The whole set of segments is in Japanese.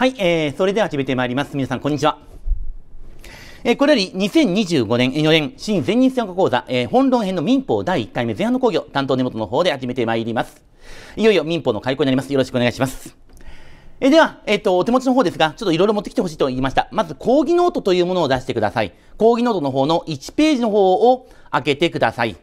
はい、えー、それでは始めてまいります。皆さん、こんにちは。えー、これより2025年、4年、新全日専科講座、えー、本論編の民法第1回目前半の講義を担当根元の方で始めてまいります。いよいよ民法の開講になります。よろしくお願いします。えー、では、えっ、ー、と、お手持ちの方ですが、ちょっといろいろ持ってきてほしいと言いました。まず、講義ノートというものを出してください。講義ノートの方の1ページの方を開けてください。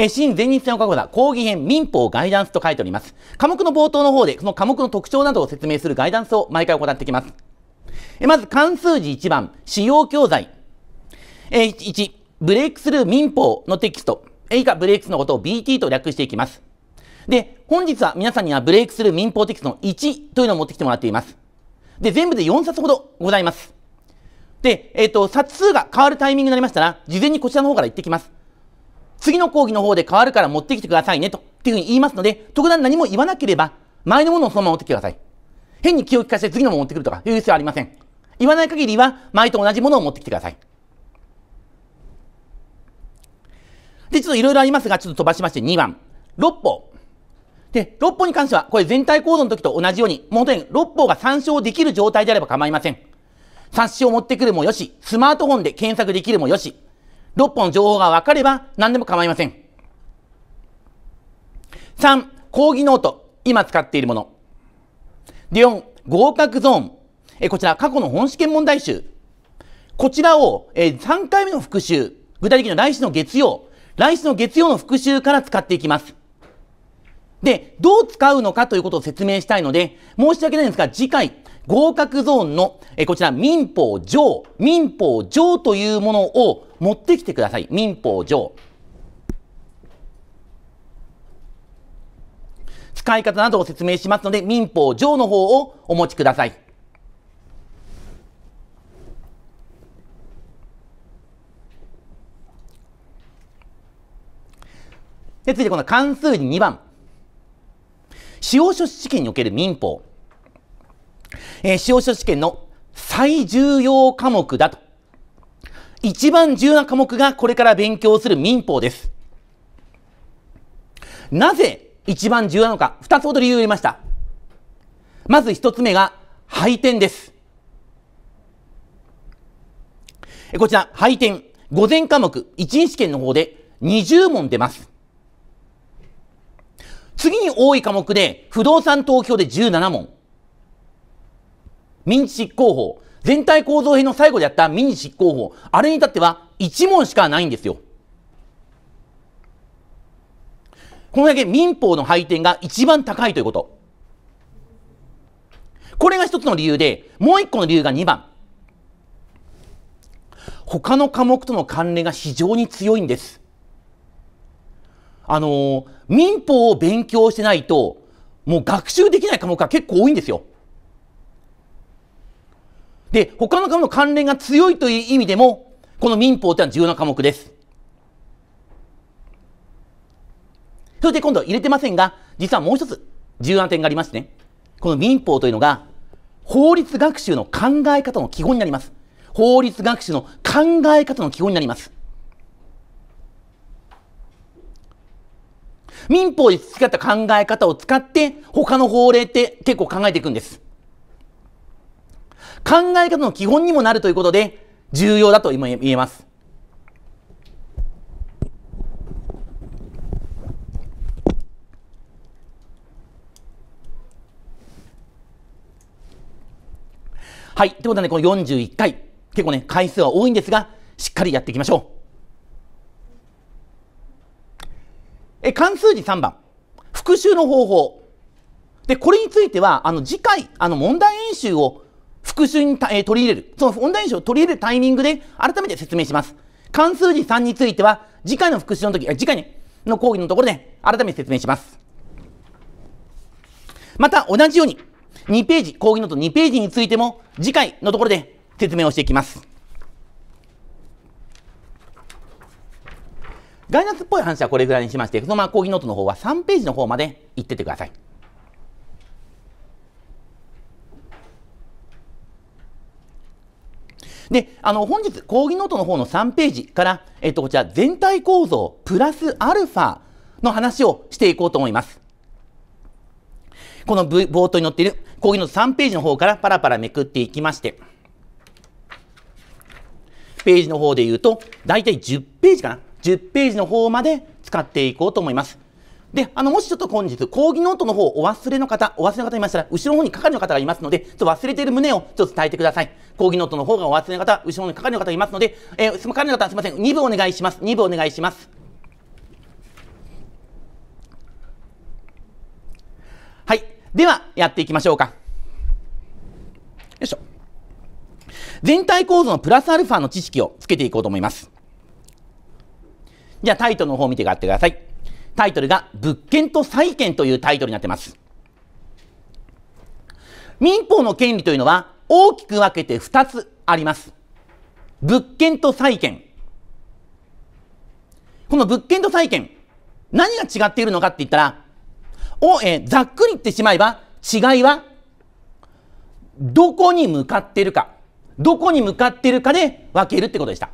えー、新前日戦を確保だ講義編民法ガイダンスと書いております。科目の冒頭の方で、その科目の特徴などを説明するガイダンスを毎回行ってきます。えー、まず、関数字1番、使用教材。えー、1、ブレイクスルー民法のテキスト。以下、ブレイクスのことを BT と略していきます。で、本日は皆さんにはブレイクスルー民法テキストの1というのを持ってきてもらっています。で、全部で4冊ほどございます。で、えっ、ー、と、冊数が変わるタイミングになりましたら、事前にこちらの方から言ってきます。次の講義の方で変わるから持ってきてくださいねと、っていうふうに言いますので、特段何も言わなければ、前のものをそのまま持ってきてください。変に気を利かせて次のものを持ってくるとかいう必要はありません。言わない限りは、前と同じものを持ってきてください。で、ちょっといろいろありますが、ちょっと飛ばしまして2番。6法。で、6法に関しては、これ全体構造の時と同じように、もう本当に6法が参照できる状態であれば構いません。冊子を持ってくるもよし、スマートフォンで検索できるもよし、6本の情報が分かれば何でも構いません。3、講義ノート。今使っているもの。で4、合格ゾーン。えこちら、過去の本試験問題集。こちらを、え3回目の復習。具体的には来週の月曜。来週の月曜の復習から使っていきます。で、どう使うのかということを説明したいので、申し訳ないんですが、次回、合格ゾーンの、えこちら民法上、民法上というものを持ってきてください。民法上。使い方などを説明しますので、民法上の方をお持ちください。で、続いてこの関数2番。使用書試験における民法。えー、司法書試験の最重要科目だと。一番重要な科目がこれから勉強する民法です。なぜ一番重要なのか、二つほど理由を言いました。まず一つ目が、配点です。こちら、配点。午前科目、一日試験の方で20問出ます。次に多い科目で、不動産東京で17問。民事執行法、全体構造編の最後でやった民事執行法、あれに至っては1問しかないんですよ。このだけ民法の配点が一番高いということ。これが一つの理由で、もう一個の理由が2番。他の科目との関連が非常に強いんです。あのー、民法を勉強してないと、もう学習できない科目が結構多いんですよ。で、他の科目の関連が強いという意味でも、この民法というのは重要な科目です。そして今度は入れてませんが、実はもう一つ重要な点がありましてね、この民法というのが、法律学習の考え方の基本になります。法律学習の考え方の基本になります。民法で培った考え方を使って、他の法令って結構考えていくんです。考え方の基本にもなるということで、重要だと今言えます。はい。ということで、ね、この41回、結構ね、回数は多いんですが、しっかりやっていきましょう。え、関数字3番。復習の方法。で、これについては、あの、次回、あの、問題演習を復習に、えー、取り入れる、そのオンライン書を取り入れるタイミングで改めて説明します。関数字3については、次回の復習の時、次回、ね、の講義のところで改めて説明します。また、同じように、2ページ、講義ノート2ページについても、次回のところで説明をしていきます。ガイナスっぽい話はこれぐらいにしまして、そのまま講義ノートの方は3ページの方まで行っててください。で、あの、本日、講義ノートの方の3ページから、えっと、こちら、全体構造プラスアルファの話をしていこうと思います。この冒頭に載っている講義ノート3ページの方からパラパラめくっていきまして、ページの方で言うと、大体10ページかな。10ページの方まで使っていこうと思います。で、あの、もしちょっと本日、講義ノートの方、お忘れの方、お忘れの方いましたら、後ろの方に係の方がいますので、ちょっと忘れている旨をちょっと伝えてください。講義ノートの方がお忘れの方、後ろの方に係の方がいますので、えー、その係の方、すみません、2部お願いします。2部お願いします。はい。では、やっていきましょうか。よいしょ。全体構造のプラスアルファの知識をつけていこうと思います。じゃあ、タイトルの方を見てやってください。タイトルが物件と債権というタイトルになってます。民法の権利というのは大きく分けて2つあります。物件と債権。この物件と債権、何が違っているのかって言ったら、をえー、ざっくり言ってしまえば、違いは、どこに向かっているか、どこに向かっているかで分けるってことでした。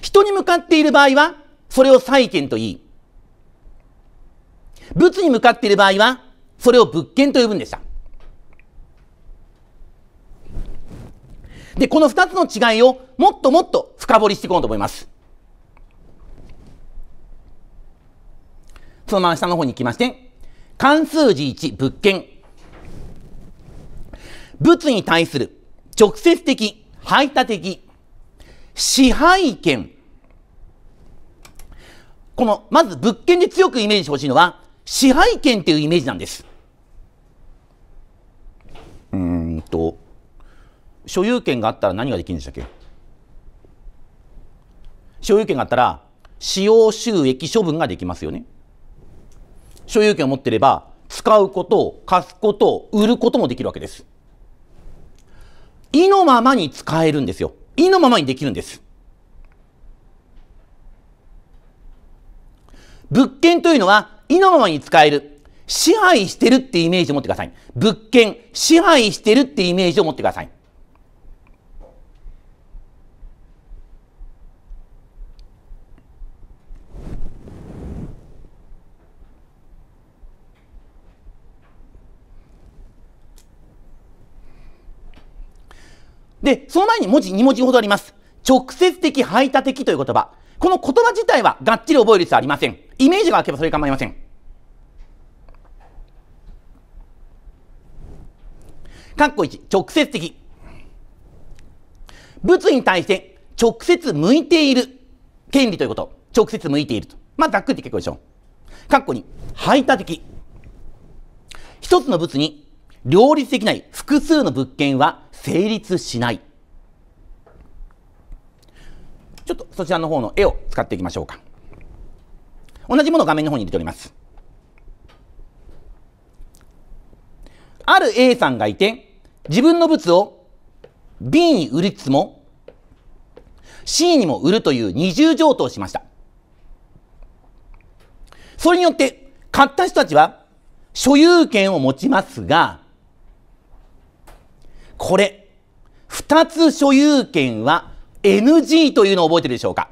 人に向かっている場合は、それを債権と言い、物に向かっている場合は、それを物件と呼ぶんでした。で、この二つの違いをもっともっと深掘りしていこうと思います。そのまま下の方に行きまして、関数字1、物件。物に対する直接的、排他的、支配権。この、まず物件で強くイメージしてほしいのは、支配権っていうイメージなんです。うんと、所有権があったら何ができるんでしたっけ所有権があったら、使用収益処分ができますよね。所有権を持ってれば、使うこと、貸すこと、売ることもできるわけです。意のままに使えるんですよ。意のままにできるんです。物件というのは意のままに使える。支配してるってイメージを持ってください。物件、支配してるってイメージを持ってください。で、その前に文字2文字ほどあります。直接的排他的という言葉。この言葉自体はがっちり覚える必要ありません。イメージが開けばそれ構いません。かっこ1、直接的。物に対して直接向いている権利ということ。直接向いていると。まあ、ざっくり結構でしょう。かっこ2、排他的。一つの物に両立できない複数の物件は成立しないちょっとそちらの方の絵を使っていきましょうか同じものを画面の方に入れておりますある A さんがいて自分の物を B に売りつつも C にも売るという二重譲渡をしましたそれによって買った人たちは所有権を持ちますがこれ、2つ所有権は NG というのを覚えてるでしょうか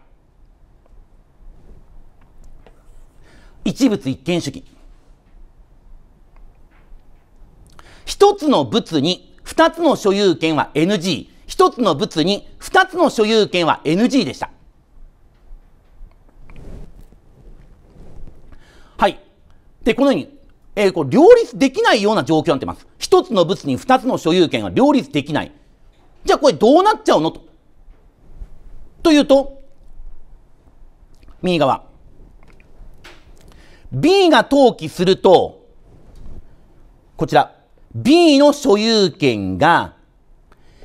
一物一見主義。一つの物に二つの所有権は NG。一つの物に二つの所有権は NG でした。はい。で、このようにえー、こう両立できないような状況になってます。一つの物に二つの所有権が両立できない。じゃあこれどうなっちゃうのと。というと、右側。B が登記すると、こちら、B の所有権が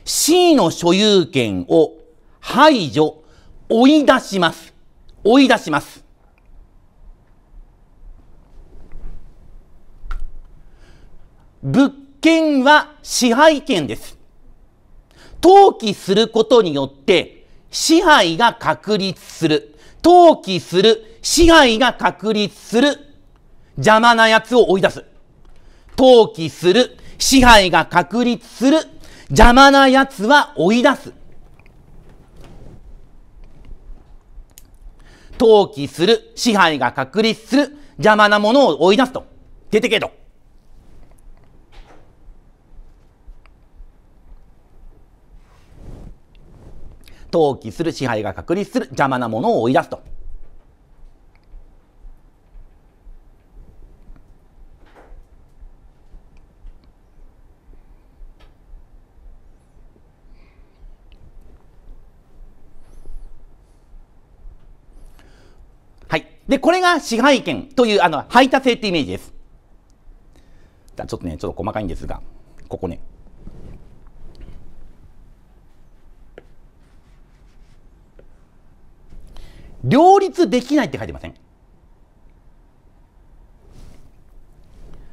C の所有権を排除、追い出します。追い出します。物件は支配権です。登記することによって支配が確立する。登記する。支配が確立する。邪魔な奴を追い出す。登記する。支配が確立する。邪魔な奴は追い出す。登記する。支配が確立する。邪魔なものを追い出すと。出てけと。登記する、支配が確立する、邪魔なものを追い出すと。はい。で、これが支配権という、あの、排他性ってイメージです。じゃあちょっとね、ちょっと細かいんですが、ここね。両立できないって書いてません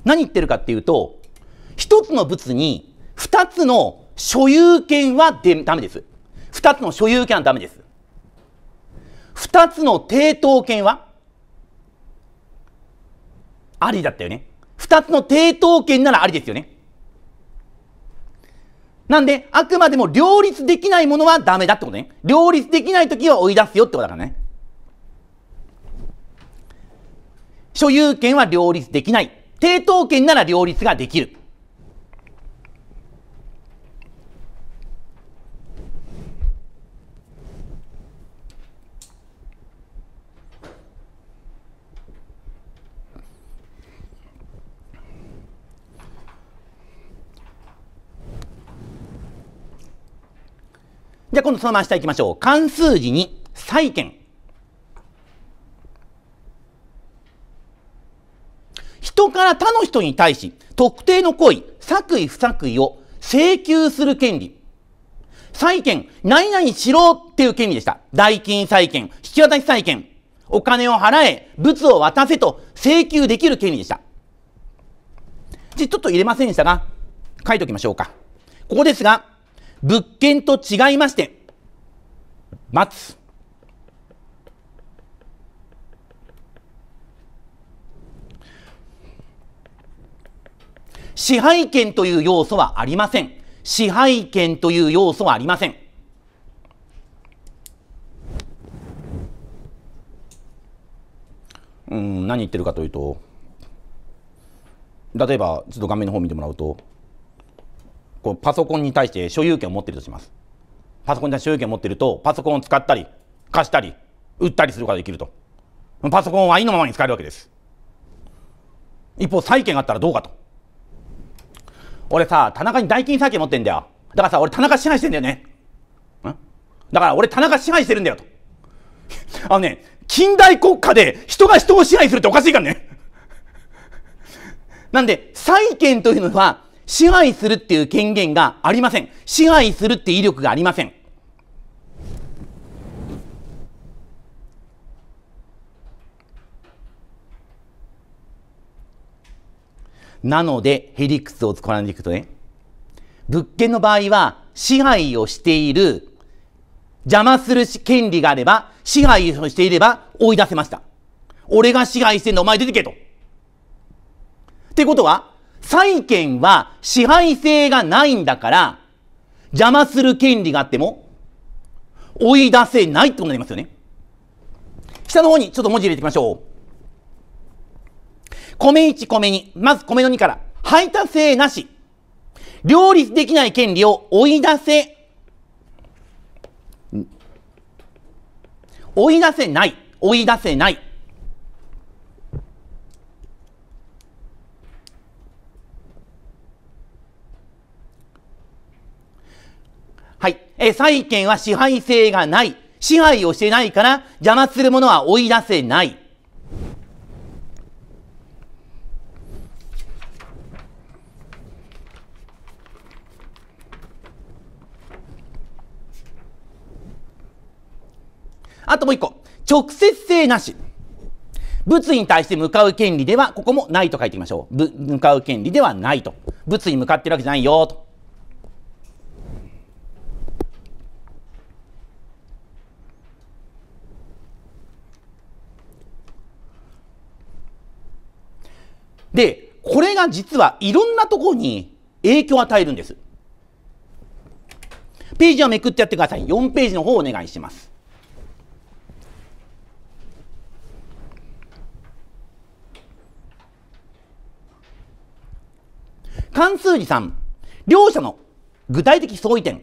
何言ってるかっていうと一つの物に二つの所有権はでダメです二つの所有権はダメです二つの抵当権はありだったよね二つの抵当権ならありですよねなんで、あくまでも両立できないものはダメだってことね。両立できないときは追い出すよってことだからね。所有権は両立できない。抵当権なら両立ができる。じゃあ今度そのまま下行きましょう。関数時に債権。人から他の人に対し、特定の行為、作為不作為を請求する権利。債権、何々しろっていう権利でした。代金債権、引き渡し債権、お金を払え、物を渡せと請求できる権利でした。ちょっと入れませんでしたが、書いておきましょうか。ここですが、物件と違いまして、待つ。支配権という要素はありません。支配権という要素はありません。うん、何言ってるかというと、例えば、ちょっと画面の方を見てもらうと、こうパソコンに対して所有権を持ってるとします。パソコンに対して所有権を持ってると、パソコンを使ったり、貸したり、売ったりすることができると。パソコンは意のままに使えるわけです。一方、債権があったらどうかと。俺さ、田中に代金債権持ってんだよ。だからさ、俺田中支配してんだよね。んだから俺田中支配してるんだよと。あのね、近代国家で人が人を支配するっておかしいからね。なんで、債権というのは支配するっていう権限がありません。支配するって威力がありません。なので、ヘリクスを絡んでいくとね、物件の場合は、支配をしている、邪魔する権利があれば、支配をしていれば追い出せました。俺が支配してんのお前出てけと。ってことは、債権は支配性がないんだから、邪魔する権利があっても、追い出せないってことになりますよね。下の方にちょっと文字入れていきましょう。米1、米2。まず米の2から。排他性なし。両立できない権利を追い出せ。追い出せない。追い出せない。はい。え、債権は支配性がない。支配をしてないから邪魔するものは追い出せない。あともう一個。直接性なし。物に対して向かう権利では、ここもないと書いていきましょう。向かう権利ではないと。物に向かってるわけじゃないよ、と。で、これが実はいろんなところに影響を与えるんです。ページをめくってやってください。4ページの方をお願いします。関数理3、両者の具体的相違点。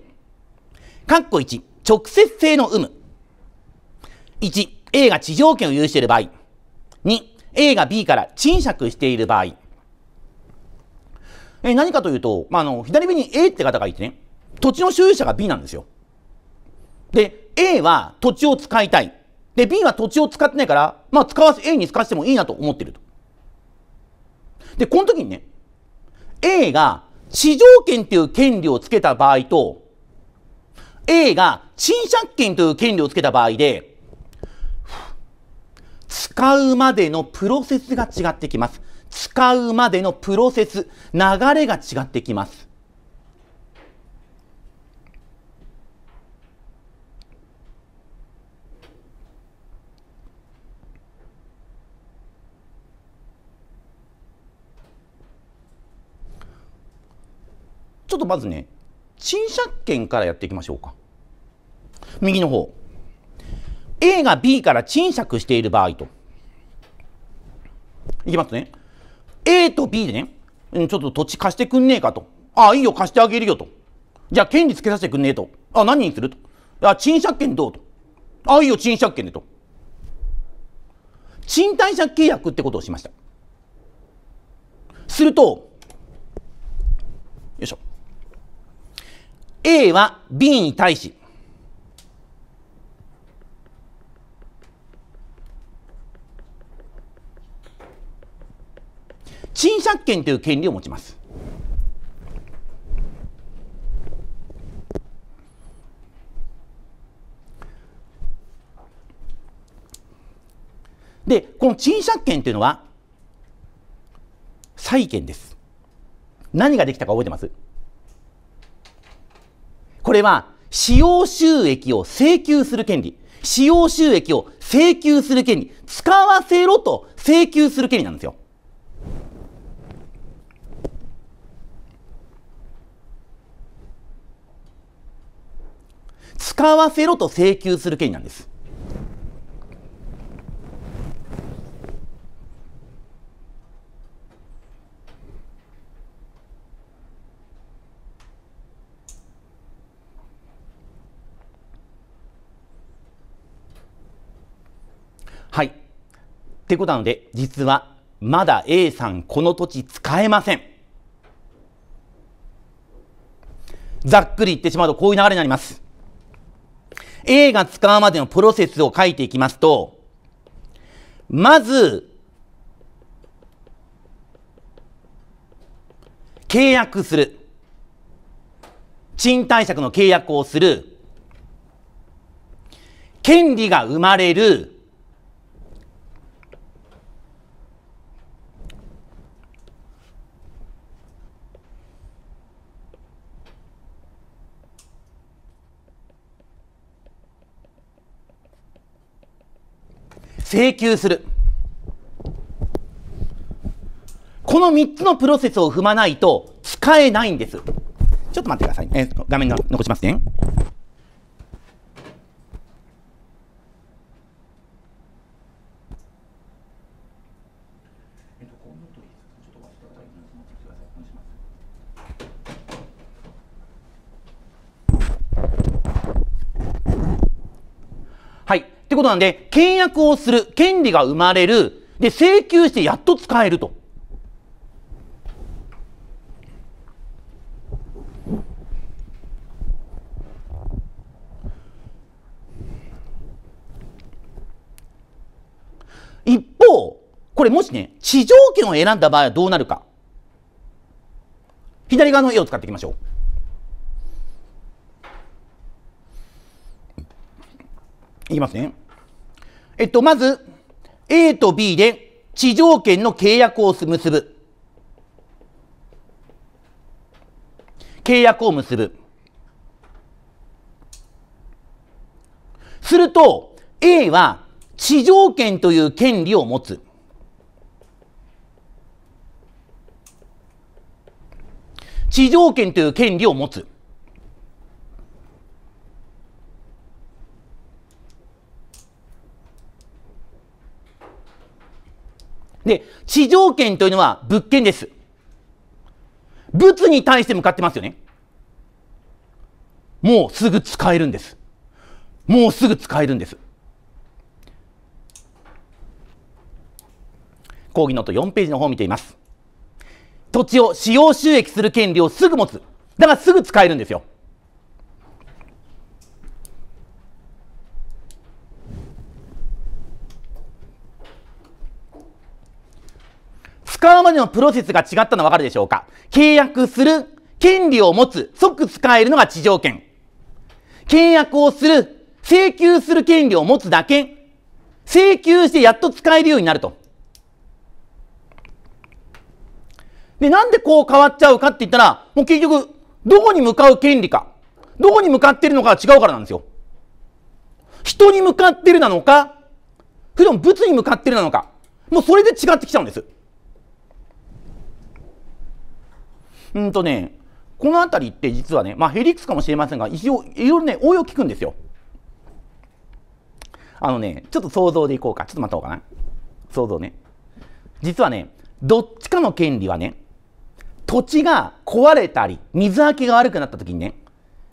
括弧1、直接性の有無。1、A が地上権を有している場合。2、A が B から賃借している場合。え何かというと、まあ、あの、左上に A って方がいてね、土地の所有者が B なんですよ。で、A は土地を使いたい。で、B は土地を使ってないから、まあ、使わせ、A に使わせてもいいなと思ってると。で、この時にね、A が地上権という権利をつけた場合と、A が賃借権という権利をつけた場合で、使うまでのプロセスが違ってきます。使うまでのプロセス、流れが違ってきます。ちょっとまずね賃借権からやっていきましょうか右の方 A が B から賃借している場合といきますね A と B でねちょっと土地貸してくんねえかとああいいよ貸してあげるよとじゃあ権利つけさせてくんねえとあ何にするとあ賃借権どうとああいいよ賃借権でと賃貸借契約ってことをしましたするとよいしょ A は B に対し、賃借権という権利を持ちます。で、この賃借権というのは、債権です。何ができたか覚えてますこれは使用収益を請求する権利。使用収益を請求する権利。使わせろと請求する権利なんですよ。使わせろと請求する権利なんです。ってことなので、実はまだ A さんこの土地使えません。ざっくり言ってしまうとこういう流れになります。A が使うまでのプロセスを書いていきますと、まず、契約する。賃貸借の契約をする。権利が生まれる。請求する。この3つのプロセスを踏まないと使えないんです。ちょっと待ってください。えー、画面が残しますね。ってことなんで、契約をする、権利が生まれる、で、請求してやっと使えると。一方、これもしね、地上権を選んだ場合はどうなるか。左側の絵を使っていきましょう。いきますね。えっと、まず、A と B で地上権の契約を結ぶ。契約を結ぶ。すると、A は地上権という権利を持つ。地上権という権利を持つ。で、地上権というのは物件です。物に対して向かってますよね。もうすぐ使えるんです。もうすぐ使えるんです。講義ノート4ページの方を見ています。土地を使用収益する権利をすぐ持つ。だからすぐ使えるんですよ。うまでのプロセスが違ったのわかるでしょうか契約する、権利を持つ、即使えるのが地上権。契約をする、請求する権利を持つだけ。請求してやっと使えるようになると。で、なんでこう変わっちゃうかって言ったら、もう結局、どこに向かう権利か、どこに向かってるのかが違うからなんですよ。人に向かってるなのか、普段物に向かってるなのか、もうそれで違ってきちゃうんです。うんとね、この辺りって実はね、まあ、ヘリクスかもしれませんが、一応、いろいろね、応用聞くんですよ。あのね、ちょっと想像でいこうか。ちょっと待っうかな。想像ね。実はね、どっちかの権利はね、土地が壊れたり、水はけが悪くなった時にね、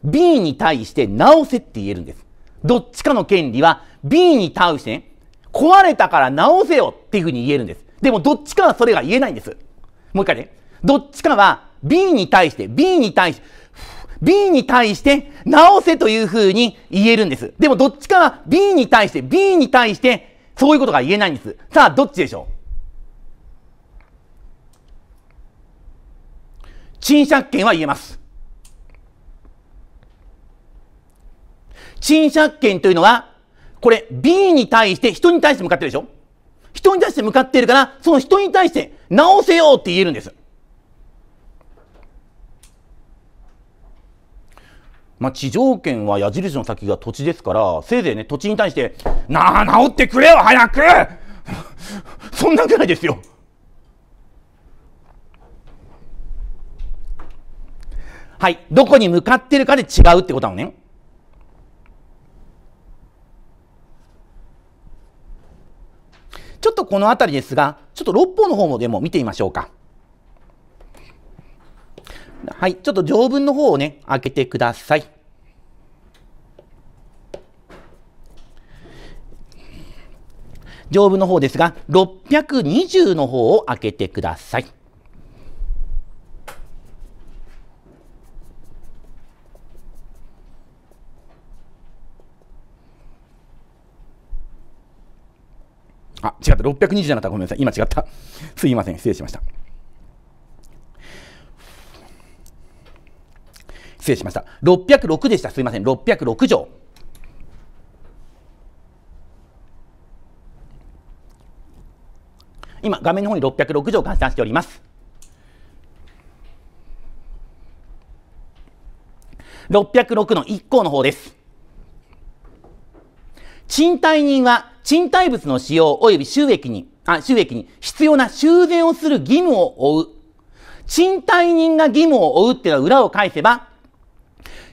B に対して直せって言えるんです。どっちかの権利は B に対してね、壊れたから直せよっていうふうに言えるんです。でもどっちかはそれが言えないんです。もう一回ね。どっちかは B に対して、B に対して、B に対して直せというふうに言えるんです。でもどっちかは B に対して、B に対してそういうことが言えないんです。さあ、どっちでしょう賃借権は言えます。賃借権というのは、これ B に対して人に対して向かってるでしょ人に対して向かっているから、その人に対して直せようって言えるんです。まあ、地上権は矢印の先が土地ですから、せいぜいね、土地に対して、なあ、治ってくれよ、早く そんなんじゃないですよ。はい、どこに向かってるかで違うってことなのね。ちょっとこの辺りですが、ちょっと六方の方もでも見てみましょうか。はい、ちょっと条文の方をね、開けてください。条文の方ですが、620の方を開けてください。あ、違った。620じゃなかった。ごめんなさい。今違った。すいません。失礼しました。失礼しました。606でした。すいません。606条。今、画面の方に606条を換算しております。606の1項の方です。賃貸人は賃貸物の使用及び収益に、あ、収益に必要な修繕をする義務を負う。賃貸人が義務を負うっていうのは裏を返せば、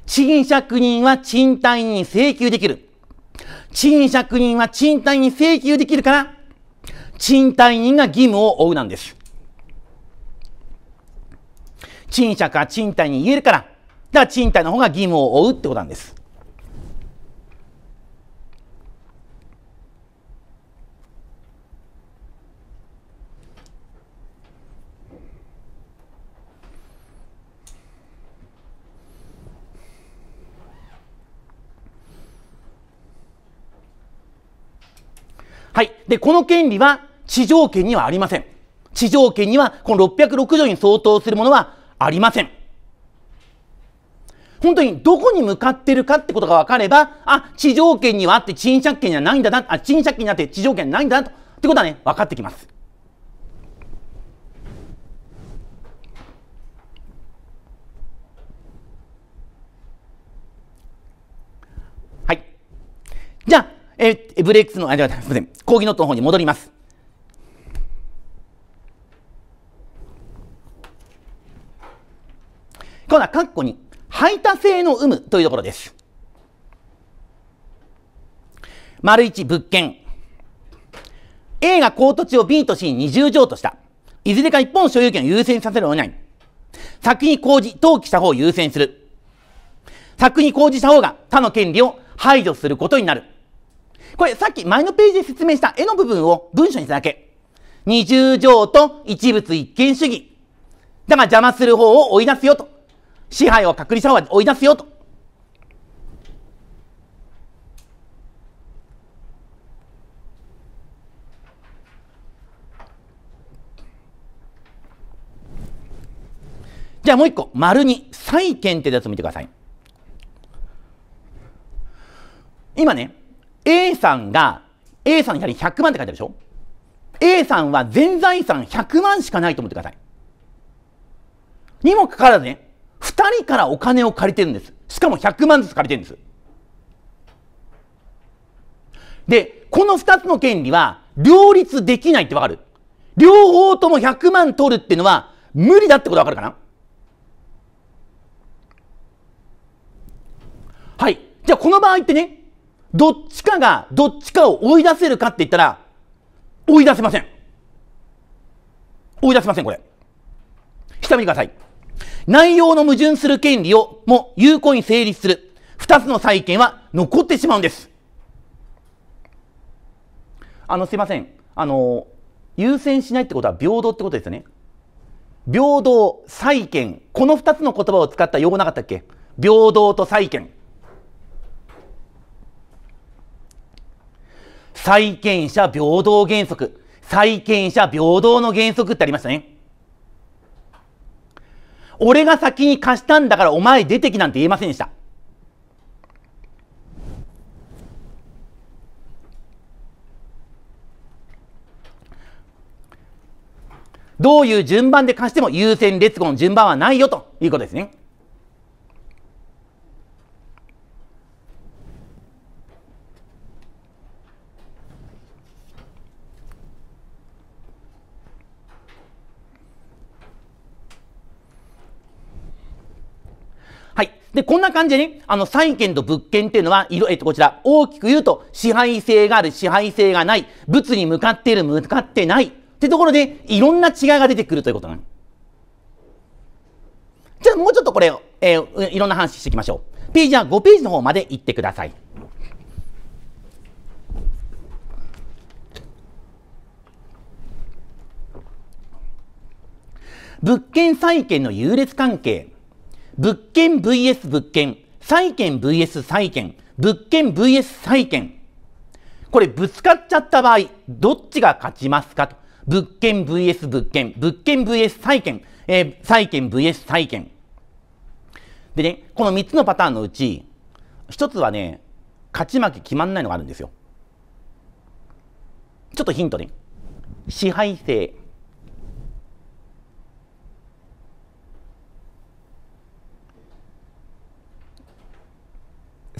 賃借人は賃貸に請求できる。賃借人は賃貸に請求できるから、賃貸人が義務を負うなんです。賃借は賃貸に言えるから、だから賃貸の方が義務を負うってことなんです。はい。で、この権利は地上権にはありません。地上権にはこの606条に相当するものはありません。本当にどこに向かってるかってことが分かれば、あ、地上権にはあって賃借権にはないんだな、あ、賃借権になって地上権はないんだなと、ってことはね、分かってきます。えブレイクスの、あ、じゃすみません、講義ノートの方に戻ります。今度は、括弧に、排他性の有無というところです。丸1、物件。A が高土地を B と C に二重譲とした。いずれか一本所有権を優先させるのにない。先に公示、登記した方を優先する。先に公示した方が他の権利を排除することになる。これさっき前のページで説明した絵の部分を文章にしただけ。二重条と一物一見主義。だから邪魔する方を追い出すよと。支配を隔離した方は追い出すよと。じゃあもう一個、丸に債権ってやつを見てください。今ね、A さんが、A さんのり100万って書いてあるでしょ ?A さんは全財産100万しかないと思ってください。にもかかわらずね、2人からお金を借りてるんです。しかも100万ずつ借りてるんです。で、この2つの権利は両立できないってわかる両方とも100万取るっていうのは無理だってことわかるかなはい。じゃあこの場合ってね、どっちかがどっちかを追い出せるかって言ったら追い出せません追い出せませんこれ下見てください内容の矛盾する権利をも有効に成立する2つの債権は残ってしまうんですあのすいませんあの優先しないってことは平等ってことですよね平等債権この2つの言葉を使った用語なかったっけ平等と債権債権者平等原則、債権者平等の原則ってありましたね。俺が先に貸したんだからお前出てきなんて言えませんでした。どういう順番で貸しても優先劣後の順番はないよということですね。で、こんな感じでね、あの、債権と物件っていうのは、ろ、えっと、こちら、大きく言うと、支配性がある、支配性がない、物に向かっている、向かってない、ってところで、いろんな違いが出てくるということなの。じゃあ、もうちょっとこれえー、いろんな話していきましょう。ページは5ページの方まで行ってください。物件債権の優劣関係物件 VS 物件、債権 VS 債権、物件 VS 債権。これぶつかっちゃった場合、どっちが勝ちますかと。物件 VS 物件、物件 VS 債権、えー、債権 VS 債権。でね、この3つのパターンのうち、1つはね、勝ち負け決まんないのがあるんですよ。ちょっとヒントね。支配性。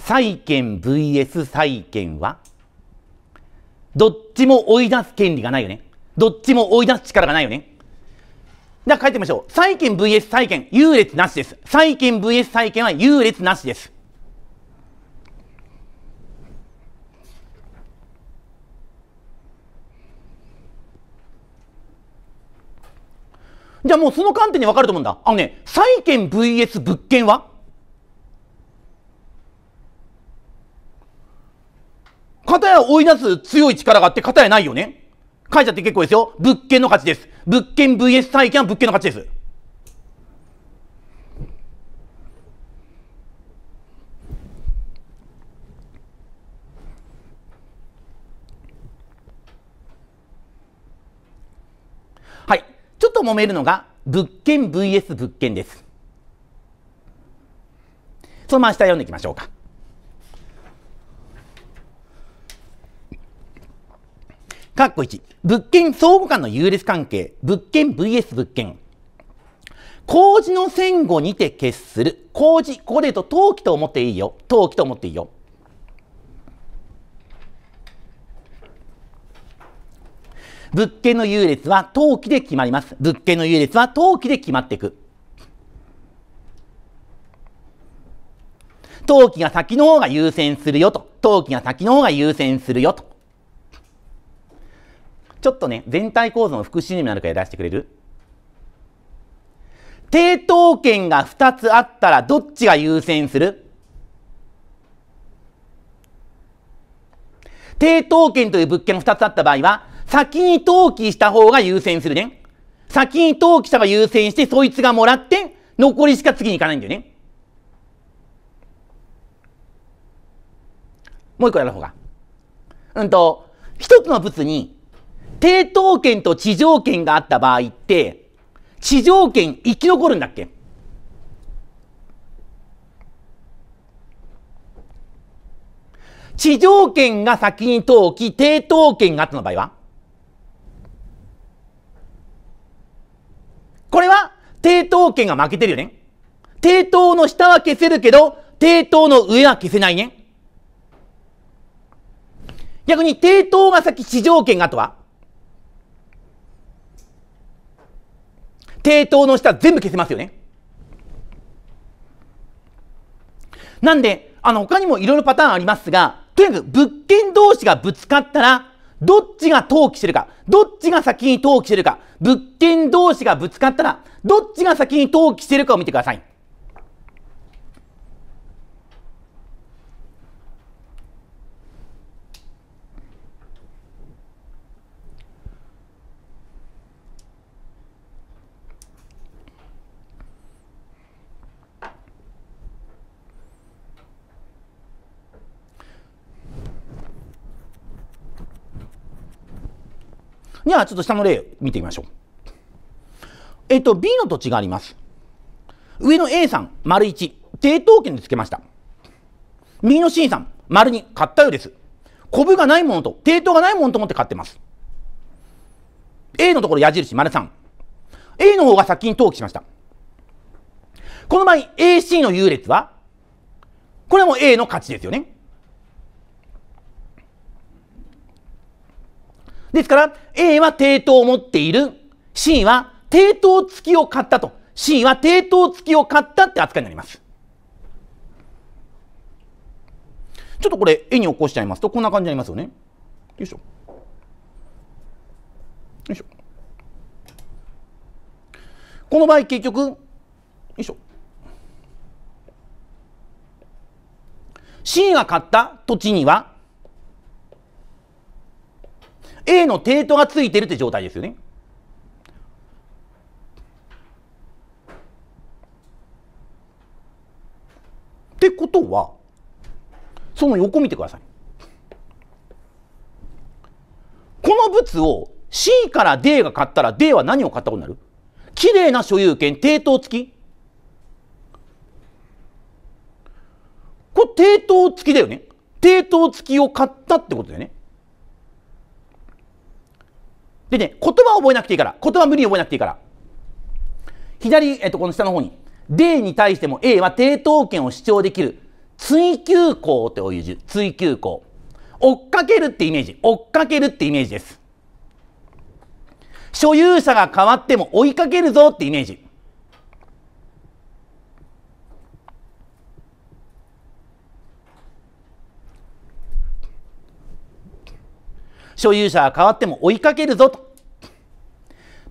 債権 VS 債権はどっちも追い出す権利がないよね。どっちも追い出す力がないよね。じゃあ書いてみましょう。債権 VS 債権、優劣なしです。債権 VS 債権は優劣なしです。じゃあもうその観点でわかると思うんだ。あのね、債権 VS 物件は片や追い出す強い力があって、片やないよね。書いちゃって結構ですよ。物件の価値です。物件 VS 債権は物件の価値です。はい。ちょっと揉めるのが、物件 VS 物件です。そのまま下読んでいきましょうか。括弧1、物件相互間の優劣関係、物件 VS 物件。工事の前後にて決する。工事、ここで言うと陶器と思っていいよ。陶器と思っていいよ。物件の優劣は登記で決まります。物件の優劣は登記で決まっていく。登記が先の方が優先するよと。登記が先の方が優先するよと。ちょっとね、全体構造の副入になるから出してくれる抵当権が2つあったらどっちが優先する抵当権という物件が2つあった場合は、先に登記した方が優先するね。先に登記した方が優先して、そいつがもらって、残りしか次に行かないんだよね。もう一個やる方が。うんと、一つの物に低等圏と地上圏があった場合って、地上圏生き残るんだっけ地上圏が先に登記、低等圏があったの場合はこれは低等圏が負けてるよね。低等の下は消せるけど、低等の上は消せないね。逆に低等が先、地上圏が後は抵当の下全部消せますよね。なんで、あの、他にもいろいろパターンありますが、とにかく物件同士がぶつかったら、どっちが登記してるか、どっちが先に登記してるか、物件同士がぶつかったら、どっちが先に登記してるかを見てください。じゃあ、ちょっと下の例を見てみましょう。えっと、B の土地があります。上の A さん、丸1、抵当権でつけました。右の C さん、丸2、買ったようです。コブがないものと、抵当がないものと思って買ってます。A のところ矢印、丸3。A の方が先に登記しました。この場合、AC の優劣は、これはもう A の勝ちですよね。ですから、A は抵当を持っている。C は抵当付きを買ったと。C は抵当付きを買ったって扱いになります。ちょっとこれ絵に起こしちゃいますとこんな感じになりますよね。よいしょ。よいしょ。この場合結局、よいしょ。C が買った土地には A のテートがついてるって状態ですよね。ってことはその横見てください。この物を C から D が買ったら D は何を買ったことになる綺麗な所有権、抵当付き。これ抵当付きだよね。抵当付きを買ったってことだよね。でね、言葉を覚えなくていいから。言葉無理に覚えなくていいから。左、えっと、この下の方に。D に対しても A は抵当権を主張できる。追求項という字。追求項。追っかけるってイメージ。追っかけるってイメージです。所有者が変わっても追いかけるぞってイメージ。所有者が変わっても追いかけるぞと。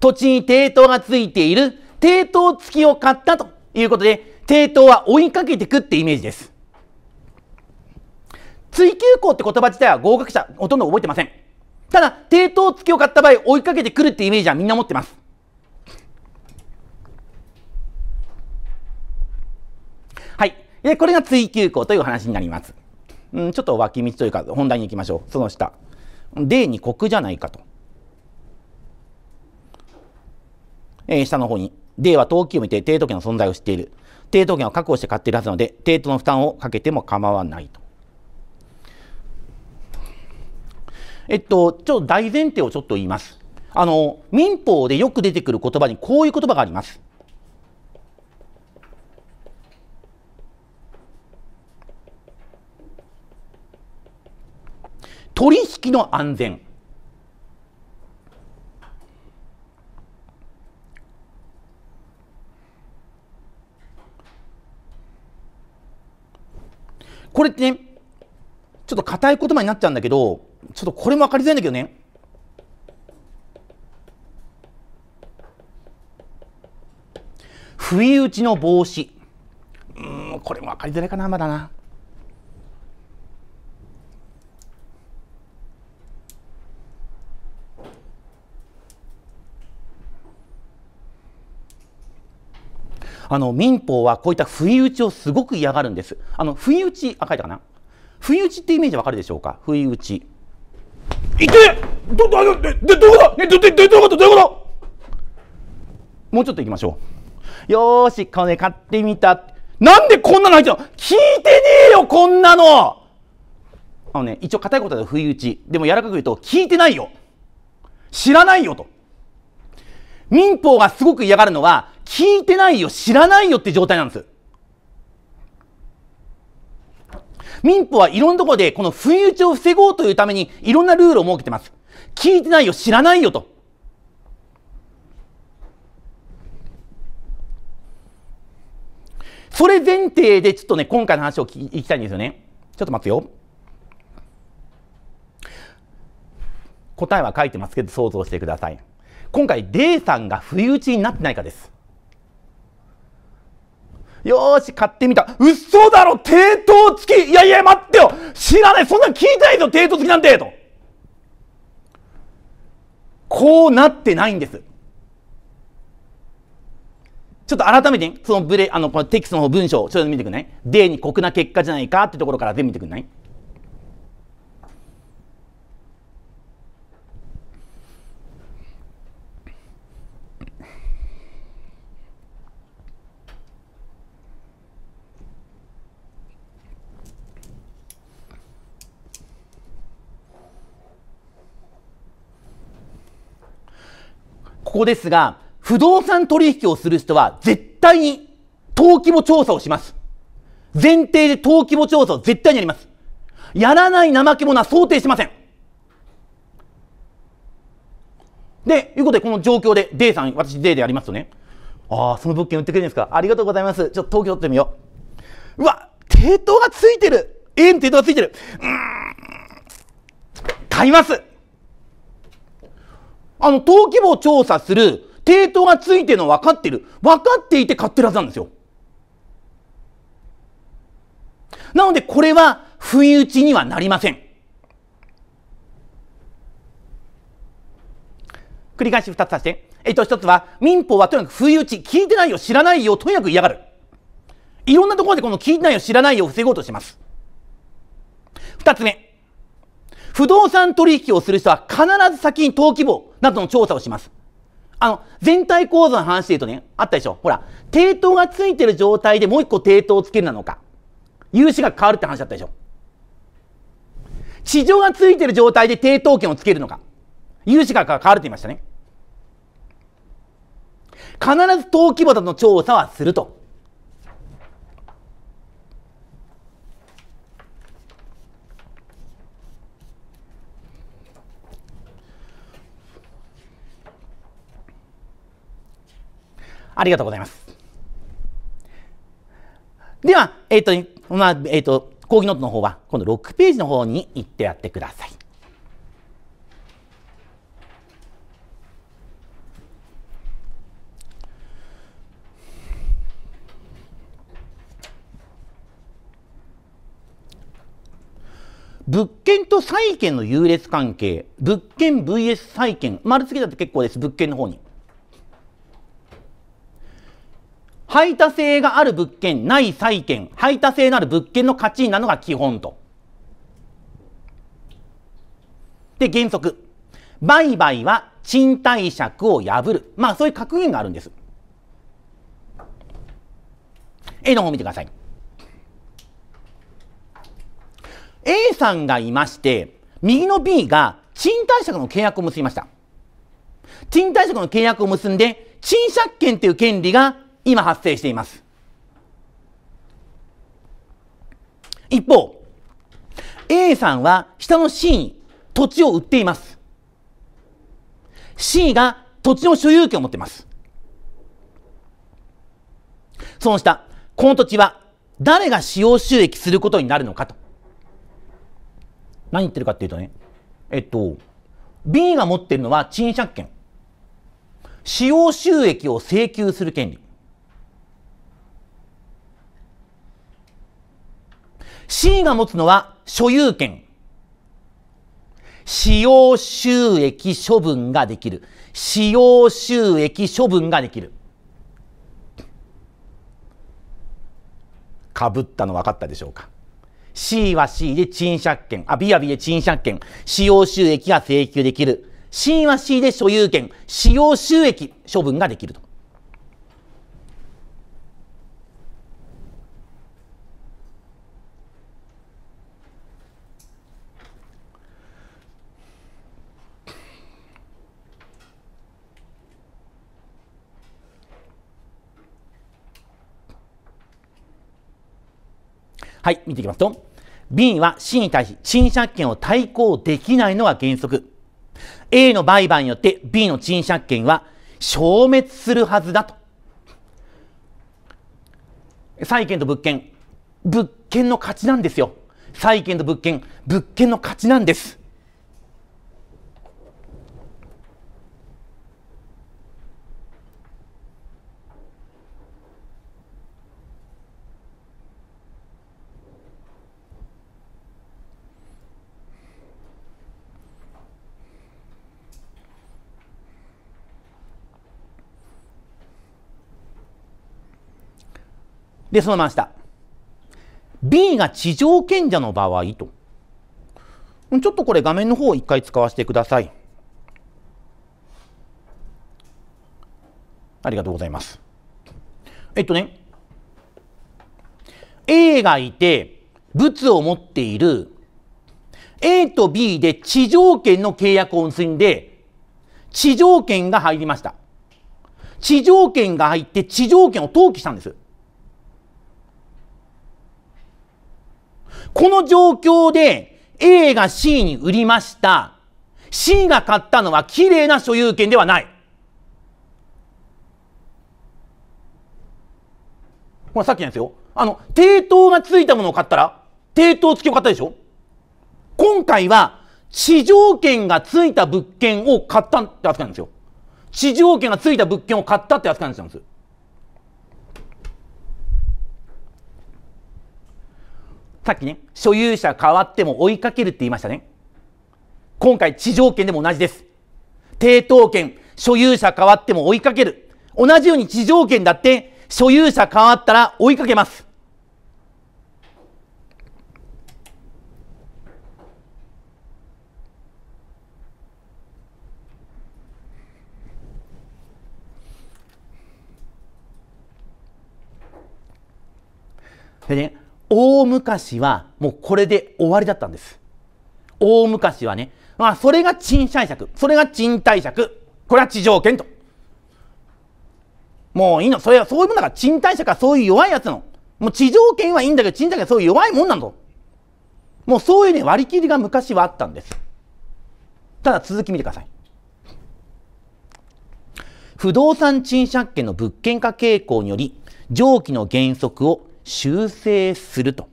土地に抵当がついている抵当付きを買ったということで、抵当は追いかけてくってイメージです。追求校って言葉自体は合格者ほとんど覚えてません。ただ、抵当付きを買った場合追いかけてくるってイメージはみんな持ってます。はい。で、これが追求校という話になります。うん、ちょっと脇道というか本題に行きましょう。その下。例に国じゃないかと。えー、下の方に、例は登記を見て抵当権の存在を知っている。抵当権を確保して買っているはずなので、抵当の負担をかけても構わないと。えっと、ちょっと大前提をちょっと言います。あの、民法でよく出てくる言葉にこういう言葉があります。取引の安全これってねちょっと硬い言葉になっちゃうんだけどちょっとこれも分かりづらいんだけどね不意打ちの防止うんこれも分かりづらいかなまだなあの、民法はこういった不意打ちをすごく嫌がるんです。あの、不意打ち、あ、書いたかな不意打ちってイメージわかるでしょうか不意打ち。いてど、ど、ど、ど、どういうことね、ど、ど、どういうことどういうこともうちょっといきましょう。よーし、金買ってみた。なんでこんなの入っうの聞いてねえよ、こんなのあのね、一応硬いことだと不意打ち。でも柔らかく言うと、聞いてないよ。知らないよと。民法がすごく嫌がるのは、聞いてないよ、知らないよって状態なんです。民法はいろんなところでこの不意打ちを防ごうというためにいろんなルールを設けてます。聞いてないよ、知らないよと。それ前提でちょっとね、今回の話を聞きたいんですよね。ちょっと待つよ。答えは書いてますけど想像してください。今回 D さんが不意打ちになってないかです。よーし、買ってみた。嘘だろ抵当付きいやいや、待ってよ知らないそんなん聞いてないぞ抵当付きなんてと。こうなってないんです。ちょっと改めて、そのブレ、あの、このテキストの文章をちょっと見てくんない ?D に酷な結果じゃないかってところから全部見てくんないこですが、不動産取引をする人は絶対に登記簿調査をします。前提で登記簿調査を絶対にやります。やらない怠け者は想定しません。で、いうことで、この状況で、デイさん、私デイでやりますとね、ああ、その物件売ってくれるんですかありがとうございます。ちょっと東京取ってみよう。うわ、抵当がついてる円抵当がついてるうーん、買いますあの、登記簿を調査する、抵当がついてるの分かってる。分かっていて買ってるはずなんですよ。なので、これは不意打ちにはなりません。繰り返し二つさせて。えっと、一つは、民法はとにかく不意打ち、聞いてないよ、知らないよ、とにかく嫌がる。いろんなところでこの聞いてないよ、知らないよを防ごうとします。二つ目。不動産取引をする人は必ず先に登記簿などの調査をします。あの、全体構造の話で言うとね、あったでしょほら、抵当がついてる状態でもう一個抵当をつけるなのか。融資が変わるって話だったでしょ地上がついてる状態で抵当権をつけるのか。融資が変わるって言いましたね。必ず登記簿などの調査はすると。ありがとうございます。では、えっ、ー、と、まあ、えっ、ー、と、講義ノートの方は、今度6ページの方に行ってやってください。物件と債権の優劣関係、物件 VS 債権、丸つけだて結構です、物件の方に。排他性がある物件、ない債権、排他性のある物件の価値なのが基本と。で、原則。売買は賃貸借を破る。まあ、そういう格言があるんです。A の方を見てください。A さんがいまして、右の B が賃貸借の契約を結びました。賃貸借の契約を結んで、賃借権という権利が今発生しています。一方、A さんは下の C に土地を売っています。C が土地の所有権を持っています。その下、この土地は誰が使用収益することになるのかと。何言ってるかっていうとね、えっと、B が持ってるのは賃借権。使用収益を請求する権利。C が持つのは所有権。使用収益処分ができる。使用収益処分ができる。かぶったの分かったでしょうか ?C は C で賃借権。あ、B は B で賃借権。使用収益が請求できる。C は C で所有権。使用収益処分ができると。はい、見ていきますと、B は C に対し、賃借権を対抗できないのが原則。A の売買によって B の賃借権は消滅するはずだと。債権と物件、物件の価値なんですよ。債権と物件、物件の価値なんです。で、その真下。B が地上賢者の場合と。ちょっとこれ画面の方を一回使わせてください。ありがとうございます。えっとね、A がいて、物を持っている A と B で地上権の契約を結んで、地上権が入りました。地上権が入って地上権を登記したんです。この状況で A が C に売りました。C が買ったのは綺麗な所有権ではない。ほら、さっきなんですよ。あの、抵当がついたものを買ったら、抵当付きを買ったでしょ今回は、地上権がついた物件を買ったって扱いなんですよ。地上権がついた物件を買ったって扱いなんですよ。さっきね、所有者変わっても追いかけるって言いましたね。今回、地上権でも同じです。抵当権、所有者変わっても追いかける。同じように地上権だって、所有者変わったら追いかけます。でね、大昔はもうこれで終わりだったんです。大昔はね、まあ、それが賃貸借、それが賃貸借、これは地上権と。もういいの、それはそういうものだから、賃貸借はそういう弱いやつの。もう地上権はいいんだけど、賃貸借はそういう弱いもんなんだもうそういうね、割り切りが昔はあったんです。ただ続き見てください。不動産賃借権の物件化傾向により、上記の原則を修正すると。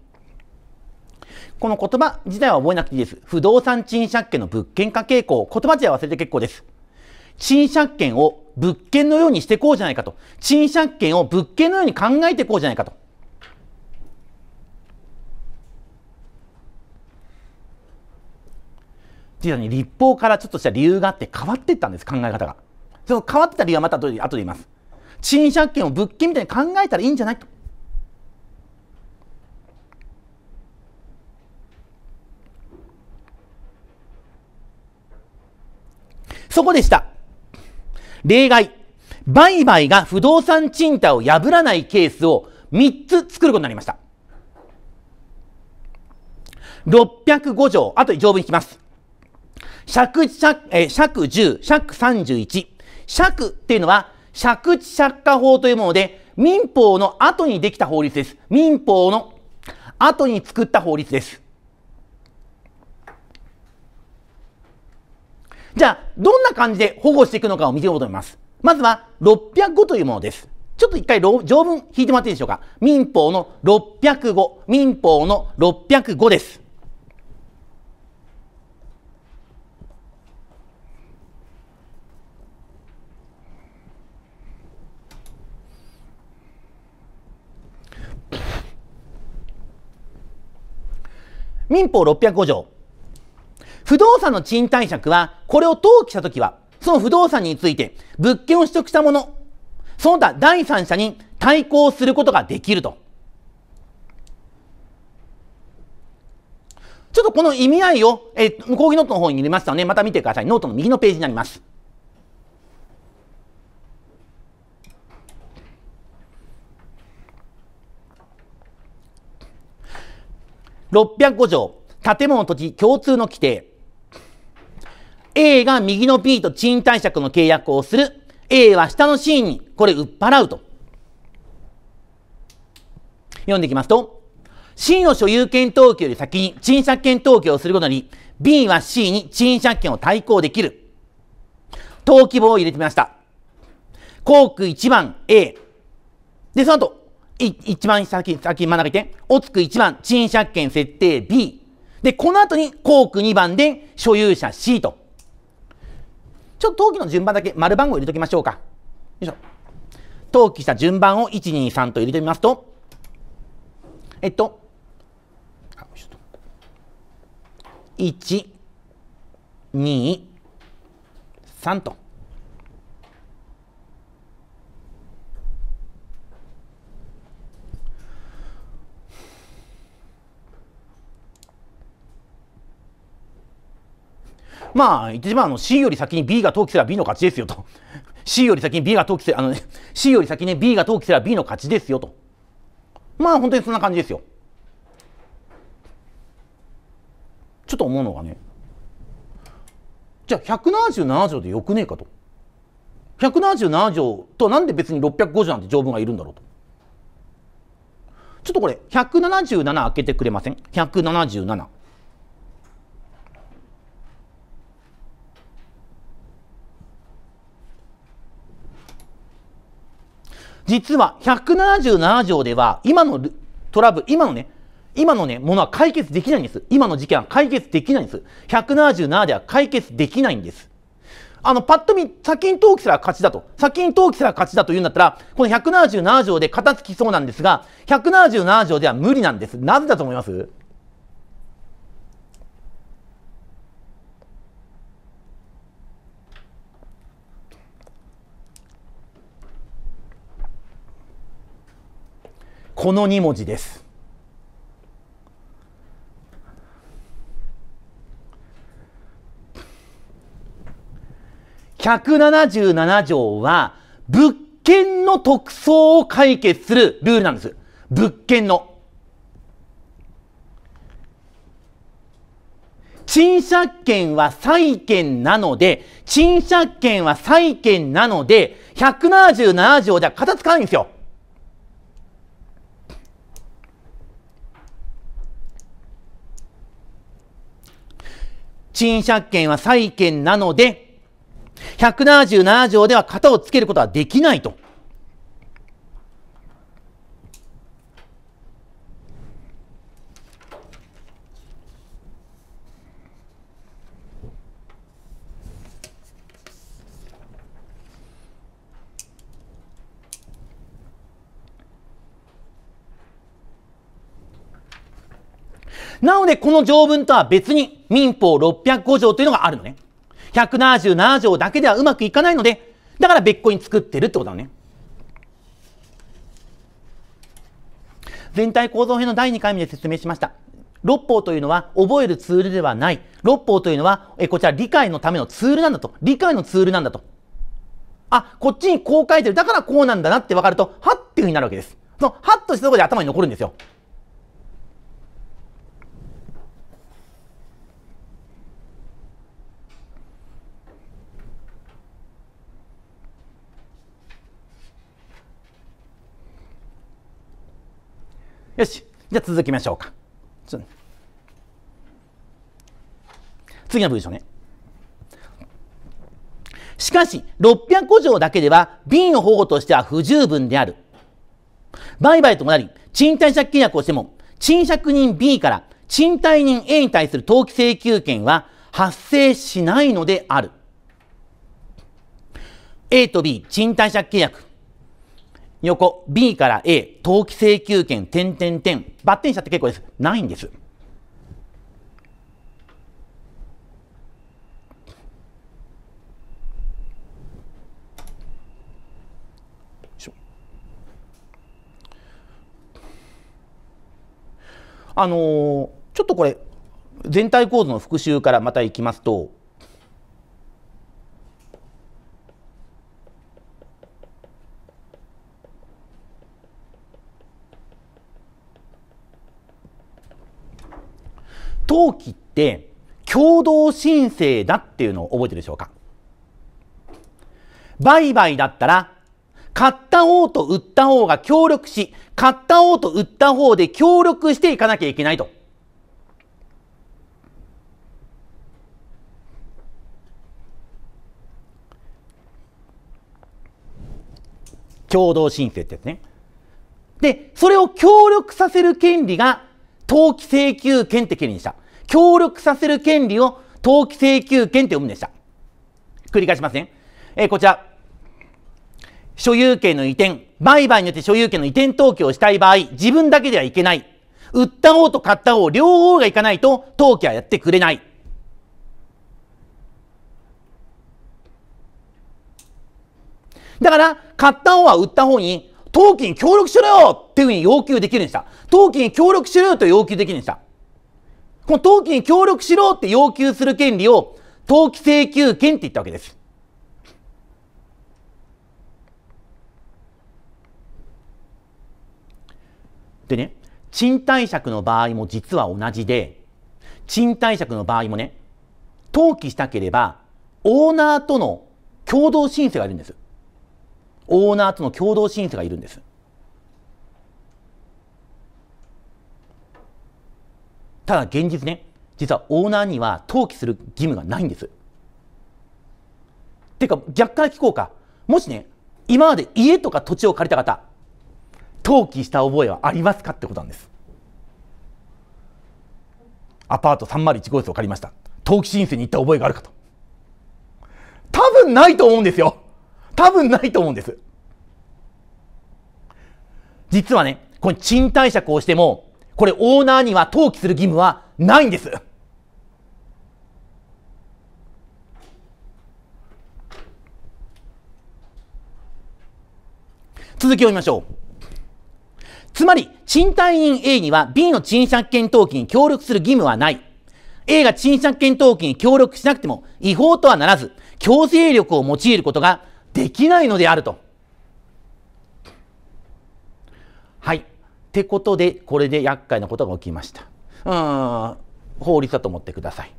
この言葉自体は覚えなくていいです。不動産賃借権の物件化傾向。言葉自体忘れて結構です。賃借権を物件のようにしていこうじゃないかと。賃借権を物件のように考えていこうじゃないかと。実はね、立法からちょっとした理由があって変わっていったんです、考え方が。その変わってた理由はまた後で言います。賃借権を物件みたいに考えたらいいんじゃないと。そこでした。例外。売買が不動産賃貸を破らないケースを3つ作ることになりました。605条、あと条文いきます。借地借、え借10、地31。借っていうのは、借地借家法というもので、民法の後にできた法律です。民法の後に作った法律です。じゃあ、どんな感じで保護していくのかを見ていこうと思います。まずは、600というものです。ちょっと一回条文引いてもらっていいでしょうか。民法の600民法の600です。民法605条不動産の賃貸借は、これを登記したときは、その不動産について物件を取得した者、その他第三者に対抗することができると。ちょっとこの意味合いを、えー、講義ノートの方に入れましたので、また見てください。ノートの右のページになります。605条、建物土地共通の規定。A が右の B と賃貸借の契約をする。A は下の C にこれ売っ払うと。読んでいきますと、C の所有権登記より先に賃借権登記をすることに、B は C に賃借権を対抗できる。登記簿を入れてみました。ーク1番 A。で、その後、一番先、先に学びて、おつく1番、賃借権設定 B。で、この後に、ーク2番で所有者 C と。ちょっと登記の順番だけ丸番号入れときましょうか。よいしょ。登記した順番を123と入れてみますと、えっと、123と。まあ、言ってしまうあの C より先に B が投棄すれば B の勝ちですよと。C より先に B が投棄すれば、あのね、C より先に B が投棄すれば B の勝ちですよと。まあ、本当にそんな感じですよ。ちょっと思うのがね、じゃあ177条でよくねえかと。177条となんで別に650なんて条文がいるんだろうと。ちょっとこれ177開けてくれません ?177。実は177条では、今のトラブル、今のね、今のね、ものは解決できないんです。今の事件は解決できないんです。177では解決できないんです。あの、パッと見、先に登記すら勝ちだと。先に登記すら勝ちだと言うんだったら、この177条で片付きそうなんですが、177条では無理なんです。なぜだと思いますこの2文字です。177条は物件の特捜を解決するルールなんです。物件の。賃借権は債権なので、賃借権は債権なので、177条じゃ片付かないんですよ。賃借権は債権なので、177条では型をつけることはできないと。ので、この条文とは別に民法605条というのがあるのね。177条だけではうまくいかないので、だから別個に作ってるってことだね。全体構造編の第2回目で説明しました。六法というのは覚えるツールではない。六法というのは、えこちら理解のためのツールなんだと。理解のツールなんだと。あ、こっちにこう書いてる。だからこうなんだなって分かると、はっていうふうになるわけです。その、はっとしたところで頭に残るんですよ。よしじゃあ続きましょうか次の文章ねしかし600個条だけでは瓶の保護としては不十分である売買ともなり賃貸借契約をしても賃借人 B から賃貸人 A に対する登記請求権は発生しないのである A と B 賃貸借契約横、B から A、登記請求権、点点点、バッテン車って結構です。ないんです。あのー、ちょっとこれ全体構図の復習からまたいきますと登記って共同申請だっていうのを覚えてるでしょうか売買だったら買った方と売った方が協力し、買った方と売った方で協力していかなきゃいけないと。共同申請ってやつね。で、それを協力させる権利が登記請求権って権利にした。協力させる権利を登記請求権って読むんでした。繰り返しますね。えー、こちら。所有権の移転。売買によって所有権の移転登記をしたい場合、自分だけではいけない。売った方と買った方、両方がいかないと、登記はやってくれない。だから、買った方は売った方に登記に協力しろよっていうふうに要求できるんでした。登記に協力しろよと要求できるんでした。この登記に協力しろって要求する権利を登記請求権って言ったわけです。でね、賃貸借の場合も実は同じで、賃貸借の場合もね、登記したければ、オーナーとの共同申請がいるんです。オーナーとの共同申請がいるんです。ただ現実ね、実はオーナーには登記する義務がないんです。っていうか逆から聞こうか。もしね、今まで家とか土地を借りた方、登記した覚えはありますかってことなんです。アパート301号室を借りました。登記申請に行った覚えがあるかと。多分ないと思うんですよ。多分ないと思うんです。実はね、この賃貸借をしても、これオーナーには登記する義務はないんです。続きを見ましょう。つまり、賃貸人 A には B の賃借権登記に協力する義務はない。A が賃借権登記に協力しなくても違法とはならず、強制力を用いることができないのであると。はい。ってことで、これで厄介なことが起きました。うん、法律だと思ってください。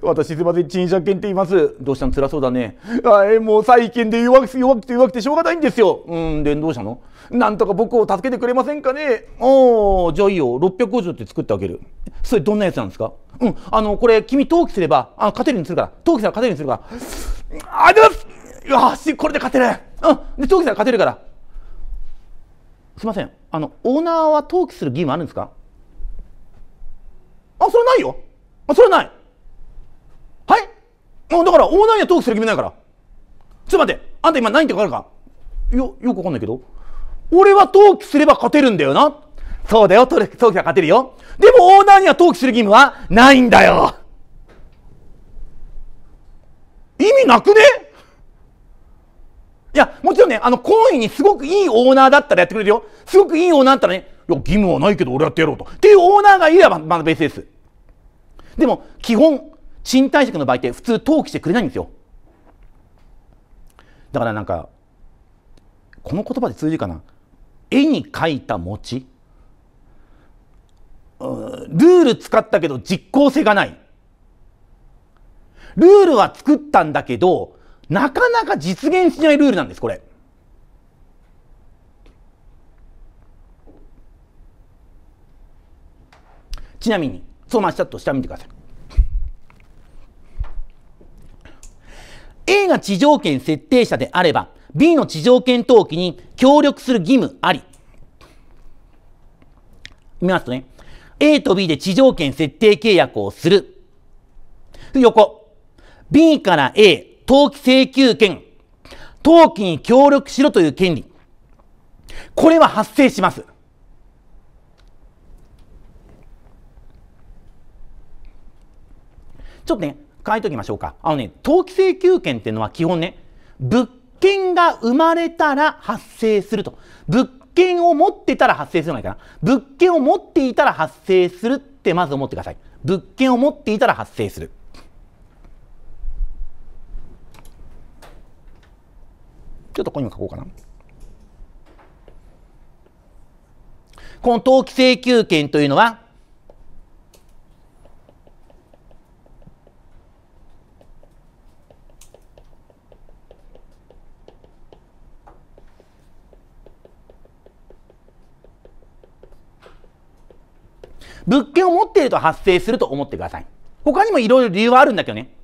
私すみません、陳謝犬って言います。どうしたの辛そうだね。あえもう債権で弱くて弱くて弱くてしょうがないんですよ。うん、で、どうしたのなんとか僕を助けてくれませんかねおー、じゃあいいよ。650って作ってあげる。それどんなやつなんですかうん、あの、これ君登記すれば、あ、勝てるようにするから。登記したら勝てるようにするから。ありがとうございますよし、これで勝てる。うん。で、登記さん勝てるから。すいません。あの、オーナーは登記する義務あるんですかあ、それないよ。あ、それない。はいもうだから、オーナーには登記する義務ないから。ちょっと待って。あんた今何ってわかるかよ、よく分かんないけど。俺は登記すれば勝てるんだよな。そうだよ。登記は勝てるよ。でも、オーナーには登記する義務はないんだよ。意味なくねいや、もちろんね、あの、懇意にすごくいいオーナーだったらやってくれるよ。すごくいいオーナーだったらね、いや、義務はないけど俺やってやろうと。っていうオーナーがいれば、まだベースです。でも、基本、賃貸借の場合って普通登記してくれないんですよ。だからなんか、この言葉で通じるかな。絵に描いた餅。ルール使ったけど実効性がない。ルールは作ったんだけど、なかなか実現しないルールなんです、これ。ちなみに、そう、まあ、ちょっと下見てください。A が地上権設定者であれば、B の地上権登記に協力する義務あり。見ますとね、A と B で地上権設定契約をする。横。B から A、登記請求権、登記に協力しろという権利、これは発生します。ちょっとね、書いときましょうか。あのね、登記請求権っていうのは基本ね、物件が生まれたら発生すると。物件を持ってたら発生するのかな。物件を持っていたら発生するってまず思ってください。物件を持っていたら発生する。ちょっとここにも書こうかな。この登記請求権というのは、物件を持っていると発生すると思ってください。他にもいろいろ理由はあるんだけどね。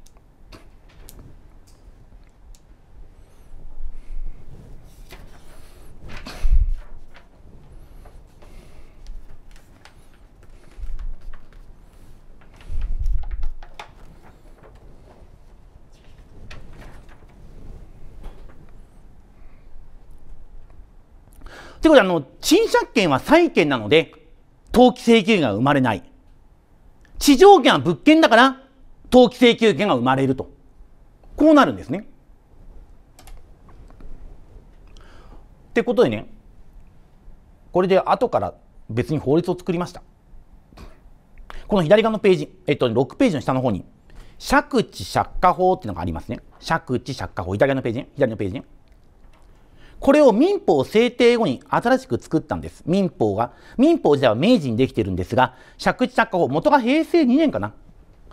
ということあの、賃借権は債権なので、登記請求権が生まれない。地上権は物件だから、登記請求権が生まれると。こうなるんですね。ってことでね、これで後から別に法律を作りました。この左側のページ、えっと、6ページの下の方に、借地借家法っていうのがありますね。借地借家法、左側のページね、左のページね。これを民法制定後に新しく作ったんです。民法が。民法自体は明治にできてるんですが、借地借家法、元が平成2年かな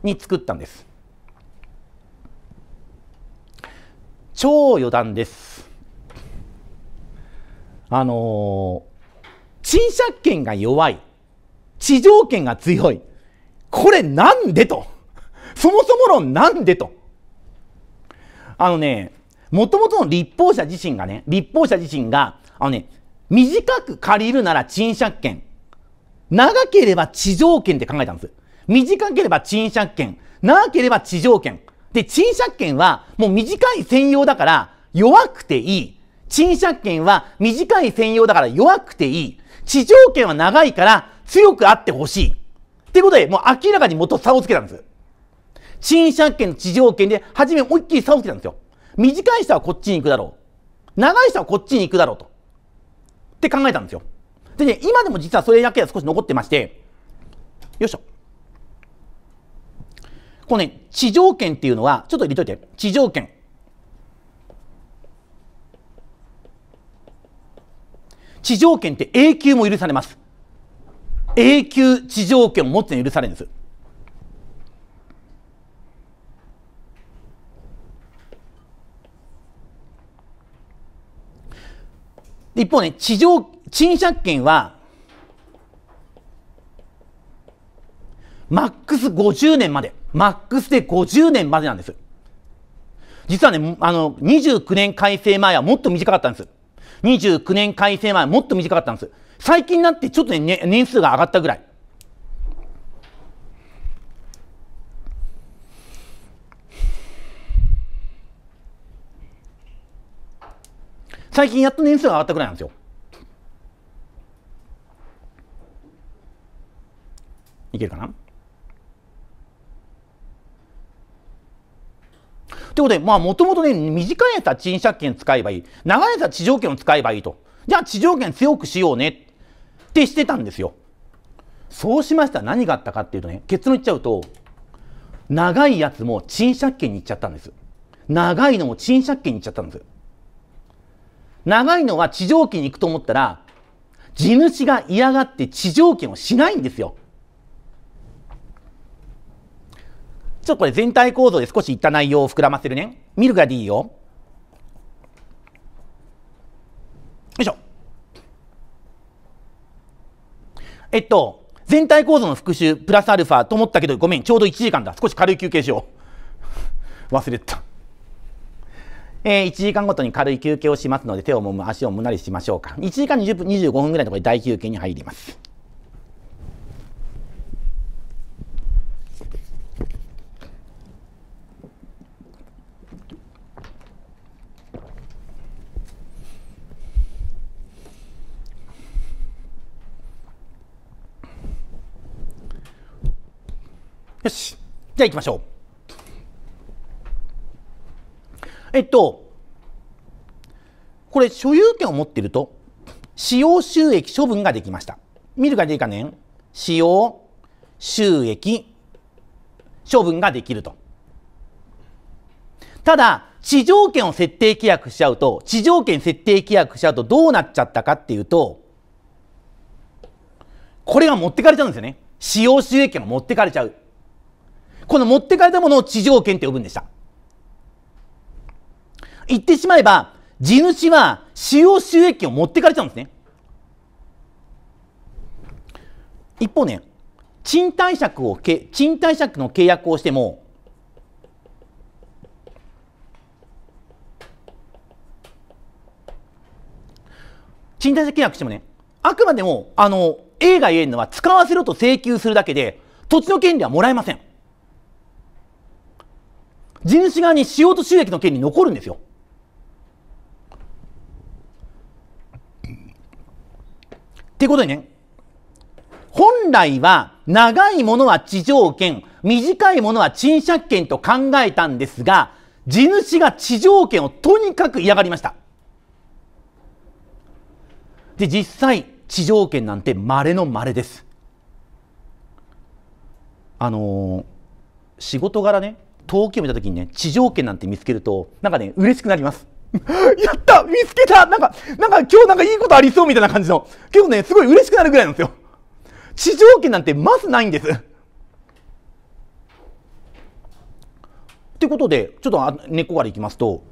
に作ったんです。超余談です。あのー、賃借権が弱い。地上権が強い。これなんでと。そもそも論なんでと。あのね、もともとの立法者自身がね、立法者自身が、あのね、短く借りるなら賃借権。長ければ地上権って考えたんです。短ければ賃借権。長ければ地上権。で、賃借権はもう短い専用だから弱くていい。賃借権は短い専用だから弱くていい。地上権は長いから強くあってほしい。ってことで、もう明らかに元差をつけたんです。賃借権と地上権で、初め思いっきり差をつけたんですよ。短い人はこっちに行くだろう。長い人はこっちに行くだろうと。って考えたんですよ。でね、今でも実はそれだけは少し残ってまして、よいしょ。このね、地上圏っていうのは、ちょっと入れといて、地上圏。地上権って永久も許されます。永久地上権を持つの許されるんです。一方ね、地上、賃借金は、マックス50年まで。マックスで50年までなんです。実はね、あの、29年改正前はもっと短かったんです。29年改正前はもっと短かったんです。最近になってちょっとね、ね年数が上がったぐらい。最近やっと年数が上がったくらいなんですよいけるかなということで、まあ、もともとね、短いやつは賃借権使えばいい。長いやつは地上権を使えばいいと。じゃあ、地上権強くしようね。ってしてたんですよ。そうしましたら何があったかっていうとね、結論言っちゃうと、長いやつも賃借権に行っちゃったんです。長いのも賃借権に行っちゃったんです。長いのは地上機に行くと思ったら、地主が嫌がって地上権をしないんですよ。ちょっとこれ全体構造で少し言った内容を膨らませるね。見るからでいいよ。よいしょ。えっと、全体構造の復習プラスアルファと思ったけど、ごめん、ちょうど1時間だ。少し軽い休憩しよう。忘れてた。えー、1時間ごとに軽い休憩をしますので手をもむ足をむなりしましょうか1時間20分25分ぐらいのところで大休憩に入りますよしじゃあ行きましょうえっと、これ所有権を持っていると、使用収益処分ができました。見るかでいいかね、使用収益処分ができると。ただ、地上権を設定規約しちゃうと、地上権設定規約しちゃうとどうなっちゃったかっていうと、これが持ってかれちゃうんですよね。使用収益権が持ってかれちゃう。この持ってかれたものを地上権って呼ぶんでした。言ってしまえば地主は使用収益を持ってかれちゃうんですね一方ね賃貸借を賃貸借の契約をしても賃貸借契約してもねあくまでもあの A が言えるのは使わせろと請求するだけで土地の権利はもらえません地主側に使用と収益の権利残るんですよっていうことね、本来は長いものは地上権、短いものは賃借権と考えたんですが、地主が地上権をとにかく嫌がりました。で、実際、地上権なんて稀の稀です。あのー、仕事柄ね、登記を見た時にね、地上権なんて見つけると、なんかね、嬉しくなります。やった見つけたなんか、なんか今日なんかいいことありそうみたいな感じの。結構ね、すごい嬉しくなるぐらいなんですよ。地上圏なんてまずないんです。ってことで、ちょっと根っこからいきますと、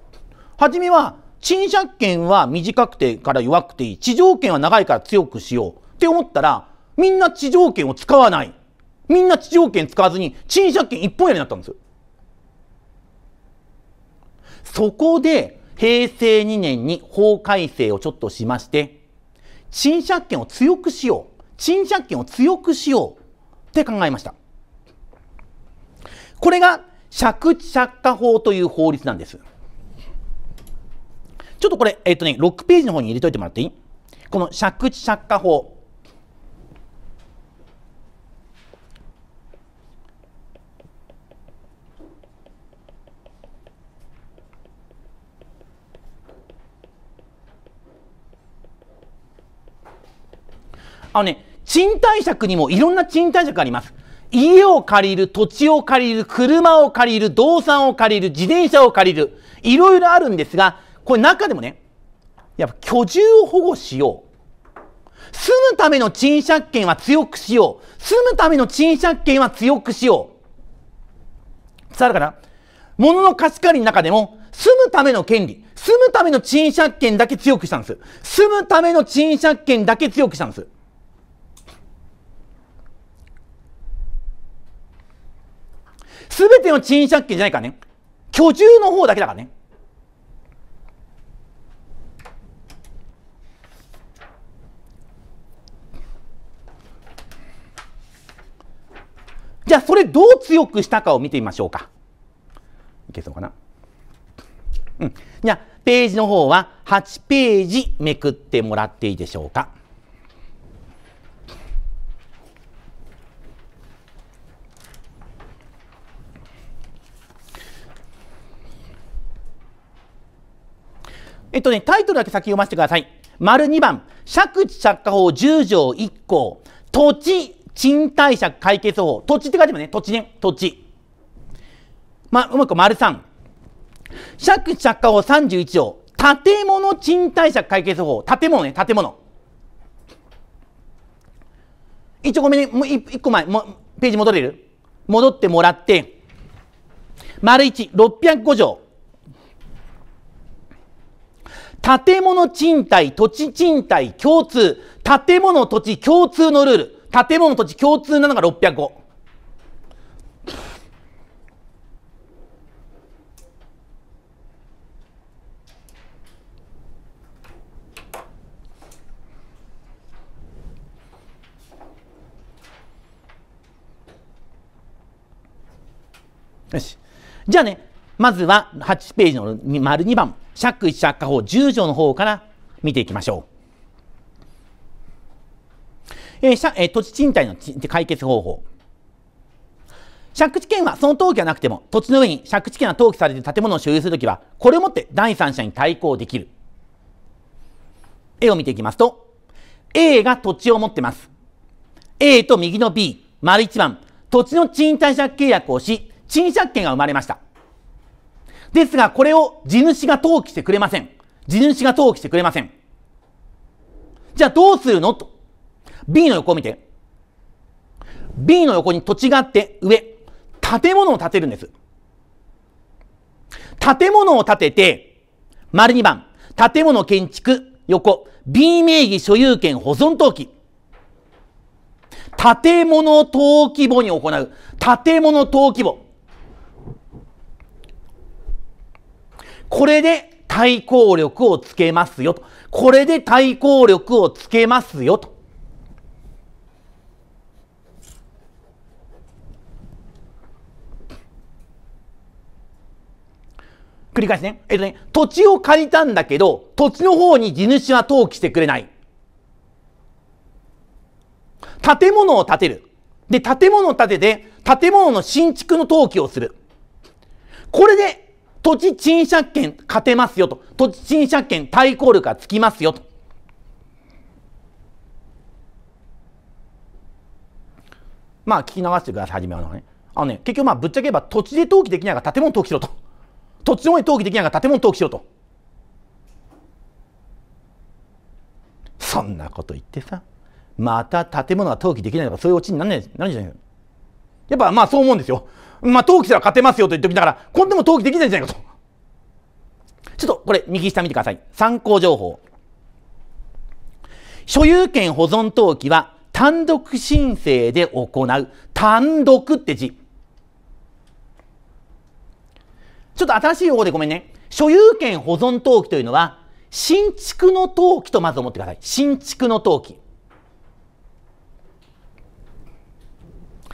初めは、賃借権は短くてから弱くていい。地上権は長いから強くしよう。って思ったら、みんな地上権を使わない。みんな地上権使わずに、賃借権一本やりになったんですよ。そこで、平成2年に法改正をちょっとしまして、賃借権を強くしよう。賃借権を強くしようって考えました。これが借地借家法という法律なんです。ちょっとこれ、えっ、とね、6ページの方に入れといてもらっていいこの借地借家法。あのね、賃貸借にもいろんな賃貸借があります。家を借りる、土地を借りる、車を借りる、動産を借りる、自転車を借りる、いろいろあるんですが、これ中でもね、やっぱ居住を保護しよう。住むための賃借権は強くしよう。住むための賃借権は強くしよう。さあるかな物の貸し借りの中でも、住むための権利、住むための賃借権だけ強くしたんです。住むための賃借権だけ強くしたんです。全ての賃借権じゃないからね。居住の方だけだからね。じゃあそれどう強くしたかを見てみましょうか。いけそうかな。うん。じゃあページの方は8ページめくってもらっていいでしょうか。えっとね、タイトルだけ先読ませてください。丸2番、借地借家法10条1項、土地賃貸借解決法。土地って書いてもね、土地ね、土地。ま、うまく丸3。借地借家法31条、建物賃貸借解決法。建物ね、建物。一応ごめんね、もう1個前、もページ戻れる戻ってもらって、丸1、605条。建物賃貸、土地賃貸共通。建物土地共通のルール。建物土地共通なのが605。よし。じゃあね、まずは8ページの丸2番。釈一釈迦法10条の方から見ていきましょう。えーえー、土地賃貸の解決方法。借地権はその登記がなくても、土地の上に借地権が登記されている建物を所有するときは、これをもって第三者に対抗できる。絵を見ていきますと、A が土地を持ってます。A と右の B、丸1番、土地の賃貸借契約をし、賃借権が生まれました。ですが、これを地主が登記してくれません。地主が登記してくれません。じゃあどうするのと。B の横を見て。B の横に土地があって上。建物を建てるんです。建物を建てて、丸2番。建物建築横。B 名義所有権保存登記。建物登記簿に行う。建物登記簿。これで対抗力をつけますよと。これで対抗力をつけますよと。繰り返しね。えっとね、土地を借りたんだけど、土地の方に地主は登記してくれない。建物を建てる。で、建物を建てて、建物の新築の登記をする。これで土地賃借権勝てますよと。土地賃借権対抗力がつきますよと。まあ聞き流してください、初めはね。あのね、結局まあぶっちゃけ言えば土地で登記できないか建物登記しろと。土地の上で登記できないか建物登記しろと。そんなこと言ってさ、また建物が登記できないとかそういうオチになんない、なんじゃないやっぱまあそう思うんですよ。まあ、記したら勝てますよと言っておきながら、こんでも登記できないんじゃないかと。ちょっとこれ、右下見てください。参考情報。所有権保存登記は、単独申請で行う。単独って字。ちょっと新しい用語でごめんね。所有権保存登記というのは、新築の登記とまず思ってください。新築の登記。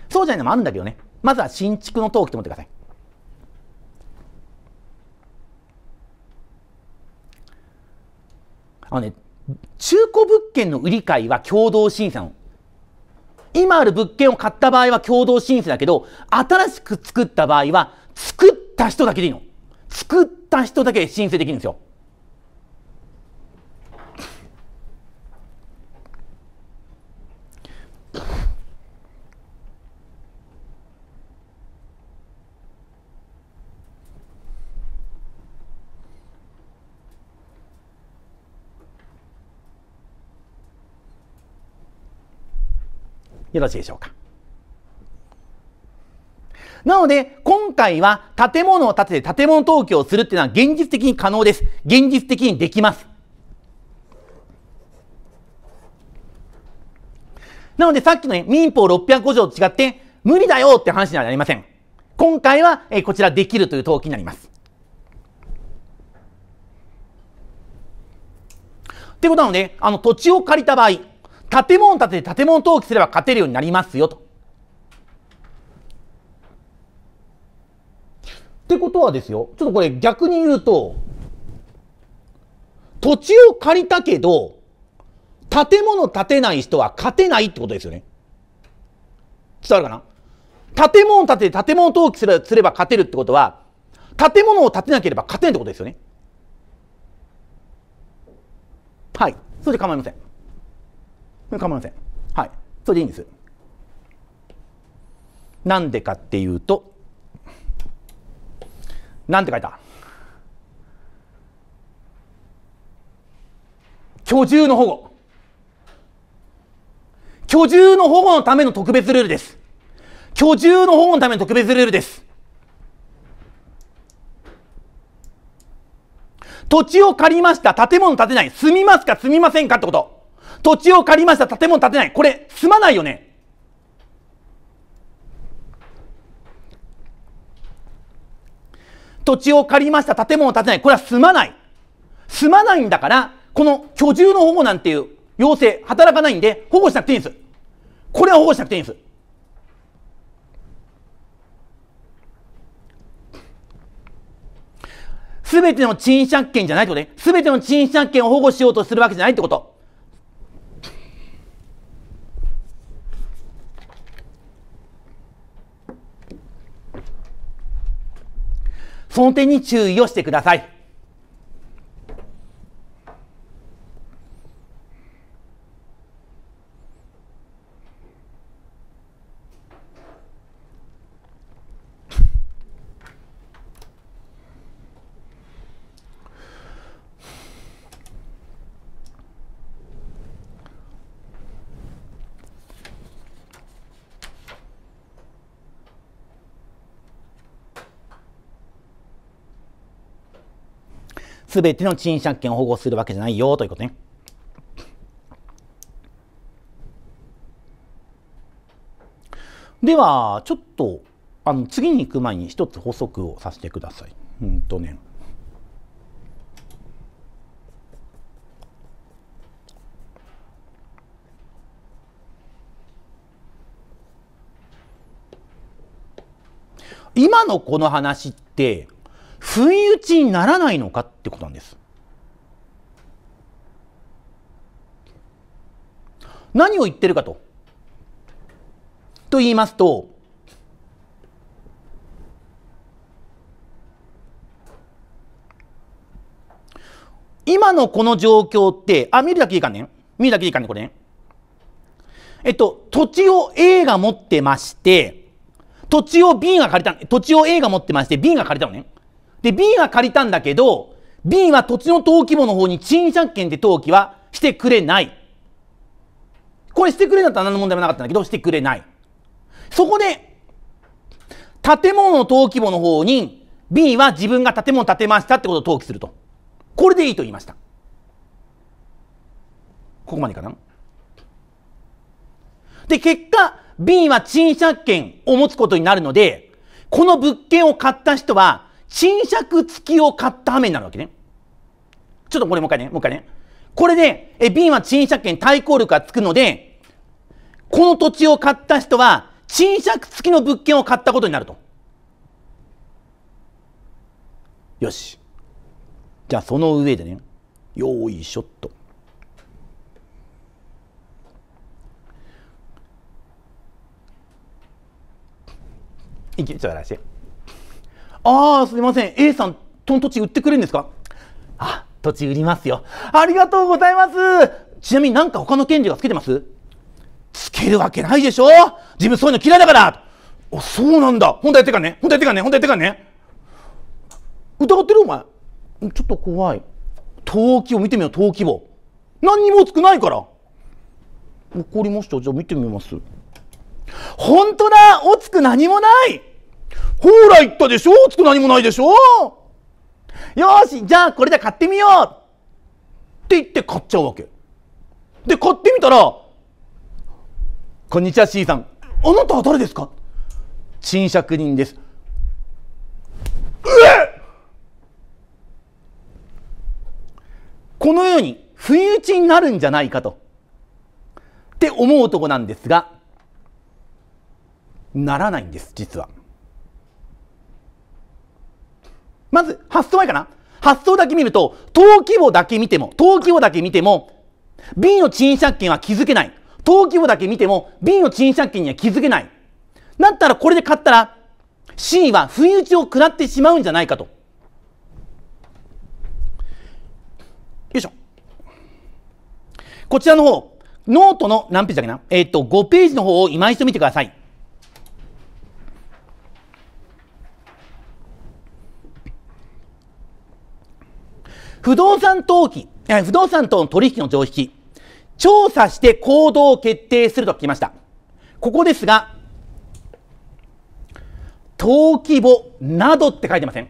そうじゃないのもあるんだけどね。まずは新築の登記と思ってください。あのね、中古物件の売り買いは共同審査の。今ある物件を買った場合は共同審査だけど、新しく作った場合は、作った人だけでいいの。作った人だけ申請できるんですよ。よろしいでしょうかなので、今回は建物を建てて建物登記をするっていうのは現実的に可能です。現実的にできます。なので、さっきの、ね、民法605条と違って、無理だよって話にはなりません。今回は、えこちらできるという登記になります。ってことなので、あの、土地を借りた場合、建物建てて建物投機すれば勝てるようになりますよと。ってことはですよちょっとこれ逆に言うと土地を借りたけど建物建てない人は勝てないってことですよね。伝わるかな建物建てて建物投機すれすれば勝てるってことは建物を建てなければ勝てないってことですよね。はい。それで構いません。構いません。はい。それでいいんです。なんでかっていうと、なんて書いた居住の保護。居住の保護のための特別ルールです。居住の保護のための特別ルールです。土地を借りました、建物建てない、住みますか、住みませんかってこと。土地を借りました、建物建てない。これ、すまないよね。土地を借りました、建物を建てない。これは済まない。済まないんだから、この居住の保護なんていう要請、働かないんで、保護しなくていいんです。これは保護しなくていいんです。すべての賃借権じゃないってことね。すべての賃借権を保護しようとするわけじゃないってこと。その点に注意をしてください。全ての賃借権を保護するわけじゃないよということね。では、ちょっと、あの、次に行く前に一つ補足をさせてください。うんとね。今のこの話って不意打ちにならないのかってことなんです。何を言ってるかと。と言いますと、今のこの状況って、あ、見るだけいいかね。見るだけいいかね、これね。えっと、土地を A が持ってまして、土地を B が借りた、土地を A が持ってまして、B が借りたのね。で、B は借りたんだけど、B は土地の登記簿の方に賃借権で登記はしてくれない。これしてくれなかったら何の問題もなかったんだけど、してくれない。そこで、建物の登記簿の方に B は自分が建物建てましたってことを登記すると。これでいいと言いました。ここまでかなで、結果、B は賃借権を持つことになるので、この物件を買った人は、賃借付きを買った雨になるわけね。ちょっとこれもう一回ね、もう一回ね。これで、え、瓶は賃借権対抗力がつくので、この土地を買った人は、賃借付きの物件を買ったことになると。よし。じゃあその上でね、よいしょっと。いき、ちょっとらして。ああ、すいません。A さん、とん土地売ってくれるんですかあ、土地売りますよ。ありがとうございます。ちなみになんか他の権利がつけてますつけるわけないでしょ自分そういうの嫌いだからあ、そうなんだ。本当やってかね本当やってかね本当やってかね疑ってるお前。ちょっと怖い。登記を見てみよう、登記簿。何にもつくないから。怒りました。じゃあ見てみます。本当だおつく何もないほら言ったでしょつく何もないでしょよしじゃあこれで買ってみようって言って買っちゃうわけで買ってみたら「こんにちは C さんあなたは誰ですか?」「賃借人です」えこのように不意打ちになるんじゃないかとって思うとこなんですがならないんです実は。まず、発想前かな発想だけ見ると、登記簿だけ見ても、登記簿だけ見ても、B の賃借権は気づけない。登記簿だけ見ても、B の賃借権には気づけない。だったらこれで買ったら、C は不意打ちを食らってしまうんじゃないかと。よいしょ。こちらの方、ノートの何ページだっけなえっ、ー、と、5ページの方を今一度見てください。不動産登記、不動産等の取引の常識、調査して行動を決定すると聞きました。ここですが、登記簿などって書いてません。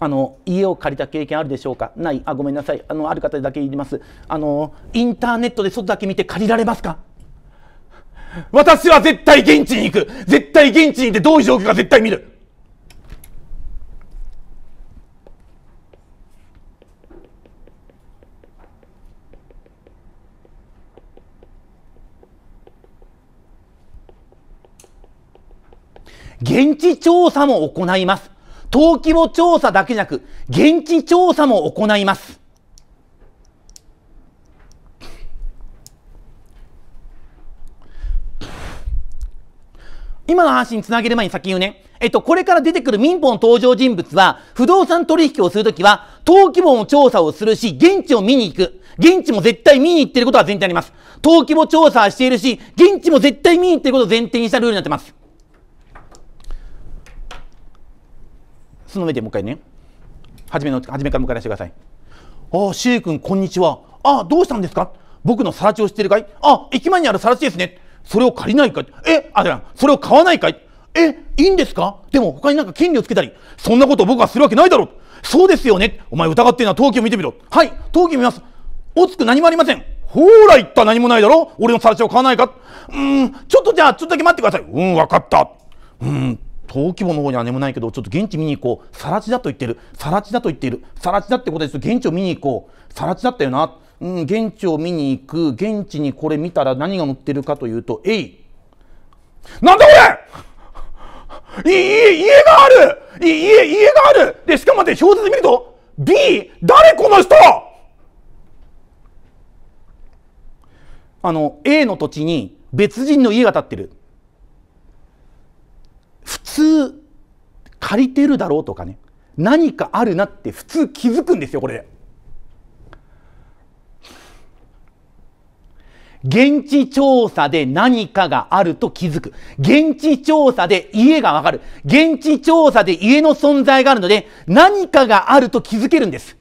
あの家を借りた経験あるでしょうかないあごめんなさいあのある方だけいますあのインターネットで外だけ見て借りられますか私は絶対現地に行く絶対現地に行ってどういう状況か絶対見る現地調査も行います登記簿調査だけじゃなく現地調査も行います今の話につなげる前に先言うね。えっと、これから出てくる民法の登場人物は、不動産取引をするときは、登記簿の調査をするし、現地を見に行く。現地も絶対見に行ってることは前提にあります。登記簿調査しているし、現地も絶対見に行ってることを前提にしたルールになってます。その上でもう一回ね。はじめの、はじめから迎えらせてください。ああ、シエ君、こんにちは。ああ、どうしたんですか僕のさらチをってるかいああ、駅前にあるさらチですね。それを借りないかえあじゃそれを買わないかいえいいんですかでも他になんか権利をつけたりそんなことを僕はするわけないだろうそうですよねお前疑ってるのは登記を見てみろはい登記見ますおつく何もありませんほら言った何もないだろ俺のサラチを買わないかうんちょっとじゃあちょっとだけ待ってくださいうん分かったうん登記簿の方には何もないけどちょっと現地見に行こうさら地だと言ってるさら地だと言っているさら地だってことです現地を見に行こうさら地だったよなうん、現地を見に行く、現地にこれ見たら何が載ってるかというと、えいなんだこれ家、家があるい、家、家があるで、しかも待表示で見ると、B! 誰この人あの、A の土地に別人の家が建ってる。普通、借りてるだろうとかね。何かあるなって普通気づくんですよ、これで。現地調査で何かがあると気づく。現地調査で家がわかる。現地調査で家の存在があるので、何かがあると気づけるんです。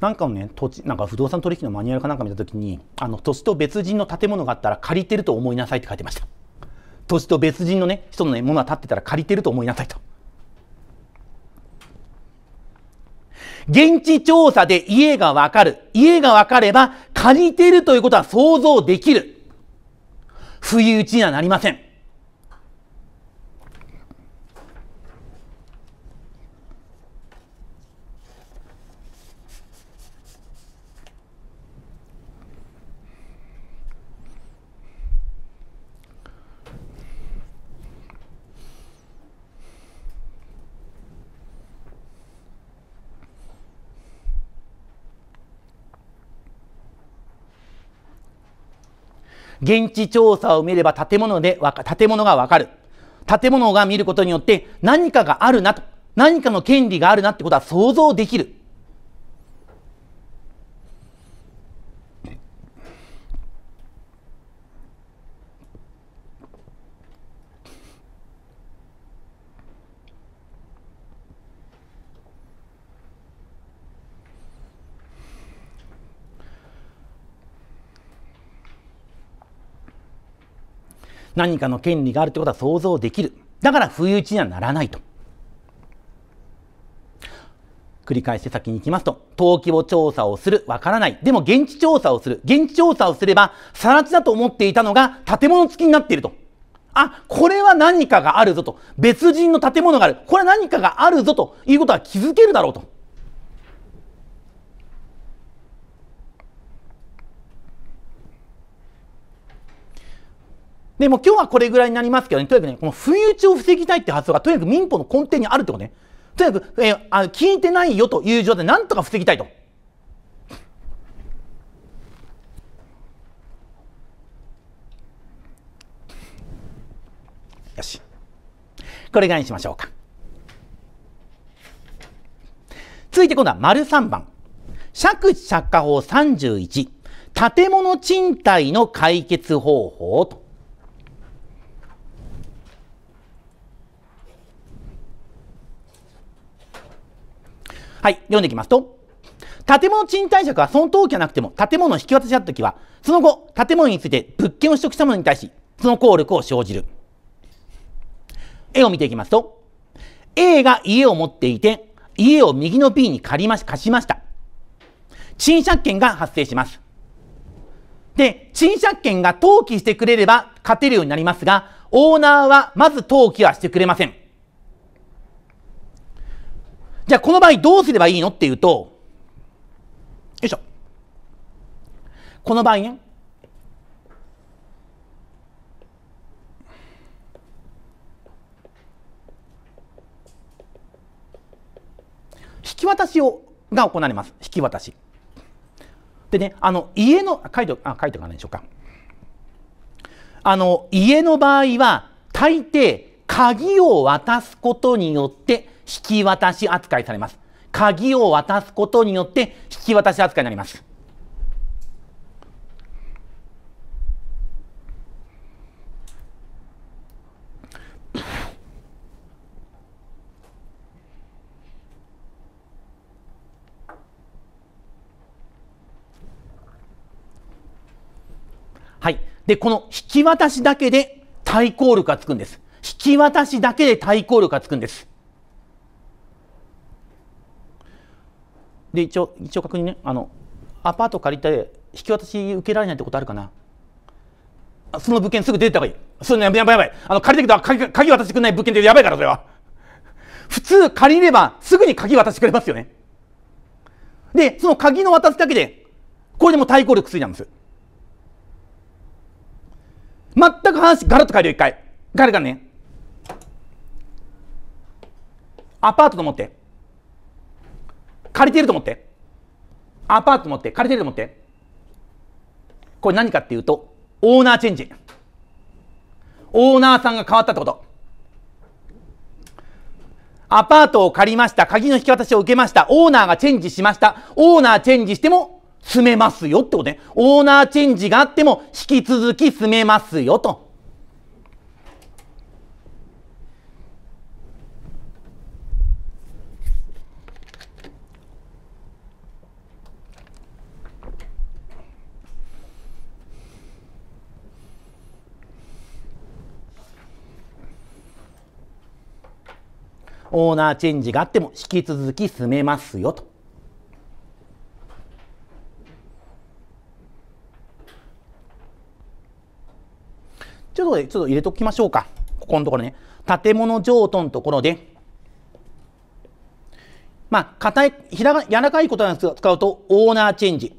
なんかね、土地、なんか不動産取引のマニュアルかなんか見たときに、あの、土地と別人の建物があったら借りてると思いなさいって書いてました。土地と別人のね、人のね、ものが建ってたら借りてると思いなさいと。現地調査で家がわかる。家がわかれば借りてるということは想像できる。不意打ちにはなりません。現地調査を見れば建物で建物がわかる。建物が見ることによって何かがあるなと、何かの権利があるなってことは想像できる。何かの権利があるってことは想像できるだから不意打ちにはならないと繰り返して先に行きますと登記簿調査をするわからないでも現地調査をする現地調査をすれば更地だと思っていたのが建物付きになっているとあこれは何かがあるぞと別人の建物があるこれは何かがあるぞということは気づけるだろうとで、も今日はこれぐらいになりますけどね、とにかくね、この不意打ちを防ぎたいって発想が、とにかく民法の根底にあるってことね。とにかく、えー、あ聞いてないよという状態で、なんとか防ぎたいと。よし。これぐらいにしましょうか。続いて今度は丸3番。借地借家法31。建物賃貸の解決方法と。はい、読んでいきますと、建物賃貸借はその登記はなくても建物を引き渡しだったときは、その後、建物について物件を取得したものに対し、その効力を生じる。絵を見ていきますと、A が家を持っていて、家を右の B に借りまし、貸しました。賃借権が発生します。で、賃借権が登記してくれれば勝てるようになりますが、オーナーはまず登記はしてくれません。じゃあこの場合どうすればいいのっていうと、よいしょ。この場合ね、引き渡しをが行われます。引き渡し。でね、あの家の書いてあ書いておかないでしょうか。あの家の場合は大抵鍵を渡すことによって引き渡し扱いされます。鍵を渡すことによって引き渡し扱いになります。はい。で、この引き渡しだけで対抗力がつくんです。引き渡しだけで対抗力がつくんです。で一応一応確認ねあのアパート借りて引き渡し受けられないってことあるかなその物件すぐ出てた方がいいそれやばいやばいやばいあの借りてきた鍵鍵渡してくれない物件ってやばいからそれは 普通借りればすぐに鍵渡してくれますよねでその鍵の渡すだけでこれでも対抗力ついなんです全く話ガラッと変えるよ一回ガラガラねアパートと思って借りてると思って。アパート持って、借りてると思って。これ何かっていうと、オーナーチェンジ。オーナーさんが変わったってこと。アパートを借りました。鍵の引き渡しを受けました。オーナーがチェンジしました。オーナーチェンジしても住めますよってことね。オーナーチェンジがあっても引き続き住めますよと。オーナーチェンジがあっても引き続き住めますよと。ちょっと、ちょっと入れときましょうか。ここのところね。建物譲渡のところで、まあ、硬い、らが、柔らかいことを使うと、オーナーチェンジ。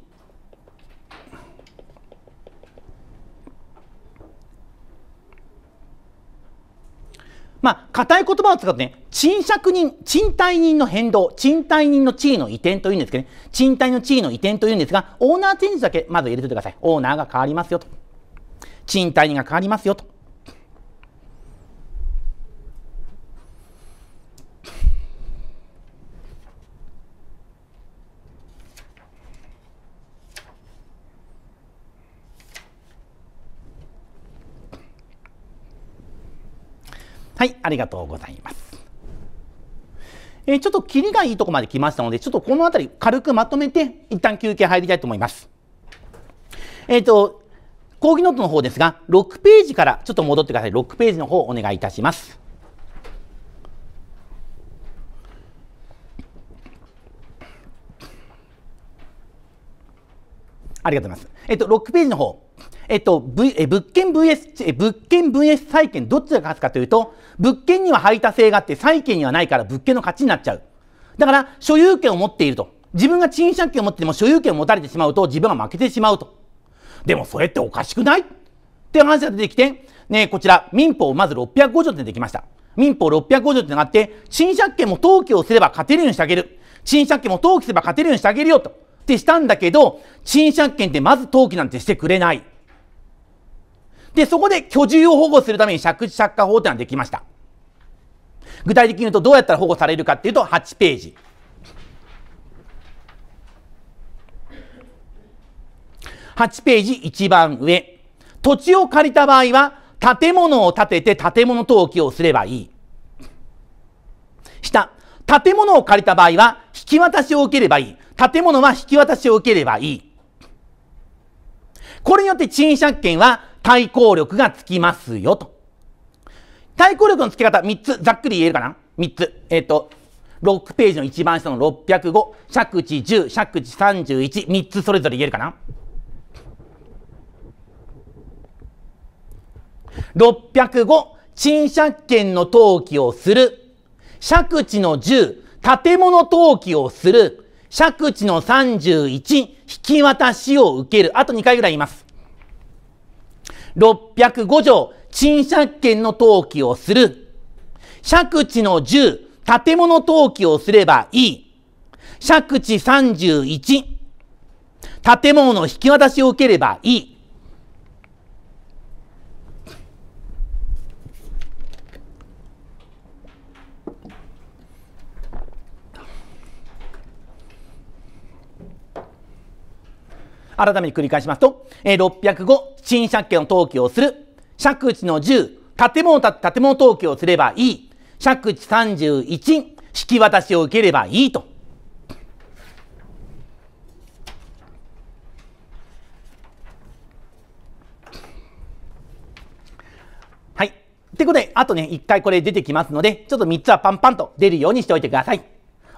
まあ、硬い言葉を使うとね、賃借人、賃貸人の変動、賃貸人の地位の移転というんですけどね、賃貸の地位の移転というんですが、オーナーチェンジだけまず入れておいてください。オーナーが変わりますよと。賃貸人が変わりますよと。はい、ありがとうございます。えー、ちょっとキりがいいとこまで来ましたので、ちょっとこの辺り軽くまとめて、一旦休憩入りたいと思います。えっ、ー、と、講義ノートの方ですが、6ページからちょっと戻ってください。6ページの方お願いいたします。ありがとうございます。えっ、ー、と、6ページの方。えっと、v、え物件 VS、え物件 VS 債権、どっちが勝つかというと、物件には排他性があって、債権にはないから物件の勝ちになっちゃう。だから、所有権を持っていると。自分が賃借権を持っても所有権を持たれてしまうと、自分が負けてしまうと。でも、それっておかしくないって話が出てきて、ね、こちら、民法まず605条で出てきました。民法605条ってのがあって、賃借権も登記をすれば勝てるようにしてあげる。賃借権も登記すれば勝てるようにしてあげるよと。ってしたんだけど、賃借権ってまず登記なんてしてくれない。で、そこで居住を保護するために借地借家法っていうのはできました。具体的に言うとどうやったら保護されるかっていうと8ページ。8ページ一番上。土地を借りた場合は建物を建てて建物登記をすればいい。下。建物を借りた場合は引き渡しを受ければいい。建物は引き渡しを受ければいい。これによって賃借権は対抗力がつきますよと。対抗力のつけ方3つ、ざっくり言えるかな ?3 つ。えっ、ー、と、6ページの一番下の605、尺地10、尺地31、3つそれぞれ言えるかな ?605、賃借権の登記をする。借地の10、建物登記をする。借地の31、引き渡しを受ける。あと2回ぐらい言います。605条、賃借権の登記をする。借地の10、建物登記をすればいい。借地31、建物の引き渡しを受ければいい。改めて繰り返しますと、えー、605、新借家の登記をする。借地の10、建物建建物登記をすればいい。借地31、引き渡しを受ければいいと。はい。ってことで、あとね、一回これ出てきますので、ちょっと3つはパンパンと出るようにしておいてください。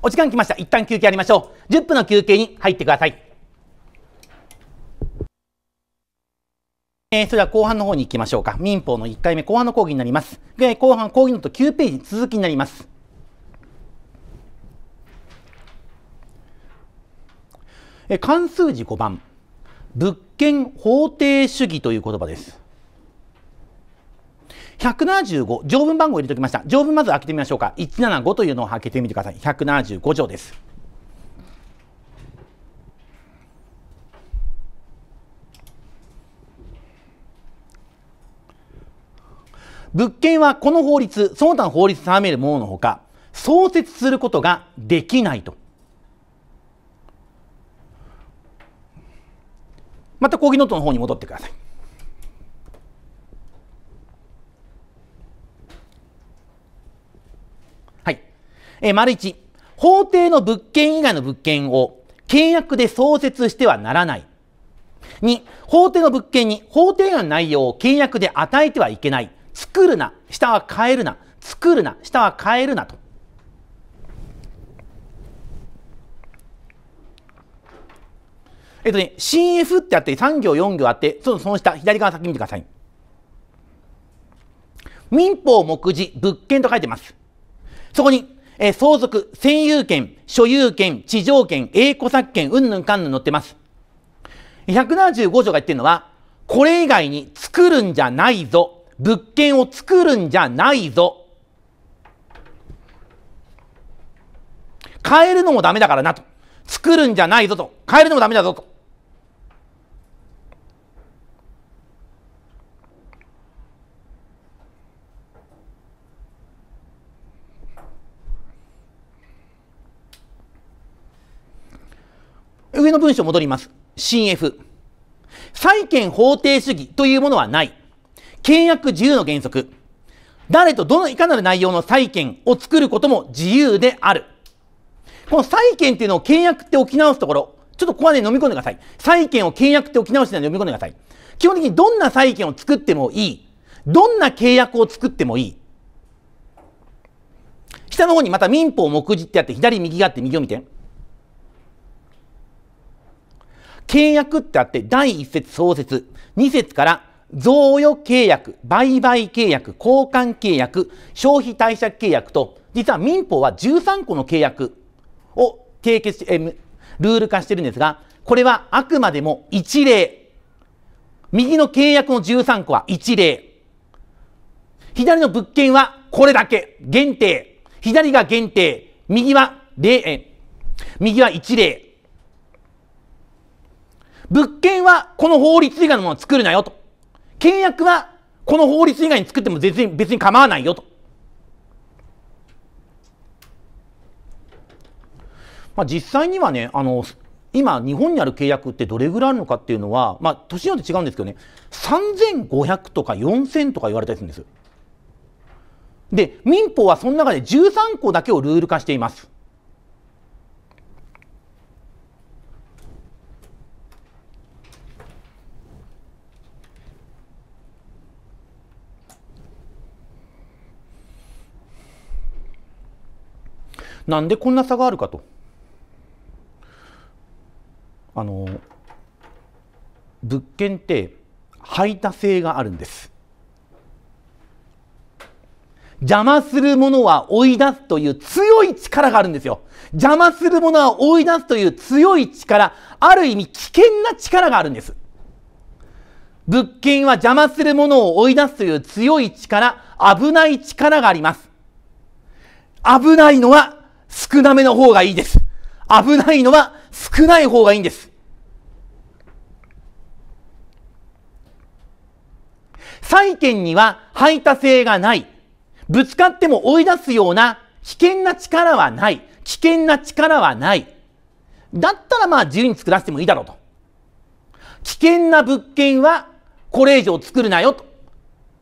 お時間きました。一旦休憩ありましょう。10分の休憩に入ってください。えー、それでは後半の方に行きましょうか。民法の1回目、後半の講義になります。で、後半講義のと9ページ続きになります。え関数字5番、物件法定主義という言葉です。175条文番号入れておきました条文まず開けてみましょうか175というのを開けてみてください175条です物件はこの法律、その他の法律定めるもののほか、創設することができないと。また講義ノートの方に戻ってください。はい。えー、丸1、法定の物件以外の物件を契約で創設してはならない。2、法定の物件に法定案の内容を契約で与えてはいけない。作るな下は変えるな作るな下は変えるなとえっとね CF ってあって3行4行あってそのその下左側先見てください民法目次物件と書いてますそこに、えー、相続占有権所有権地上権栄固作権うんぬんかんぬん載ってます175条が言ってるのはこれ以外に作るんじゃないぞ物件を作るんじゃないぞ変えるのもダメだからなと作るんじゃないぞと変えるのもダメだぞと上の文章戻ります。新 F。債権法定主義というものはない。契約自由の原則。誰とどのいかなる内容の債権を作ることも自由である。この債権っていうのを契約って置き直すところ、ちょっとここはね、飲み込んでください。債権を契約って置き直してないで飲み込んでください。基本的にどんな債権を作ってもいい。どんな契約を作ってもいい。下の方にまた民法目次ってあって、左右があって右を見て。契約ってあって、第1節創設、2節から贈与契約、売買契約、交換契約、消費貸借契約と、実は民法は13個の契約を締結え、ルール化してるんですが、これはあくまでも一例。右の契約の13個は一例。左の物件はこれだけ、限定。左が限定。右は例、右は一例。物件はこの法律以外のものを作るなよと。契約はこの法律以外に作っても別に別に構わないよと。まあ、実際にはねあの今日本にある契約ってどれぐらいあるのかっていうのは、まあ、年によって違うんですけどね3500とか4000とか言われたりするんですよ。で民法はその中で13項だけをルール化しています。なんでこんな差があるかと。あの物件って排他性があるんです邪魔するものは追い出すという強い力があるんですよ邪魔するものは追い出すという強い力ある意味危険な力があるんです物件は邪魔するものを追い出すという強い力危ない力があります危ないのは少なめの方がいいです。危ないのは少ない方がいいんです。債権には排他性がない。ぶつかっても追い出すような危険な力はない。危険な力はない。だったらまあ自由に作らせてもいいだろうと。危険な物件はこれ以上作るなよと。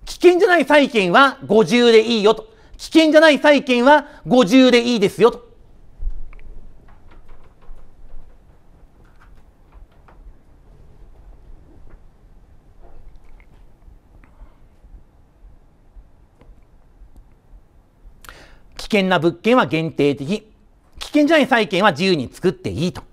危険じゃない債権は50でいいよと。危険じゃない債権は50でいいですよと。危険な物件は限定的危険じゃない債権は自由に作っていいと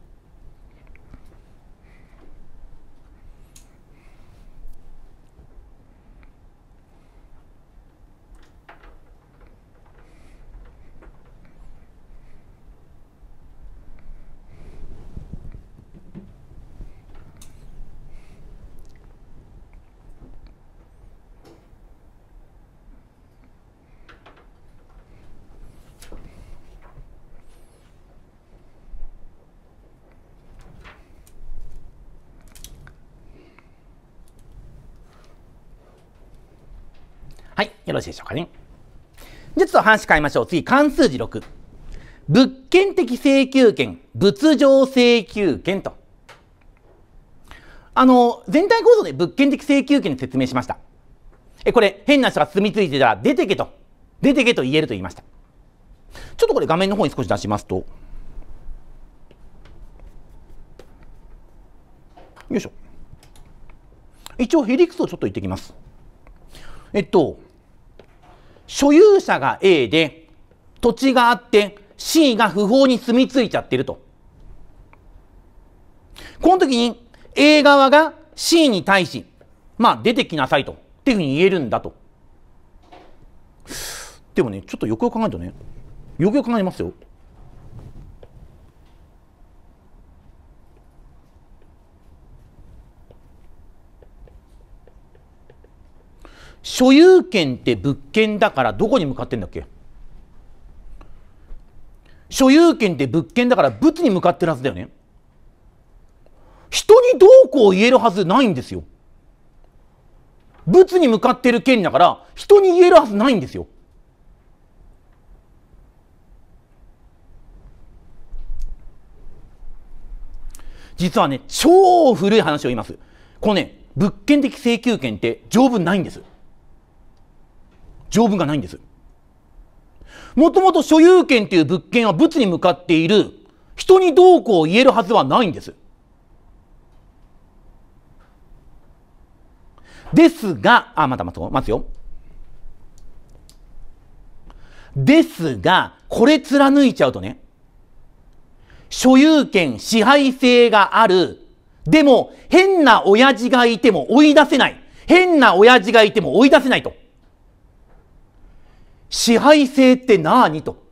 はい、よろしいでしょうかね。じゃあちょっと話変えましょう。次、関数字6。物件的請求権、物上請求権と。あの、全体構造で物件的請求権で説明しました。え、これ、変な人が住み着いてたら、出てけと、出てけと言えると言いました。ちょっとこれ画面の方に少し出しますと、よいしょ。一応ヘリクスをちょっと言ってきます。えっと、所有者が A で土地があって C が不法に住み着いちゃってると。この時に A 側が C に対し、まあ出てきなさいと、っていうふうに言えるんだと。でもね、ちょっとよくよく考えるとね、よくよく考えますよ。所有権って物件だからどこに向かってんだっけ所有権って物件だから物に向かってるはずだよね。人にどうこう言えるはずないんですよ。物に向かってる権利だから人に言えるはずないんですよ。実はね、超古い話を言います。このね、物件的請求権って条文ないんです。条文がないんです。もともと所有権という物件は物に向かっている人にどうこう言えるはずはないんです。ですが、あ、またまた、待つよ。ですが、これ貫いちゃうとね、所有権、支配性がある。でも、変な親父がいても追い出せない。変な親父がいても追い出せないと。支配性って何と。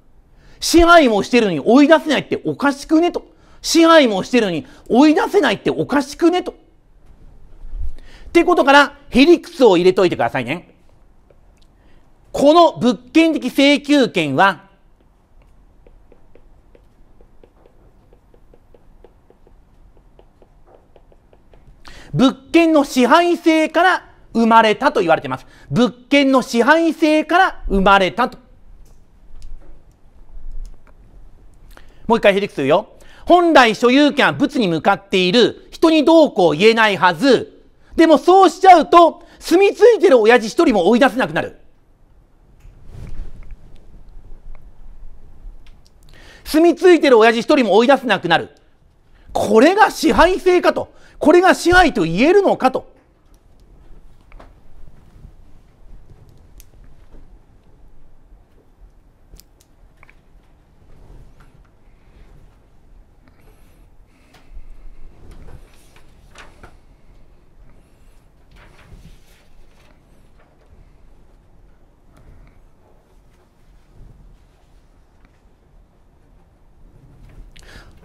支配もしてるのに追い出せないっておかしくねと。支配もしてるのに追い出せないっておかしくねと。ってことから、ヘリクスを入れといてくださいね。この物件的請求権は、物件の支配性から生まれたと言われています。物件の支配性から生まれたと。もう一回ヘリクス言よ。本来所有権は物に向かっている。人にどうこう言えないはず。でもそうしちゃうと、住み着いてる親父一人も追い出せなくなる。住み着いてる親父一人も追い出せなくなる。これが支配性かと。これが支配と言えるのかと。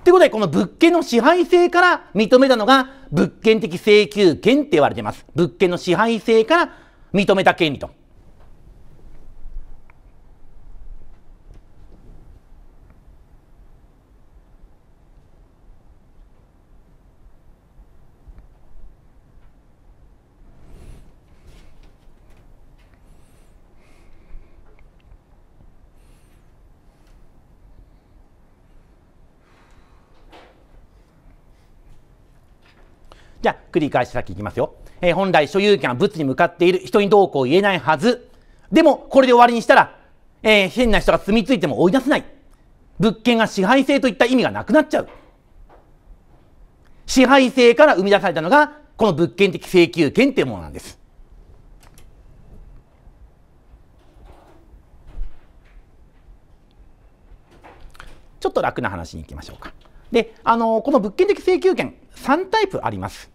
ということで、この物件の支配性から認めたのが、物件的請求権って言われています。物件の支配性から認めた権利と。じゃあ、繰り返し先きいきますよ。えー、本来所有権は物に向かっている。人にどうこう言えないはず。でも、これで終わりにしたら、えー、変な人が住み着いても追い出せない。物件が支配性といった意味がなくなっちゃう。支配性から生み出されたのが、この物件的請求権というものなんです。ちょっと楽な話に行きましょうか。で、あのこの物件的請求権、3タイプあります。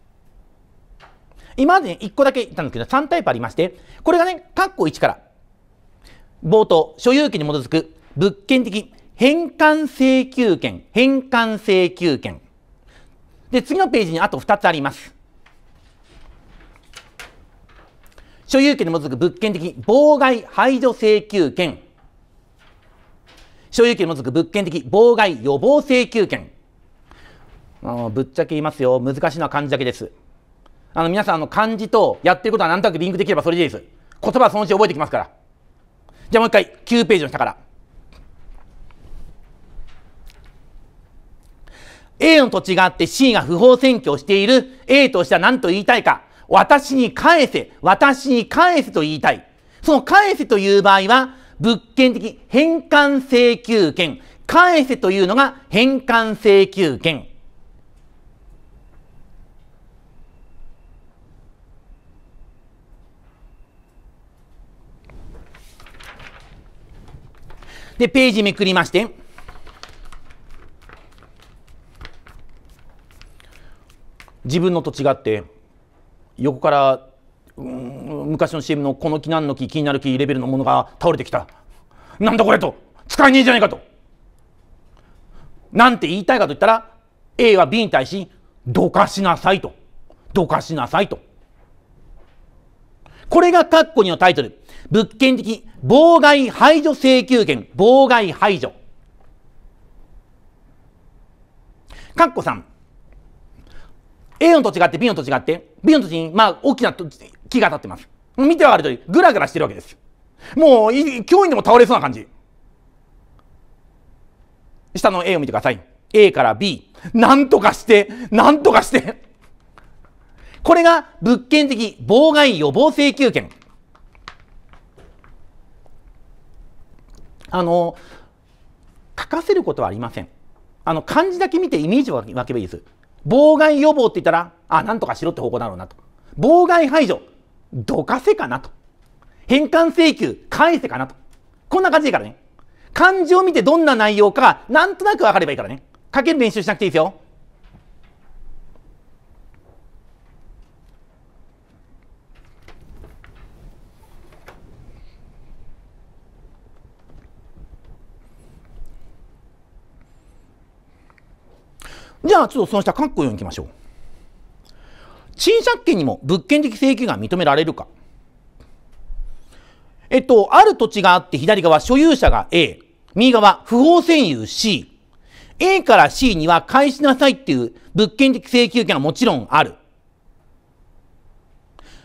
今まで、1個だけ言ったんですけど、3タイプありまして、これがね、括弧1から、冒頭、所有権に基づく物件的返還請求権、返還請求権。で、次のページにあと2つあります。所有権に基づく物件的妨害排除請求権。所有権に基づく物件的妨害予防請求権。あのぶっちゃけ言いますよ難しいのは漢字だけですあの皆さんあの漢字とやってることは何となくリンクできればそれでいいです言葉はそのうち覚えてきますからじゃあもう一回9ページの下から A の土地があって C が不法占拠をしている A としては何と言いたいか私に返せ私に返せと言いたいその返せという場合は物件的返還請求権返せというのが返還請求権で、ページめくりまして、自分のと違って、横から、昔の CM のこの木なんの木、気になる木レベルのものが倒れてきた。なんだこれと使えねえじゃないかと。なんて言いたいかと言ったら、A は B に対し、どかしなさいと。どかしなさいと。これが括弧にのタイトル。物件的妨害排除請求権、妨害排除。かっこん、A の土地があって B の土地があって B の土地にまあ大きな木が立ってます見てわかる通りグラグラしてるわけですもう脅威でも倒れそうな感じ下の A を見てください A から B なんとかしてなんとかしてこれが物件的妨害予防請求権あの書かせることはありませんあの漢字だけ見てイメージを分けばいいです妨害予防って言ったらあなんとかしろって方向だろうなと妨害排除どかせかなと返還請求返せかなとこんな感じでいいからね漢字を見てどんな内容かなんとなく分かればいいからね書ける練習しなくていいですよじゃあちょっとその下括弧こよきましょう賃借権にも物件的請求が認められるかえっとある土地があって左側所有者が A 右側不法占有 C A から C には返しなさいっていう物件的請求権はもちろんある。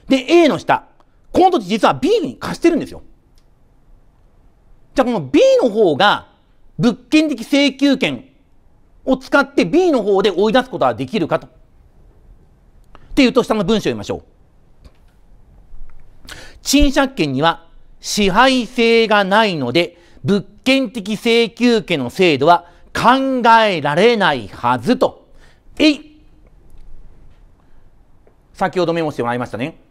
で、A の下。この土地実は B に貸してるんですよ。じゃあこの B の方が物件的請求権を使って B の方で追い出すことはできるかと。っていうと下の文章読みましょう。賃借権には支配性がないので、物件的請求権の制度は考えられないはずと。えい先ほどメモしてもらいましたね。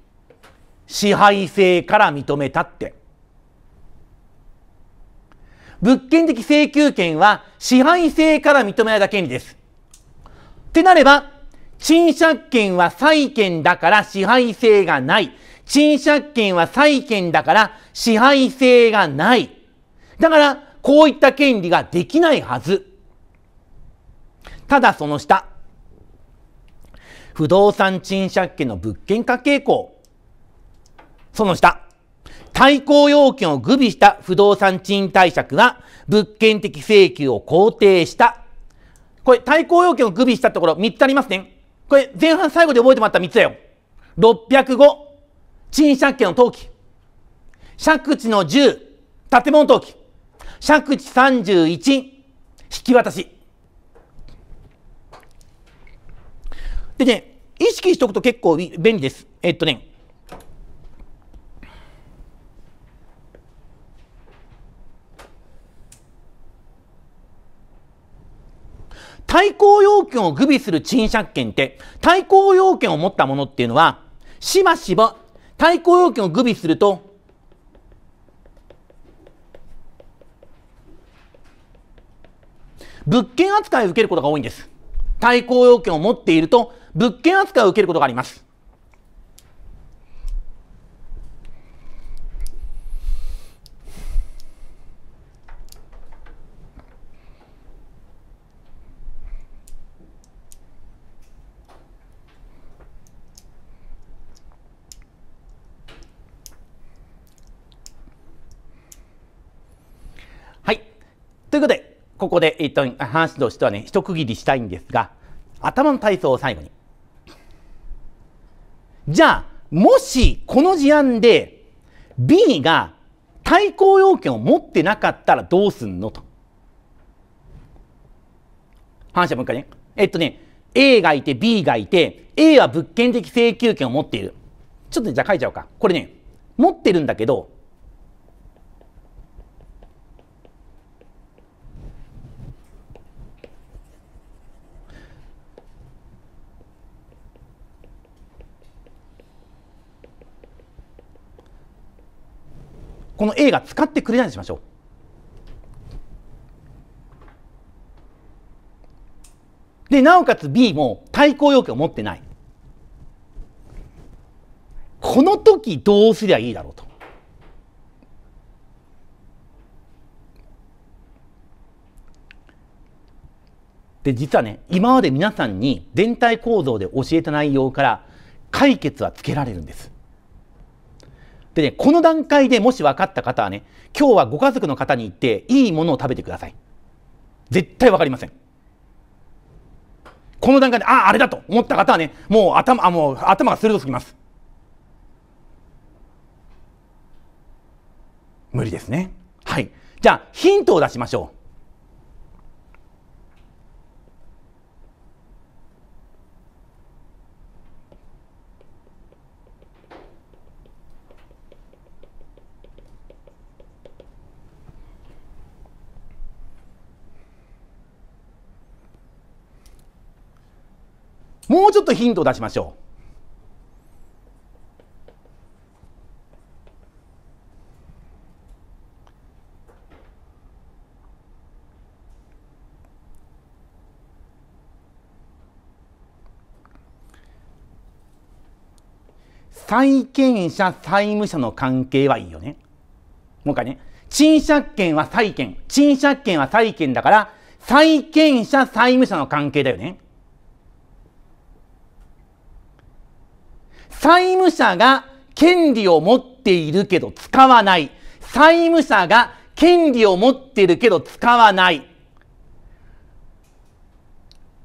支配性から認めたって。物件的請求権は支配性から認められた権利です。ってなれば、賃借権は債権だから支配性がない。賃借権は債権だから支配性がない。だから、こういった権利ができないはず。ただその下。不動産賃借権の物件化傾向。その下。対抗要件を具備した不動産賃貸借が物件的請求を肯定した。これ、対抗要件を具備したところ3つありますね。これ、前半最後で覚えてもらった3つだよ。605、賃借権の登記。借地の10、建物登記。借地31、引き渡し。でね、意識しておくと結構便利です。えっとね、対抗要件を具備する賃借権って、対抗要件を持ったものっていうのは、しばしば対抗要件を具備すると、物件扱いを受けることが多いんです。対抗要件を持っていると、物件扱いを受けることがあります。ということで、ここで、えっと、話としてはね、一区切りしたいんですが、頭の体操を最後に。じゃあ、もしこの事案で B が対抗要件を持ってなかったらどうすんのと。話はもう一回ね。えっとね、A がいて B がいて、A は物件的請求権を持っている。ちょっと、ね、じゃあ書いちゃおうか。これね、持ってるんだけど、この A が使ってくれないしましょう。でなおかつ B も対抗要件を持ってないこの時どうすりゃいいだろうと。で実はね今まで皆さんに全体構造で教えた内容から解決はつけられるんです。でね、この段階でもし分かった方はね、今日はご家族の方に言って、いいものを食べてください。絶対分かりません。この段階で、ああ、あれだと思った方はね、もう頭、あもう頭が鋭すぎます。無理ですね。はい。じゃあ、ヒントを出しましょう。もうちょっとヒントを出しましょう。債権者債務者の関係はいいよね。もう一回ね。賃借権は債権。賃借権は債権だから、債権者債務者の関係だよね。債務者が権利を持っているけど使わない。債務者が権利を持っているけど使わない。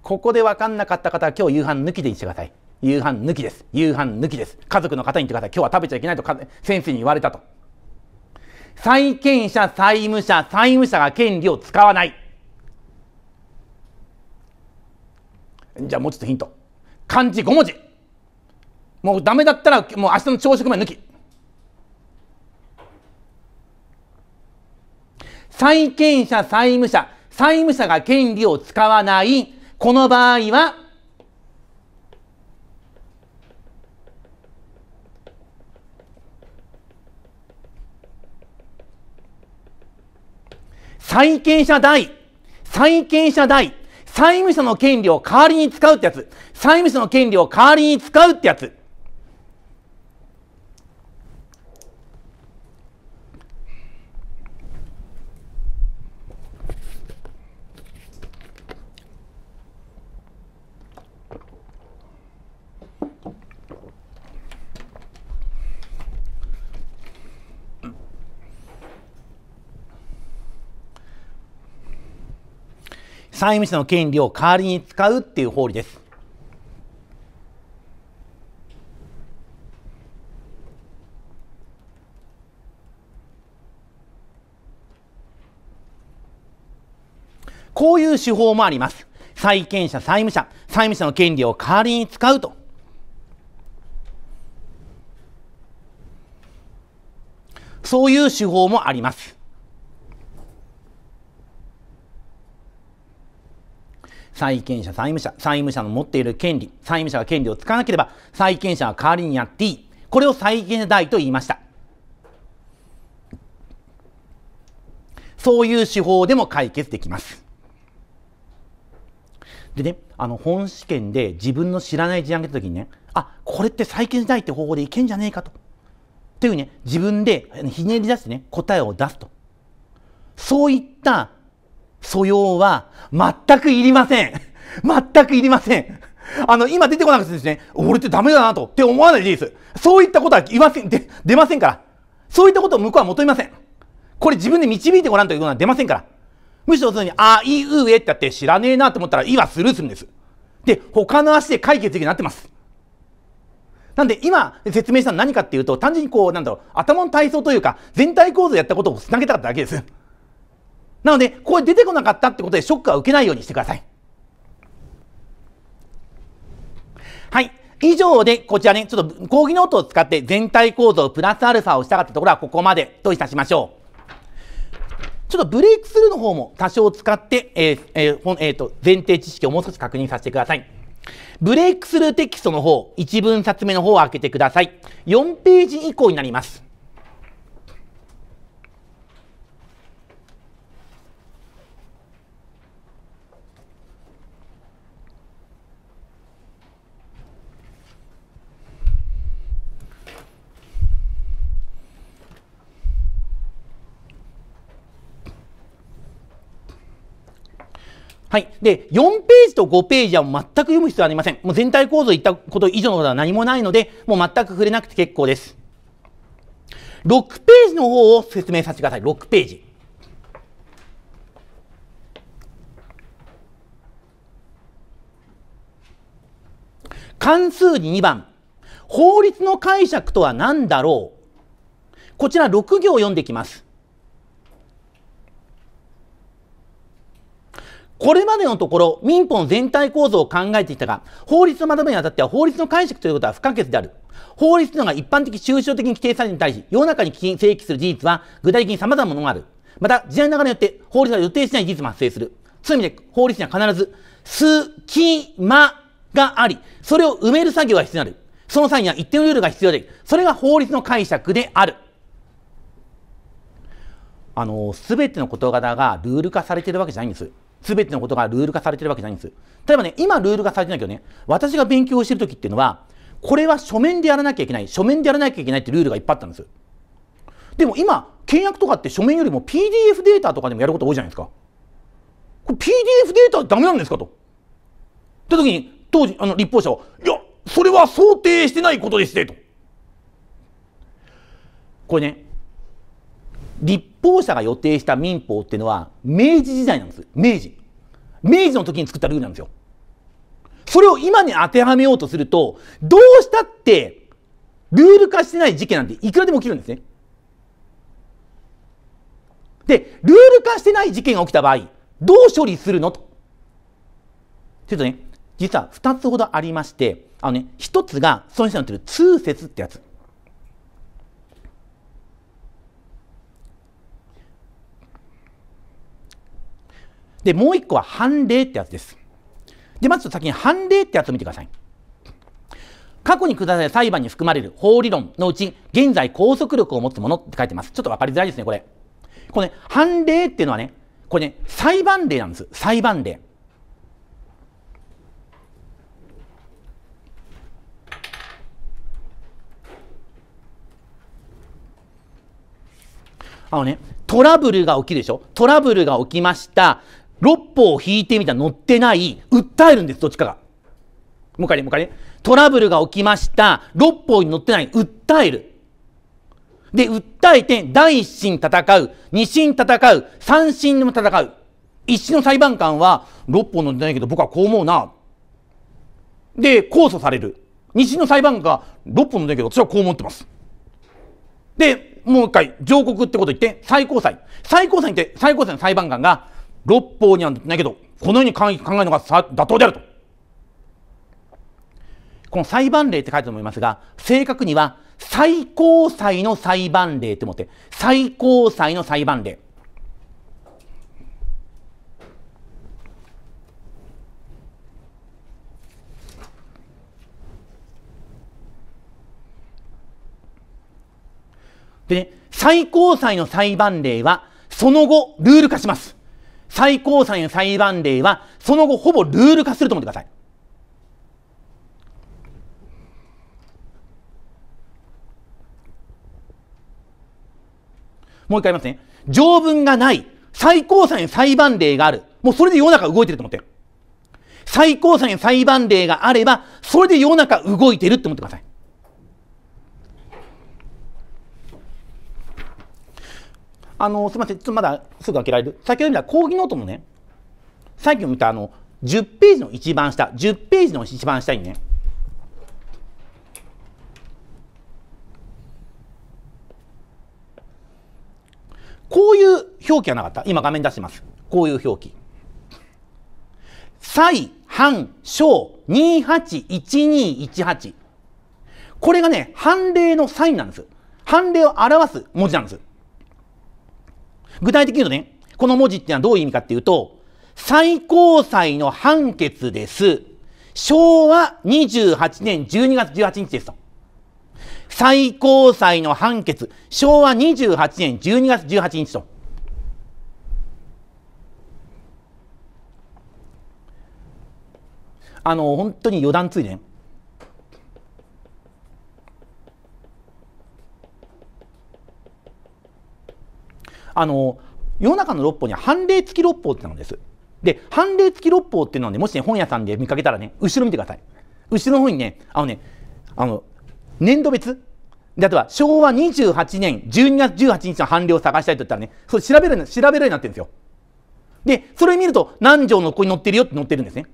ここで分かんなかった方は今日夕飯抜きでにしてください。夕飯抜きです。夕飯抜きです。家族の方に言ってください。今日は食べちゃいけないと先生に言われたと。債権者、債務者、債務者が権利を使わない。じゃあもうちょっとヒント。漢字5文字。もうダメだったらもう明日の朝食まで抜き債権者債務者債務者が権利を使わないこの場合は債権者代債権者代債務者の権利を代わりに使うってやつ債務者の権利を代わりに使うってやつ債務者の権利を代わりに使うっていう法理です。こういう手法もあります。債権者、債務者、債務者の権利を代わりに使うと。そういう手法もあります。債権者、債務者、債務者の持っている権利、債務者が権利を使わなければ、債権者は代わりにやっていい。これを債権者代と言いました。そういう手法でも解決できます。でね、あの本試験で自分の知らない事案が出た時にね、あこれって債権代って方法でいけんじゃねえかと。というね、自分でひねり出してね、答えを出すと。そういった素養は全くいりません。全くいりません。あの、今出てこなくてですね、俺ってダメだなとって思わないでいいです。そういったことは言いません、で、出ませんから。そういったことを向こうは求めません。これ自分で導いてごらんということは出ませんから。むしろそれに、あ、い、う、えってやって知らねえなと思ったら、いはスルーするんです。で、他の足で解決できになってます。なんで今説明したのは何かっていうと、単純にこう、なんだろう、頭の体操というか、全体構造やったことを繋げたかっただけです。なので、これ出てこなかったってことでショックは受けないようにしてください。はい。以上で、こちらね、ちょっと講義ノートを使って全体構造プラスアルファをしたかったところはここまでといたしましょう。ちょっとブレイクスルーの方も多少使って、えーえーえーと、と前提知識をもう少し確認させてください。ブレイクスルーテキストの方、1文冊目の方を開けてください。4ページ以降になります。はい。で、4ページと5ページは全く読む必要はありません。もう全体構造言ったこと以上のことは何もないので、もう全く触れなくて結構です。6ページの方を説明させてください。6ページ。関数に2番。法律の解釈とは何だろうこちら6行読んできます。これまでのところ民法の全体構造を考えてきたが、法律のまとめにあたっては法律の解釈ということは不可欠である。法律というのが一般的抽象的に規定されるに対し、世の中に正規する事実は具体的に様々なものがある。また、時代の流れによって法律が予定しない事実も発生する。そういう意味で法律には必ず、隙間があり、それを埋める作業が必要になる。その際には一定のルールが必要で、それが法律の解釈である。あの、すべての事柄がルール化されているわけじゃないんです。べてのことがルール化されてるわけじゃないんです。例えばね、今ルール化されてないけどね、私が勉強してる時っていうのは、これは書面でやらなきゃいけない、書面でやらなきゃいけないってルールがいっぱいあったんです。でも今、契約とかって書面よりも PDF データとかでもやること多いじゃないですか。これ PDF データダメなんですかと。って時に、当時、あの、立法者は、いや、それは想定してないことです。て、と。これね、立法者が予定した民法っていうのは明治時代なんです明治明治の時に作ったルールなんですよそれを今に当てはめようとするとどうしたってルール化してない事件なんていくらでも起きるんですねでルール化してない事件が起きた場合どう処理するのとちょっとね実は2つほどありましてあのね1つがその人になってる通説ってやつで、もう一個は判例ってやつです。で、まず先に判例ってやつを見てください。過去に下され裁判に含まれる法理論のうち、現在拘束力を持つものって書いてます。ちょっとわかりづらいですね、これ。これ、ね、判例っていうのはね、これね、裁判例なんです。裁判例。あのね、トラブルが起きるでしょトラブルが起きました。六歩を引いてみたら乗ってない、訴えるんです、どっちかが。もう一回ね、もう一回ね。トラブルが起きました。六歩に乗ってない、訴える。で、訴えて、第一審戦う、二審戦う、三審でも戦う。一審の裁判官は、六歩乗ってないけど、僕はこう思うな。で、控訴される。二審の裁判官が、六歩乗ってないけど、私はこう思ってます。で、もう一回、上告ってこと言って、最高裁。最高裁って、最高裁の裁判官が、六法にはなってないけどこのように考えるのが妥当であるとこの裁判例って書いてあると思いますが正確には最高裁の裁判例と思って最高裁の裁判例で、ね、最高裁の裁判例はその後ルール化します最高裁の裁判例は、その後ほぼルール化すると思ってください。もう一回言いますね。条文がない最高裁の裁判例がある。もうそれで世の中動いてると思ってる。最高裁の裁判例があれば、それで世の中動いてるって思ってください。あの、すみません、ちょっとまだすぐ開けられる。先ほど見た講義ノートのね、さっき見たあの、10ページの一番下、10ページの一番下にね、こういう表記はなかった。今画面出してます。こういう表記。歳、半、小、281218。これがね、判例のサインなんです。判例を表す文字なんです。具体的に言うとね、この文字っていうのはどういう意味かっていうと、最高裁の判決です。昭和28年12月18日ですと。最高裁の判決、昭和28年12月18日と。あの、本当に余談ついでね。あの世の中の六法には判例付き六法ってなんです。で判例付き六法っていうのはねもしね本屋さんで見かけたらね後ろ見てください。後ろの方にねあのねあの年度別であとは昭和28年12月18日の判例を探したいと言ったらねそれ調べる調べるようになってるんですよ。でそれ見ると何条のここに載ってるよって載ってるんですね。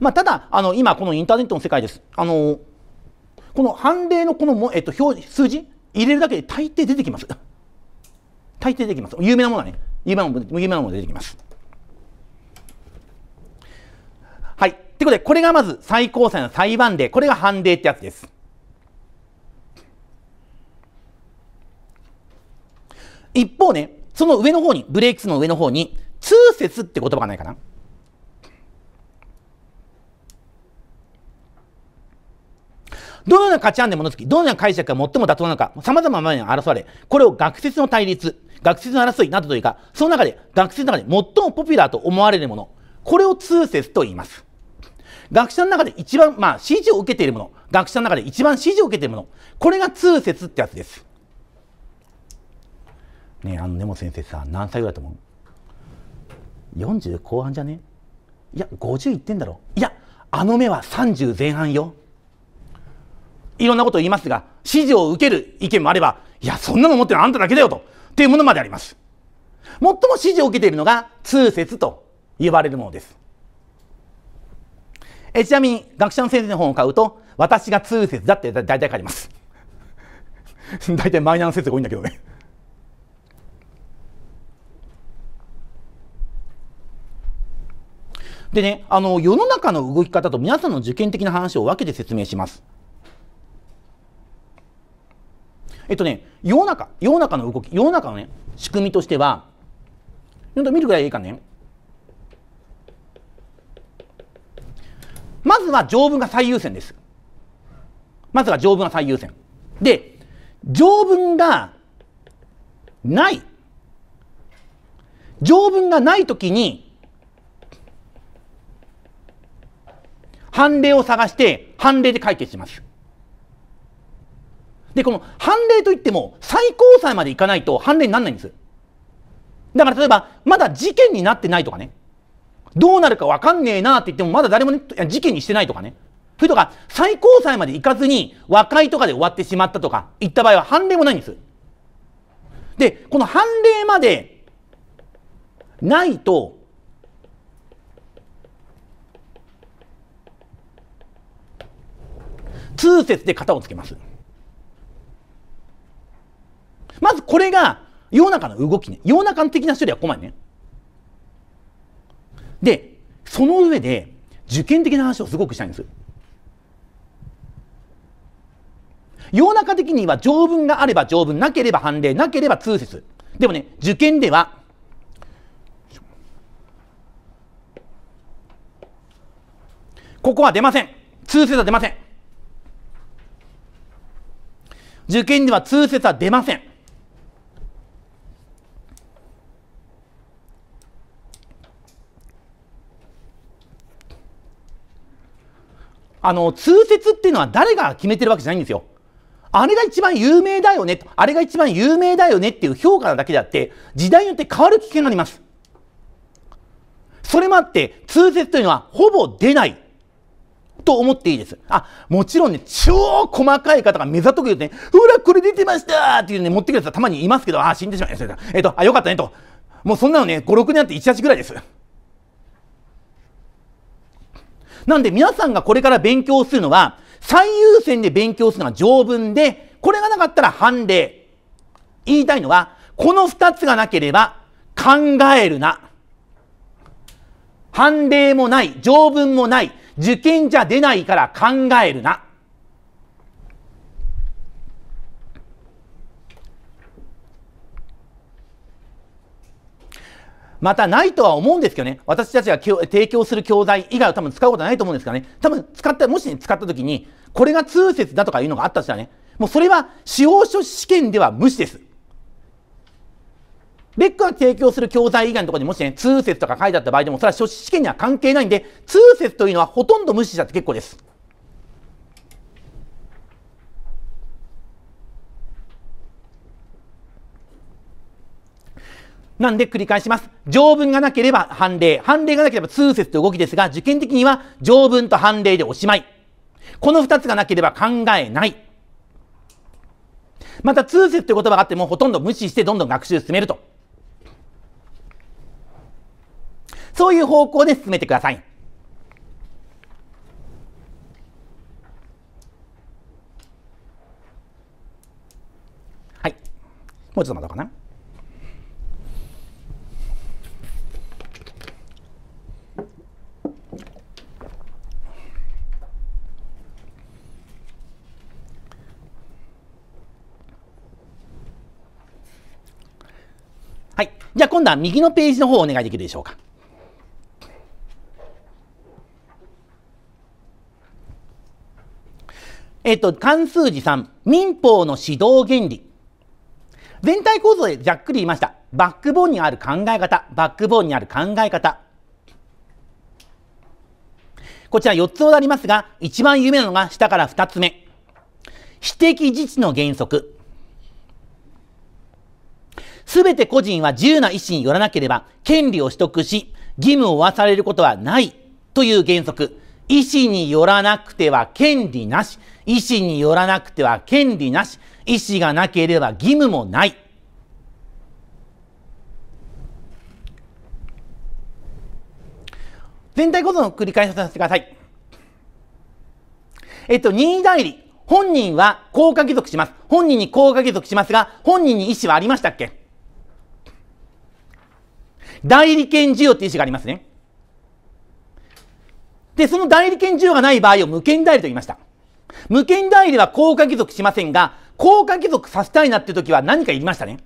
まあ、ただあの今このインターネットの世界です。あのこの判例のこのも、えっと、表数字入れるだけで大抵出てきます。大抵出てきます。有名なものはね、有名なもの有名なもの出てきます。はい。ということで、これがまず最高裁の裁判例、これが判例ってやつです。一方ね、その上の方に、ブレイクスの上の方に、通説って言葉がないかな。どのような価値観で物好き、どのような解釈が最も妥当なのか、ざまな場面が争われ、これを学説の対立、学説の争いなどというか、その中で学説の中で最もポピュラーと思われるもの、これを通説と言います。学者の中で一番、まあ、支持を受けているもの、学者の中で一番支持を受けているもの、これが通説ってやつです。ねえ、あの根本先生さ、何歳ぐらいだと思う ?40 後半じゃねいや、5て点だろ。いや、あの目は30前半よ。いろんなことを言いますが指示を受ける意見もあればいやそんなの持ってるあんただけだよとっていうものまであります最も指示を受けているのが通説と呼ばれるものですえちなみに学者の先生の本を買うと私が通説だって大体書かれます 大体マイナーの説が多いんだけどねでねあの世の中の動き方と皆さんの受験的な話を分けて説明しますえっとね、世の中、世の中の動き、世の中のね、仕組みとしては、ちょっと見るぐらいいいかね。まずは条文が最優先です。まずは条文が最優先。で、条文がない。条文がないときに、判例を探して、判例で解決します。で、この判例といっても、最高裁までいかないと判例にならないんです。だから例えば、まだ事件になってないとかね、どうなるかわかんねえなって言っても、まだ誰も、ね、事件にしてないとかね、それとか、最高裁まで行かずに和解とかで終わってしまったとか、言った場合は判例もないんです。で、この判例までないと、通説で型をつけます。まずこれが世の中の動きね。世の中的な人では困るね。で、その上で受験的な話をすごくしたいんです。世の中的には条文があれば条文、なければ判例、なければ通説。でもね、受験では、ここは出ません。通説は出ません。受験では通説は出ません。あの、通説っていうのは誰が決めてるわけじゃないんですよ。あれが一番有名だよね、あれが一番有名だよねっていう評価なだけであって、時代によって変わる危険があります。それもあって、通説というのはほぼ出ない。と思っていいです。あ、もちろんね、超細かい方が目ざとく言うとね、ほら、これ出てましたっていうね、持ってくるやつはたまにいますけど、あ、死んでしまいました。えっと、あ、よかったねと。もうそんなのね、5、6年あって1、8ぐらいです。なんで皆さんがこれから勉強するのは、最優先で勉強するのは条文で、これがなかったら判例。言いたいのは、この二つがなければ考えるな。判例もない、条文もない、受験じゃ出ないから考えるな。またないとは思うんですけどね、私たちが提供する教材以外は多分使うことはないと思うんですからね、多分使った、もし、ね、使った時に、これが通説だとかいうのがあったとしたらね、もうそれは使用書試験では無視です。レックが提供する教材以外のところにもしね、通説とか書いてあった場合でも、それは書試験には関係ないんで、通説というのはほとんど無視しちゃって結構です。なんで繰り返します。条文がなければ判例。判例がなければ通説と動きですが、受験的には条文と判例でおしまい。この2つがなければ考えない。また通説という言葉があってもほとんど無視してどんどん学習進めると。そういう方向で進めてください。はい。もうちょっと待とうかな。じゃあ今度は右のページの方をお願いできるでしょうか。えっと、関数字3、民法の指導原理。全体構造でざっくり言いました。バックボーンにある考え方、バックボーンにある考え方。こちら4つほどありますが、一番有名なのが下から2つ目。私的自治の原則。すべて個人は自由な意思によらなければ、権利を取得し、義務を負わされることはないという原則。意思によらなくては権利なし。意思によらなくては権利なし。意思がなければ義務もない。全体ごとの繰り返しさせてください。えっと、任意代理。本人は降下義続します。本人に降下義続しますが、本人に意思はありましたっけ代理権授与っていう意思がありますね。で、その代理権授与がない場合を無権代理と言いました。無権代理は効果貴族しませんが、効果貴族させたいなっていう時は何か言いましたね。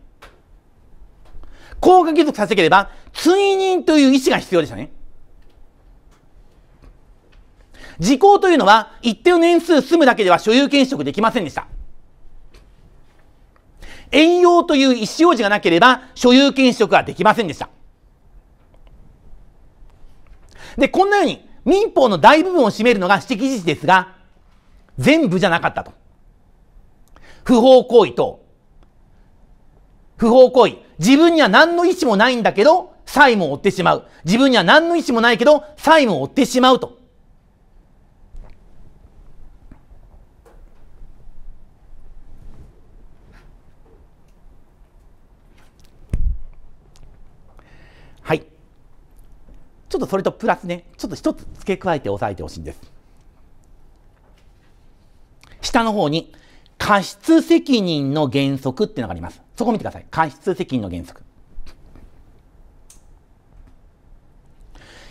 効果貴族させければ、追認という意思が必要でしたね。時効というのは、一定の年数住むだけでは所有権取得できませんでした。遠用という意思表示がなければ、所有権取得はできませんでした。で、こんなように民法の大部分を占めるのが私的事実ですが、全部じゃなかったと。不法行為と、不法行為。自分には何の意思もないんだけど、債務を負ってしまう。自分には何の意思もないけど、債務を負ってしまうと。ちょっとそれとプラスね、ちょっと一つ付け加えて押さえてほしいんです。下の方に、過失責任の原則っていうのがあります。そこ見てください。過失責任の原則。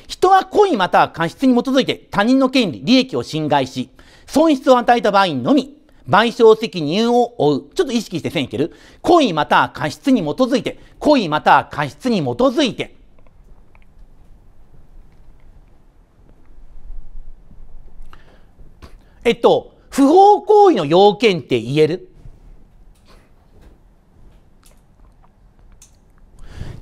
人は故意または過失に基づいて他人の権利、利益を侵害し、損失を与えた場合のみ、賠償責任を負う。ちょっと意識して線いける。故意または過失に基づいて、故意または過失に基づいて、えっと、不法行為の要件って言える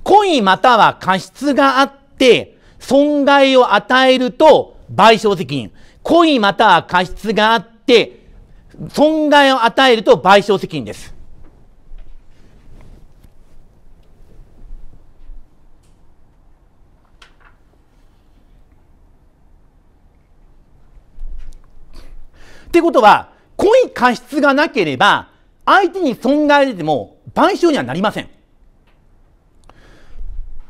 故意または過失があって、損害を与えると賠償責任。故意または過失があって、損害を与えると賠償責任です。ってことは、故意過失がなければ、相手に損害出ても賠償にはなりません。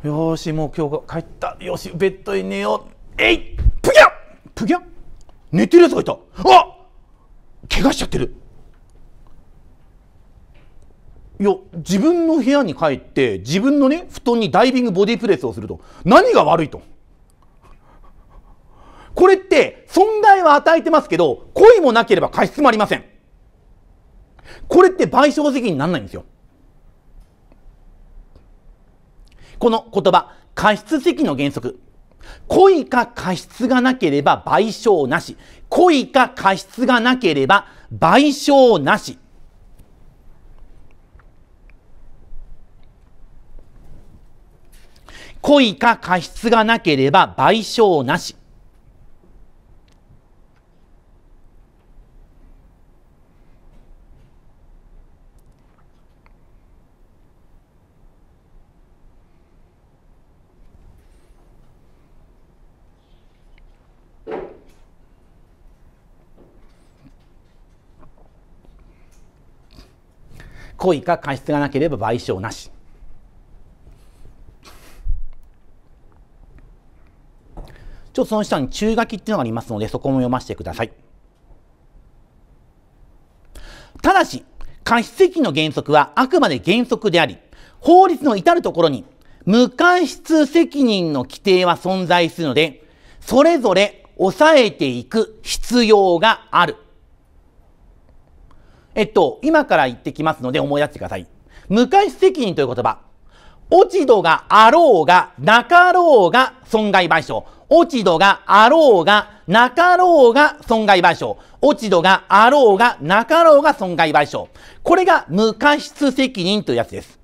よし、もう今日帰った。よし、ベッドに寝よう。えいぷぎゃぷぎゃ寝てるやつがいた。あ怪我しちゃってる。いや、自分の部屋に帰って、自分のね、布団にダイビングボディプレスをすると、何が悪いと。これって損害は与えてますけど、故意もなければ過失もありません。これって賠償責任にならないんですよ。この言葉、過失責任の原則。故意か過失がなければ賠償なし。故意か過失がなければ賠償なし。故意か過失がなければ賠償なし。故意か過失がなければ賠償なしちょっとその下に注書きっていうのがありますのでそこも読ませてくださいただし過失責任の原則はあくまで原則であり法律の至るところに無過失責任の規定は存在するのでそれぞれ抑えていく必要がある。えっと、今から言ってきますので思い出してください。無値責任という言葉。落ち度があろうが、なかろうが損害賠償。落ち度があろうが、なかろうが損害賠償。落ち度があろうが、なかろうが損害賠償。これが無過失責任というやつです。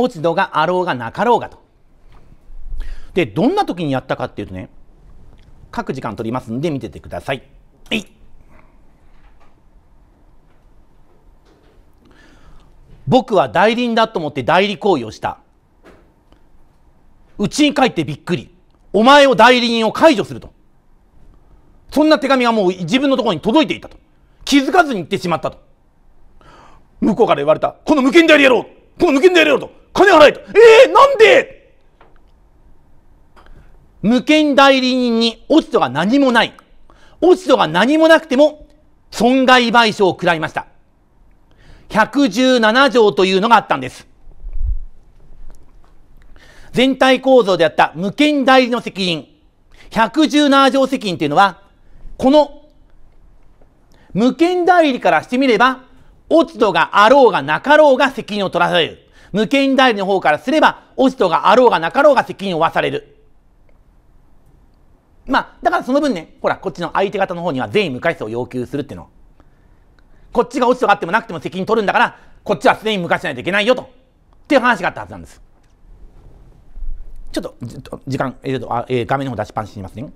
落ち度があろうがなかろうがと。で、どんな時にやったかっていうとね、各時間取りますんで見ててください。い僕は代理人だと思って代理行為をした。うちに帰ってびっくり。お前を代理人を解除すると。そんな手紙がもう自分のところに届いていたと。気づかずに行ってしまったと。向こうから言われた。この無限でやりやろうこの無限でやりやろうと。金払えと。えー、なんで無権代理人に落ち度が何もない。落ち度が何もなくても損害賠償を喰らいました。117条というのがあったんです。全体構造であった無権代理の責任、117条責任というのは、この無権代理からしてみれば、落ち度があろうがなかろうが責任を取らされる。無権代理の方からすれば、落ち度があろうがなかろうが責任を負わされる。まあ、だからその分ね、ほら、こっちの相手方の方には善意無回数を要求するっていうの。こっちが落ち度があってもなくても責任取るんだから、こっちは善意無回しないといけないよと。っていう話があったはずなんです。ちょっと、時間、えーとあえ画面の方出しっぱなしにしますね。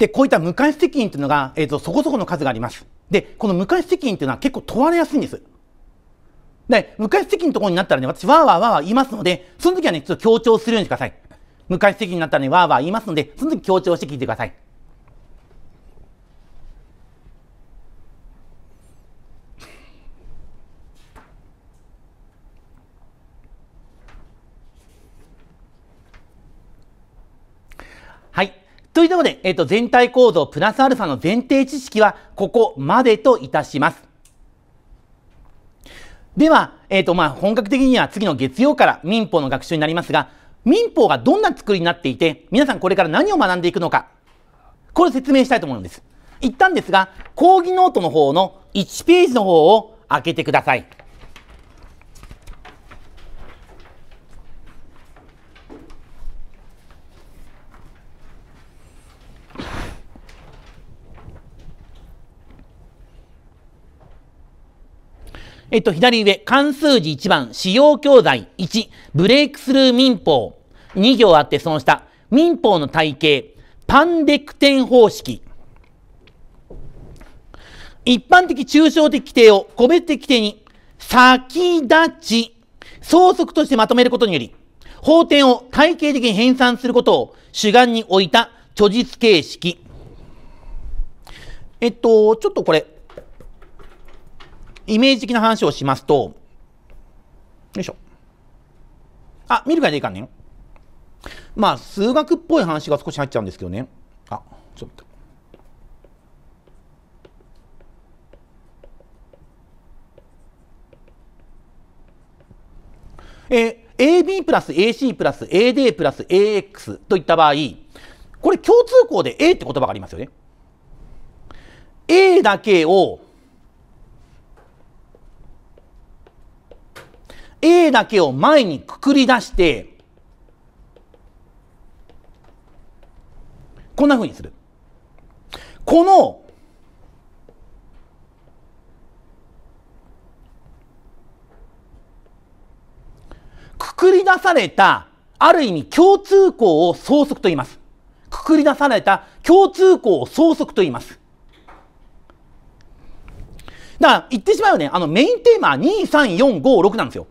で、こういった無関責任というのが、えーと、そこそこの数があります。で、この無関責任というのは結構問われやすいんです。で、無関責任のところになったらね、私、わーわーわーわー言いますので、その時はね、ちょっと強調するようにしてください。無関責任になったらね、わーわー言いますので、その時強調して聞いてください。というところで、えっと、全体構造プラスアルファの前提知識はここまでといたします。では、えっと、まあ、本格的には次の月曜から民法の学習になりますが、民法がどんな作りになっていて、皆さんこれから何を学んでいくのか、これを説明したいと思うんです。ったんですが、講義ノートの方の1ページの方を開けてください。えっと、左上、関数字1番、使用教材1、ブレイクスルー民法。2行あって、その下、民法の体系、パンデクテン方式。一般的抽象的規定を個別的規定に先立ち、相則としてまとめることにより、法典を体系的に編纂することを主眼に置いた著述形式。えっと、ちょっとこれ、イメージ的な話をしますと、よいしょ。あ、見るからでいいかんねん。まあ、数学っぽい話が少し入っちゃうんですけどね。あ、ちょっと。えー、AB プラス AC プラス AD プラス AX といった場合、これ共通項で A って言葉がありますよね。A だけを A だけを前にくくり出してこんなふうにする。このくくり出されたある意味共通項を相則と言います。くくり出された共通項を相則と言います。だから言ってしまうよね、あのメインテーマは2、3、4、5、6なんですよ。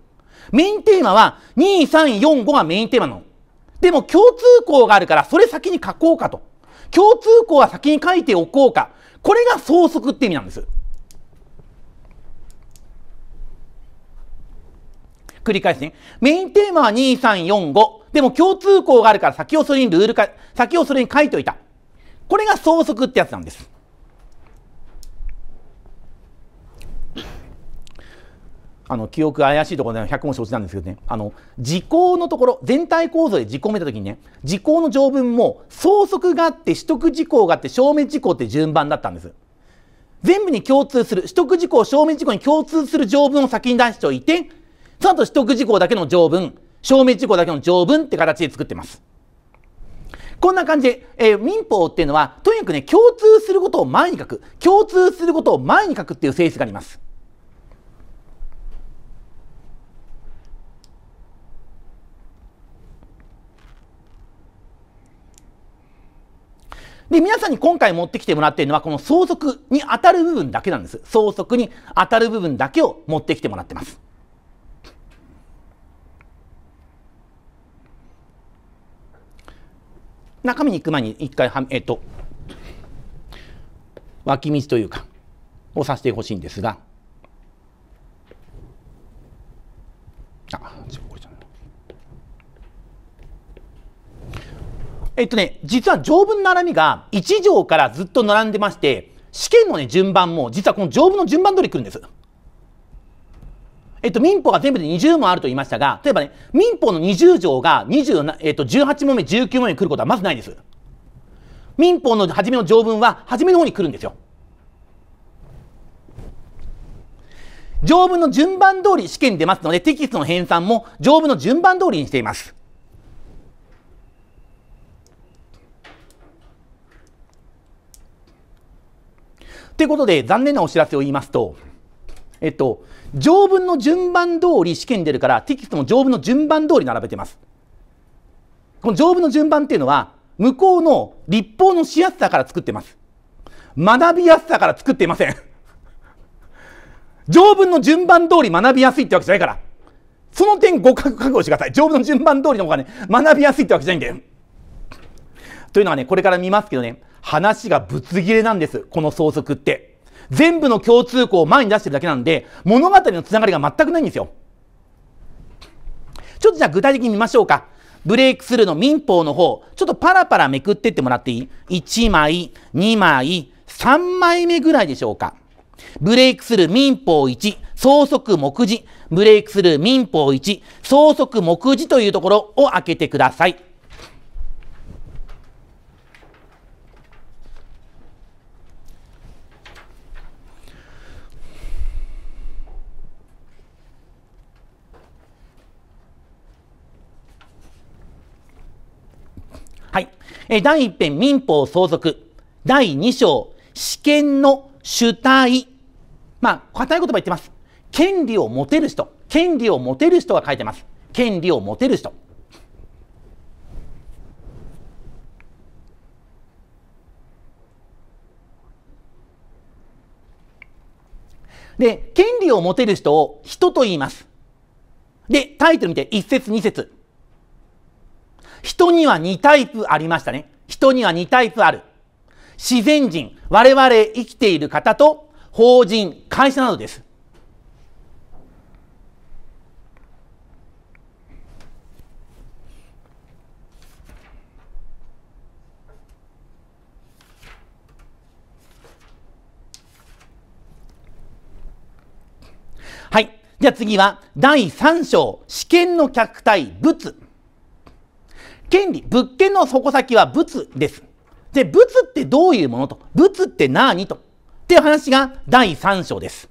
メインテーマは2345がメインテーマなの。でも共通項があるからそれ先に書こうかと。共通項は先に書いておこうか。これが相則って意味なんです。繰り返すね。メインテーマは2345。でも共通項があるから先をそれにルールか、先をそれに書いておいた。これが相則ってやつなんです。あの記憶怪しいところで100文字落ちたんですけどねあの時効のところ全体構造で時効を見た時にね時効の条文も相続があって取得時効があって消滅時効って順番だったんです。全部に共通する取得時効消滅時効に共通する条文を先に出しておいてその後取得時効だけの条文消滅時効だけの条文って形で作ってます。こんな感じで、えー、民法っていうのはとにかくね共通することを前に書く共通することを前に書くっていう性質があります。で、皆さんに今回持ってきてもらっているのは、この相続に当たる部分だけなんです。相続に当たる部分だけを持ってきてもらってます。中身に行く前に一回は、えっと、脇道というか、をさせてほしいんですが、えっとね、実は条文並みが1条からずっと並んでまして、試験のね、順番も、実はこの条文の順番通り来るんです。えっと、民法が全部で20問あると言いましたが、例えばね、民法の20条が20、えっと、18問目、19問目に来ることはまずないです。民法の初めの条文は、初めの方に来るんですよ。条文の順番通り試験に出ますので、テキストの編纂も条文の順番通りにしています。ってことで、残念なお知らせを言いますと、えっと、条文の順番通り試験出るから、テキストも条文の順番通り並べてます。この条文の順番っていうのは、向こうの立法のしやすさから作ってます。学びやすさから作っていません。条文の順番通り学びやすいってわけじゃないから。その点ご覚悟してください。条文の順番通りの方がね、学びやすいってわけじゃないんだよ。というのはね、これから見ますけどね、話がぶつ切れなんです。この相続って。全部の共通項を前に出してるだけなんで、物語のつながりが全くないんですよ。ちょっとじゃあ具体的に見ましょうか。ブレイクスルーの民法の方、ちょっとパラパラめくってってもらっていい ?1 枚、2枚、3枚目ぐらいでしょうか。ブレイクスルー民法1、相続目次。ブレイクスルー民法1、相続目次というところを開けてください。え第1編民法相続。第2章試験の主体。まあ、固い言葉言ってます。権利を持てる人。権利を持てる人が書いてます。権利を持てる人。で、権利を持てる人を人と言います。で、タイトル見て、1節2節人には2タイプありましたね。人には2タイプある。自然人、我々生きている方と、法人、会社などです。はい。じゃあ次は、第3章、試験の客体、物。権利、物件の底先は物です。で、物ってどういうものと、物って何と、っていう話が第3章です。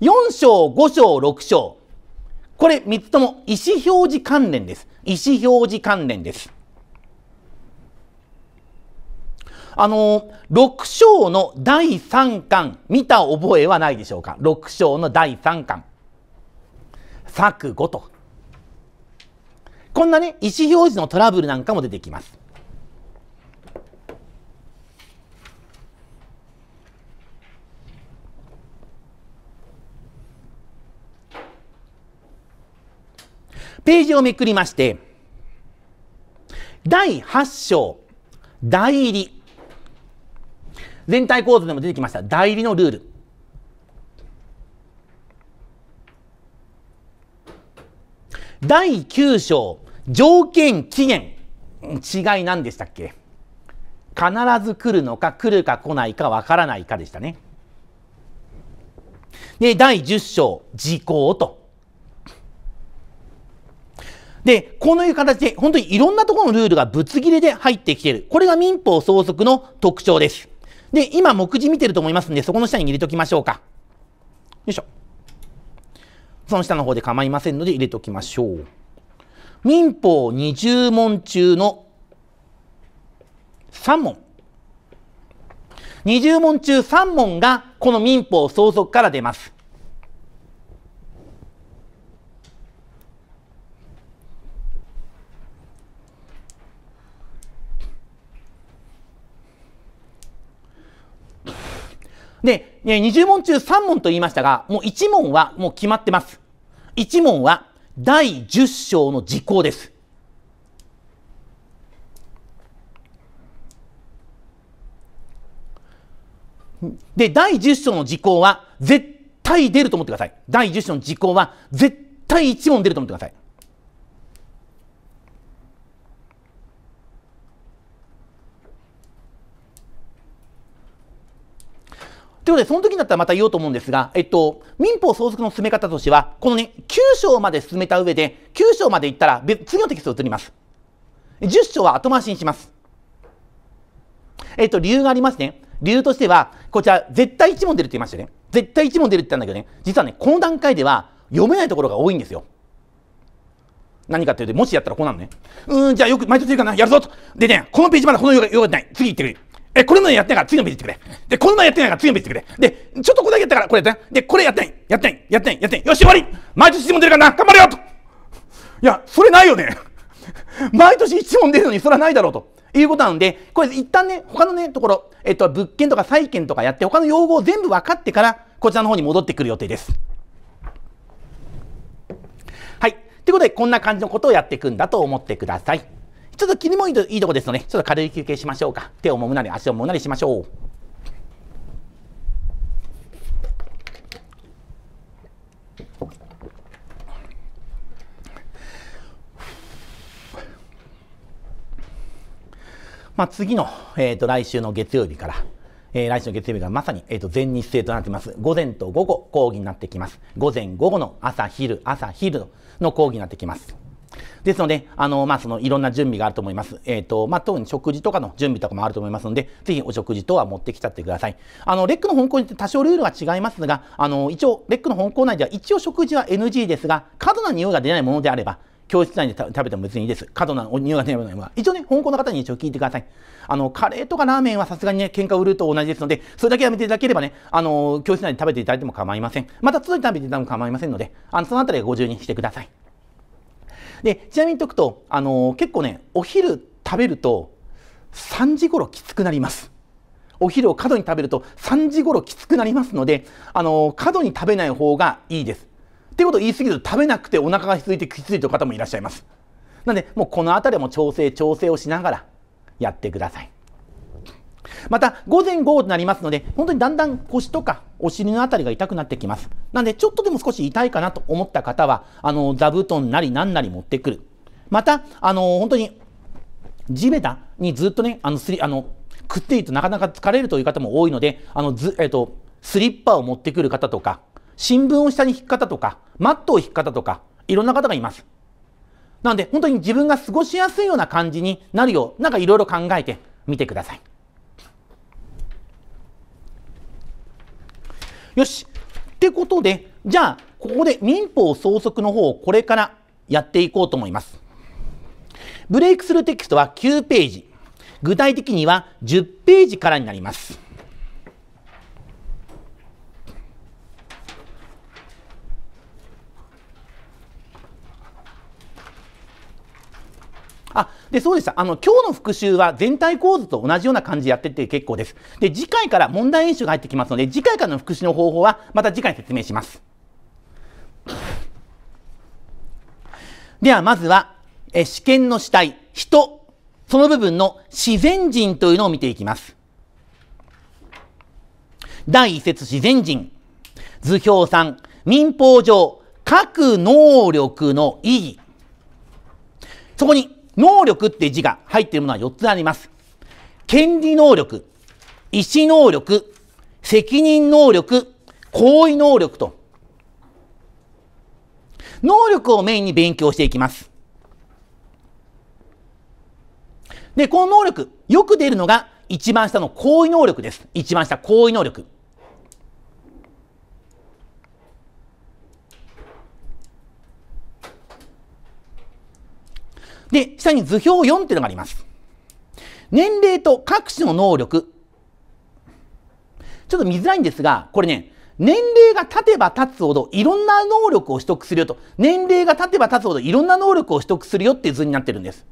4章、5章、6章。これ3つとも意思表示関連です。意思表示関連です。あの、6章の第3巻、見た覚えはないでしょうか。6章の第3巻。錯誤と。こんなね、意思表示のトラブルなんかも出てきます。ページをめくりまして、第8章、代理。全体構造でも出てきました代理のルール第9章条件期限違い何でしたっけ必ず来るのか来るか来ないかわからないかでしたねで第10章時効とで、こういう形で、本当にいろんなところのルールがぶつ切れで入ってきている。これが民法総則の特徴です。で、今、目次見てると思いますんで、そこの下に入れときましょうか。よいしょ。その下の方で構いませんので入れときましょう。民法20問中の3問。20問中3問がこの民法相続から出ます。で、20問中3問と言いましたが、もう1問はもう決まってます。1問は第10章の時効です。で、第10章の時効は絶対出ると思ってください。第10章の時効は絶対1問出ると思ってください。ということで、その時になったらまた言おうと思うんですが、えっと、民法相続の進め方としては、このね、9章まで進めた上で、9章まで行ったら別、次のテキストを移ります。10章は後回しにします。えっと、理由がありますね。理由としては、こちら、絶対1問出るって言いましたね。絶対1問出るって言ったんだけどね、実はね、この段階では読めないところが多いんですよ。何かというと、もしやったらこうなのね。うん、じゃあよく、毎年言うかな、やるぞと。でね、このページまだこの用がない。次行ってくる。え、これのやってないから次のページ行ってくれ。で、こんなやってないから次のページ行ってくれ。で、ちょっとこれだけやったからこれやってなで、これやってない。やってない。やってない。やってない。よし、終わり毎年質問出るからな。頑張れよと。いや、それないよね。毎年1問出るのにそれはないだろうと。いうことなんで、これ一旦ね、他のね、ところ、えっと、物件とか債券とかやって、他の用語を全部分かってから、こちらの方に戻ってくる予定です。はい。ということで、こんな感じのことをやっていくんだと思ってください。ちょっと気にもいいとこですので、ちょっと軽い休憩しましょうか。手を揉むなり、足を揉むなりしましょう。まあ、次の、えー、と来週の月曜日から、えー、来週の月曜日がまさに、えー、と全日制となっています。午前と午後講義になってきます。午前午後の朝昼朝昼の講義になってきます。ですので、あの、まあ、その、いろんな準備があると思います。えっ、ー、と、まあ、特に食事とかの準備とかもあると思いますので、ぜひお食事等は持ってきちゃってください。あの、レックの本校にって多少ルールは違いますが、あの、一応、レックの本校内では一応食事は NG ですが、過度な匂いが出ないものであれば、教室内で食べても別にいいです。過度なお匂いが出ないものは。一応ね、香港の方に一応聞いてください。あの、カレーとかラーメンはさすがにね、喧嘩売ると同じですので、それだけやめていただければね、あの、教室内で食べていただいても構いません。また、外で食べていただいても構いませんので、あの、そのあたりはご自由にしてください。で、ちなみに解くと、あのー、結構ね、お昼食べると3時頃きつくなります。お昼を過度に食べると3時頃きつくなりますので、あのー、過度に食べない方がいいです。っていうことを言い過ぎると食べなくてお腹がついてきついという方もいらっしゃいます。なので、もうこの辺りも調整、調整をしながらやってください。また午前午後となりますので本当にだんだん腰とかお尻の辺りが痛くなってきますなんでちょっとでも少し痛いかなと思った方はあの座布団なり何なり持ってくるまたあの本当に地べたにずっとねあのすりあのくっているとなかなか疲れるという方も多いのであのず、えーと、とスリッパを持ってくる方とか新聞を下に引く方とかマットを引く方とかいろんな方がいます。なので本当に自分が過ごしやすいような感じになるようなんかいろいろ考えてみてください。よしってことでじゃあここで民法総則の方をこれからやっていこうと思います。ブレイクスルーテキストは9ページ具体的には10ページからになります。で、そうでした。あの、今日の復習は全体構図と同じような感じでやってって結構です。で、次回から問題演習が入ってきますので、次回からの復習の方法はまた次回説明します。では、まずは、え試験の主体、人、その部分の自然人というのを見ていきます。第1節自然人。図表3、民法上、各能力の意義。そこに、能力って字が入っているものは4つあります。権利能力、意思能力、責任能力、行為能力と。能力をメインに勉強していきます。で、この能力、よく出るのが一番下の行為能力です。一番下、行為能力。で、下に図表4っていうのがあります。年齢と各種の能力。ちょっと見づらいんですが、これね、年齢が経てば経つほどいろんな能力を取得するよと、年齢が経てば経つほどいろんな能力を取得するよっていう図になってるんです。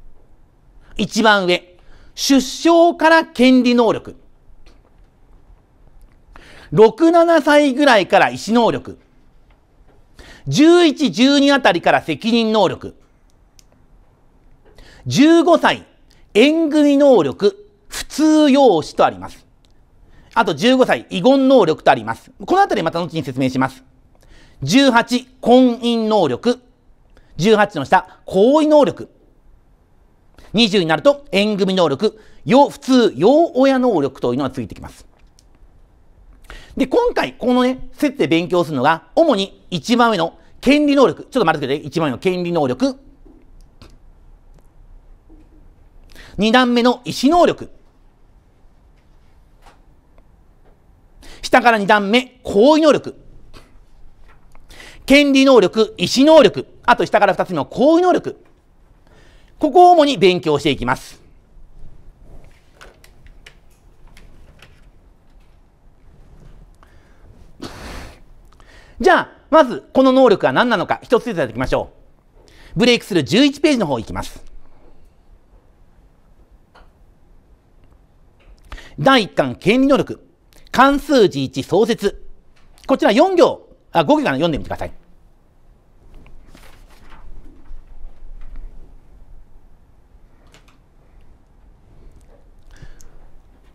一番上、出生から権利能力。6、7歳ぐらいから意思能力。11、12あたりから責任能力。15歳、縁組能力、普通用紙とあります。あと15歳、遺言能力とあります。このあたりまた後に説明します。18、婚姻能力。18の下、行為能力。20になると、縁組能力、よ、普通、養親能力というのがついてきます。で、今回、このね、説で勉強するのが、主に一番上の権利能力。ちょっと待ってください。番上の権利能力。2段目の意思能力。下から2段目、行為能力。権利能力、意思能力。あと下から2つ目の行為能力。ここを主に勉強していきます。じゃあ、まず、この能力は何なのか、一つずつやっていきましょう。ブレイクする11ページの方いきます。第1巻権利能力、関数字1創設。こちら4行、あ、5行から読んでみてください。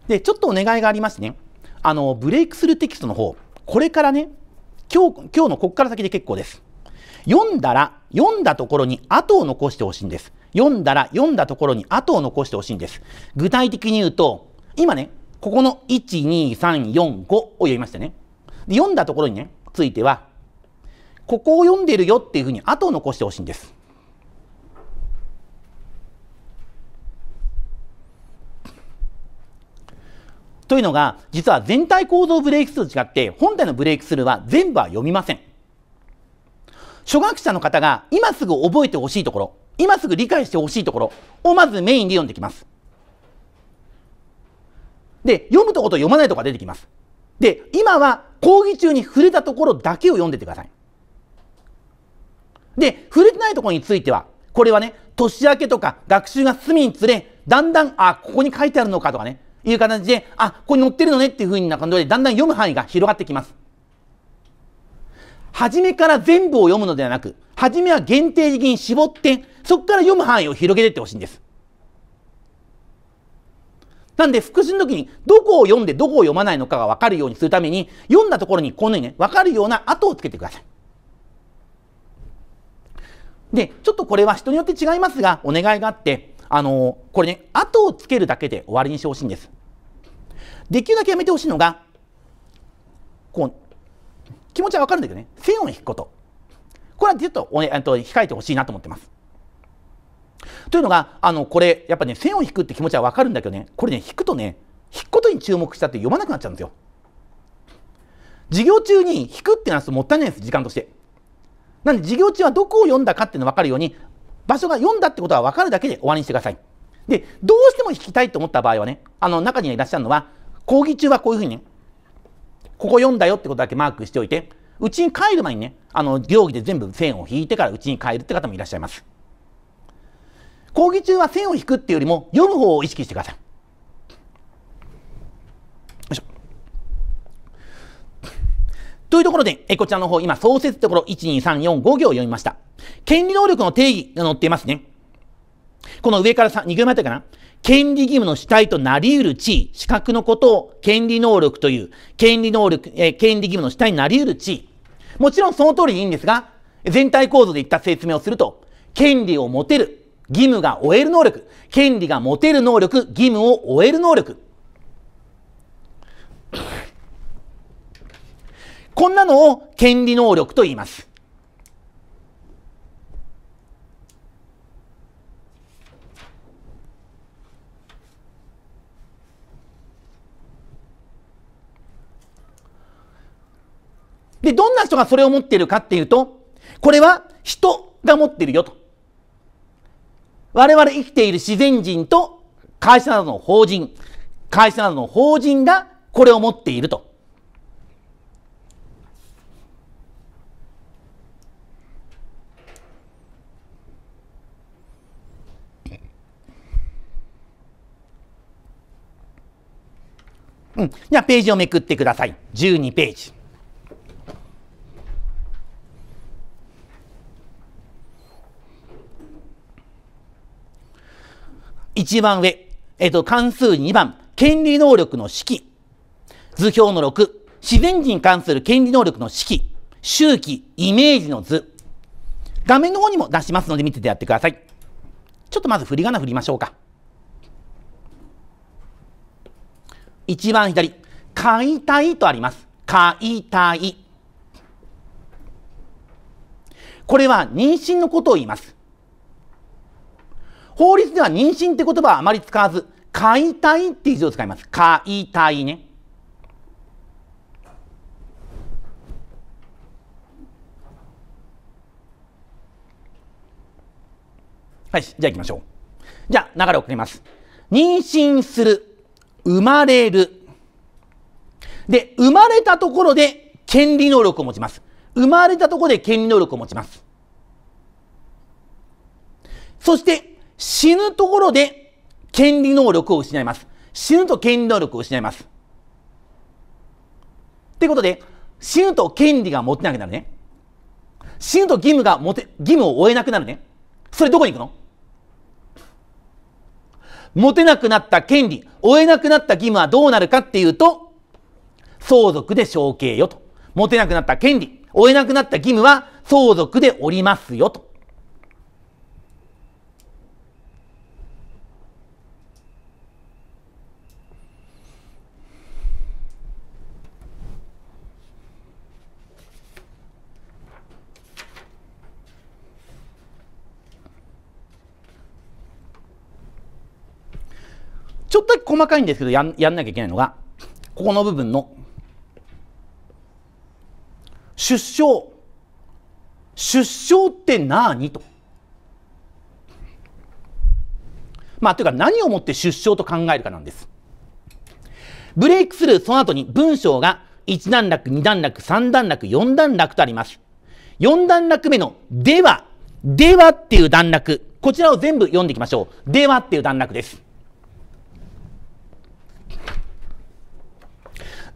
で、ちょっとお願いがありますね。あの、ブレイクスルーテキストの方、これからね、今日、今日のここから先で結構です。読んだら、読んだところに後を残してほしいんです。読んだら、読んだところに後を残してほしいんです。具体的に言うと、今ね、ここの12345を読みましたね。で読んだところにね、ついては、ここを読んでるよっていうふうに後を残してほしいんです。というのが、実は全体構造ブレイクスルーと違って、本体のブレイクスルーは全部は読みません。初学者の方が今すぐ覚えてほしいところ、今すぐ理解してほしいところをまずメインで読んできます。で、読むとこと読まないとこが出てきます。で、今は講義中に触れたところだけを読んでてください。で、触れてないところについては、これはね、年明けとか学習が進みにつれ、だんだん、あ、ここに書いてあるのかとかね、いう形で、あ、ここに載ってるのねっていうふうにな感じで、だんだん読む範囲が広がってきます。初めから全部を読むのではなく、初めは限定的に絞って、そこから読む範囲を広げていってほしいんです。なんで副詞の時にどこを読んでどこを読まないのかが分かるようにするために読んだところにこのようにね分かるような跡をつけてください。でちょっとこれは人によって違いますがお願いがあってあのー、これね後をつけるだけで終わりにしてほしいんです。できるだけやめてほしいのがこう気持ちは分かるんだけどね線を引くことこれはちょっとお、ね、と控えてほしいなと思ってます。というのがあのこれやっぱね線を引くって気持ちは分かるんだけどねこれね引くとね引くことに注目したって読まなくなっちゃうんですよ。授業中に引くってなすともったいないんです時間として。なんで授業中はどこを読んだかっていうの分かるように場所が読んだってことは分かるだけで終わりにしてください。でどうしても引きたいと思った場合はねあの中にいらっしゃるのは講義中はこういうふうにねここ読んだよってことだけマークしておいてうちに帰る前にねあの行儀で全部線を引いてからうちに帰るって方もいらっしゃいます。講義中は線を引くっていうよりも読む方を意識してください。よいしょ。というところで、えこちらの方、今、創設ところ、12345行を読みました。権利能力の定義が載っていますね。この上から2行目あったかな。権利義務の主体となり得る地位、資格のことを権利能力という、権利能力、え権利義務の主体になり得る地位。もちろんその通りでいいんですが、全体構造でいった説明をすると、権利を持てる、義務が終える能力、権利が持てる能力、義務を終える能力。こんなのを権利能力と言います。で、どんな人がそれを持っているかっていうと、これは人が持ってるよと。我々生きている自然人と会社などの法人、会社などの法人がこれを持っていると。うん、じゃあページをめくってください。12ページ。1番上、えっ、ー、と、関数2番、権利能力の式。図表の6、自然人に関する権利能力の式。周期、イメージの図。画面の方にも出しますので見ててやってください。ちょっとまず振り仮名振りましょうか。一番左、解体とあります。解体。これは妊娠のことを言います。法律では妊娠って言葉はあまり使わず、解体っていう字を使います。解体ね。はい、じゃあ行きましょう。じゃあ流れを送ります。妊娠する、生まれる。で、生まれたところで権利能力を持ちます。生まれたところで権利能力を持ちます。そして、死ぬところで権利能力を失います。死ぬと権利能力を失います。ってことで、死ぬと権利が持てなくなるね。死ぬと義務が持て、義務を負えなくなるね。それどこに行くの持てなくなった権利、負えなくなった義務はどうなるかっていうと、相続で承継よと。持てなくなった権利、負えなくなった義務は相続でおりますよと。ちょっとだけ細かいんですけどやんやんなきゃいけないのがここの部分の出生出生って何と。まあ、というか何をもって出生と考えるかなんです。ブレイクスルーその後に文章が1段落、2段落、3段落、4段落とあります。4段落目のでは、ではっていう段落。こちらを全部読んでいきましょう。ではっていう段落です。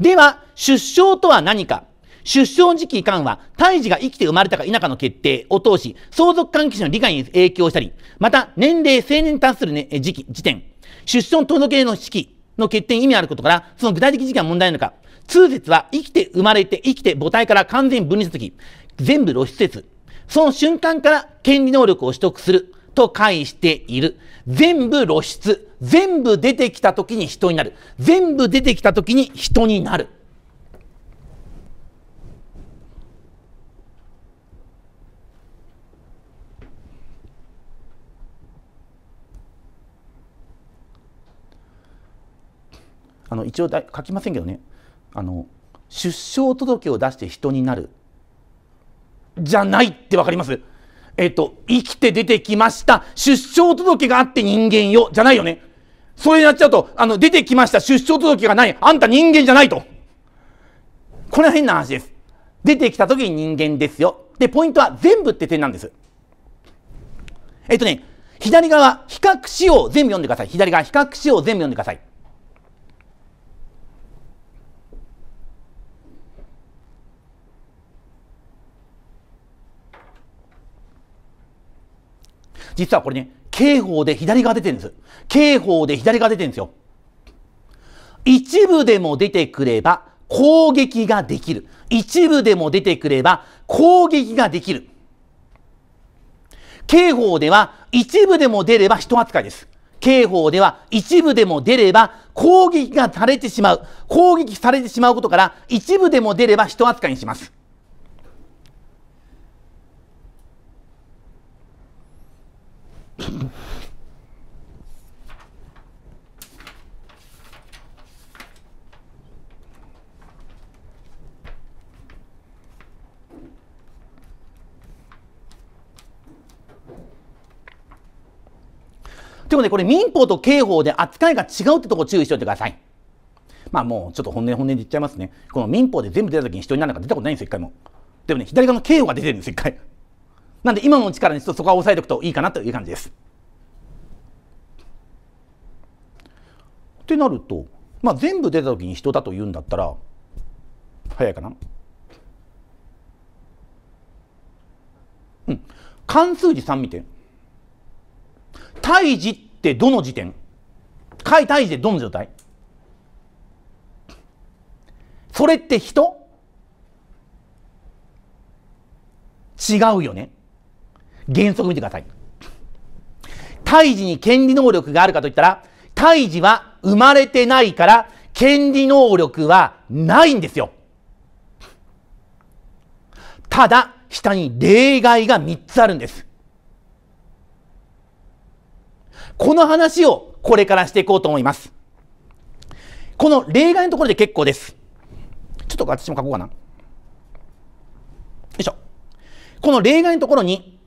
では、出生とは何か出生時期間は、胎児が生きて生まれたか否かの決定を通し、相続関係者の理解に影響したり、また、年齢、成年に達する、ね、時期、時点、出生届けの式の欠点意味あることから、その具体的時期は問題なのか、通説は生きて生まれて生きて母体から完全分離したとき、全部露出説、その瞬間から権利能力を取得すると返している。全部露出。全部出てきた時に人になる。全部出てきた時に人になる。あの一応だ書きませんけどねあの出生届を出して人になるじゃないって分かりますえっと、生きて出てきました。出生届があって人間よ。じゃないよね。それやっちゃうと、あの、出てきました。出生届がない。あんた人間じゃないと。これは変な話です。出てきた時に人間ですよ。で、ポイントは全部って点なんです。えっとね、左側、比較しよう全部読んでください。左側、比較しよう全部読んでください。実はこれね、刑法で左側出てるんです。刑法で左側出てるんですよ。一部でも出てくれば攻撃ができる。一部でも出てくれば攻撃ができる。刑法では一部でも出れば人扱いです。刑法では一部でも出れば攻撃がされてしまう。攻撃されてしまうことから一部でも出れば人扱いにします。でもね、これ民法と刑法で扱いが違うってとこ注意しておいてください。まあもうちょっと本音本音で言っちゃいますね。この民法で全部出た時に人になるなんか出たことないんですよ、一回も。でもね、左側の刑法が出てるんです、一回。なんで今のうちからにちょっとそこは押さえておくといいかなという感じです。ってなると、まあ、全部出た時に人だと言うんだったら早いかな。うん、関数字3見て胎児」ってどの時点解胎児」ってどの状態それって人違うよね。原則見てください。胎児に権利能力があるかといったら、胎児は生まれてないから、権利能力はないんですよ。ただ、下に例外が3つあるんです。この話をこれからしていこうと思います。この例外のところで結構です。ちょっと私も書こうかな。よいしょ。この例外のところに、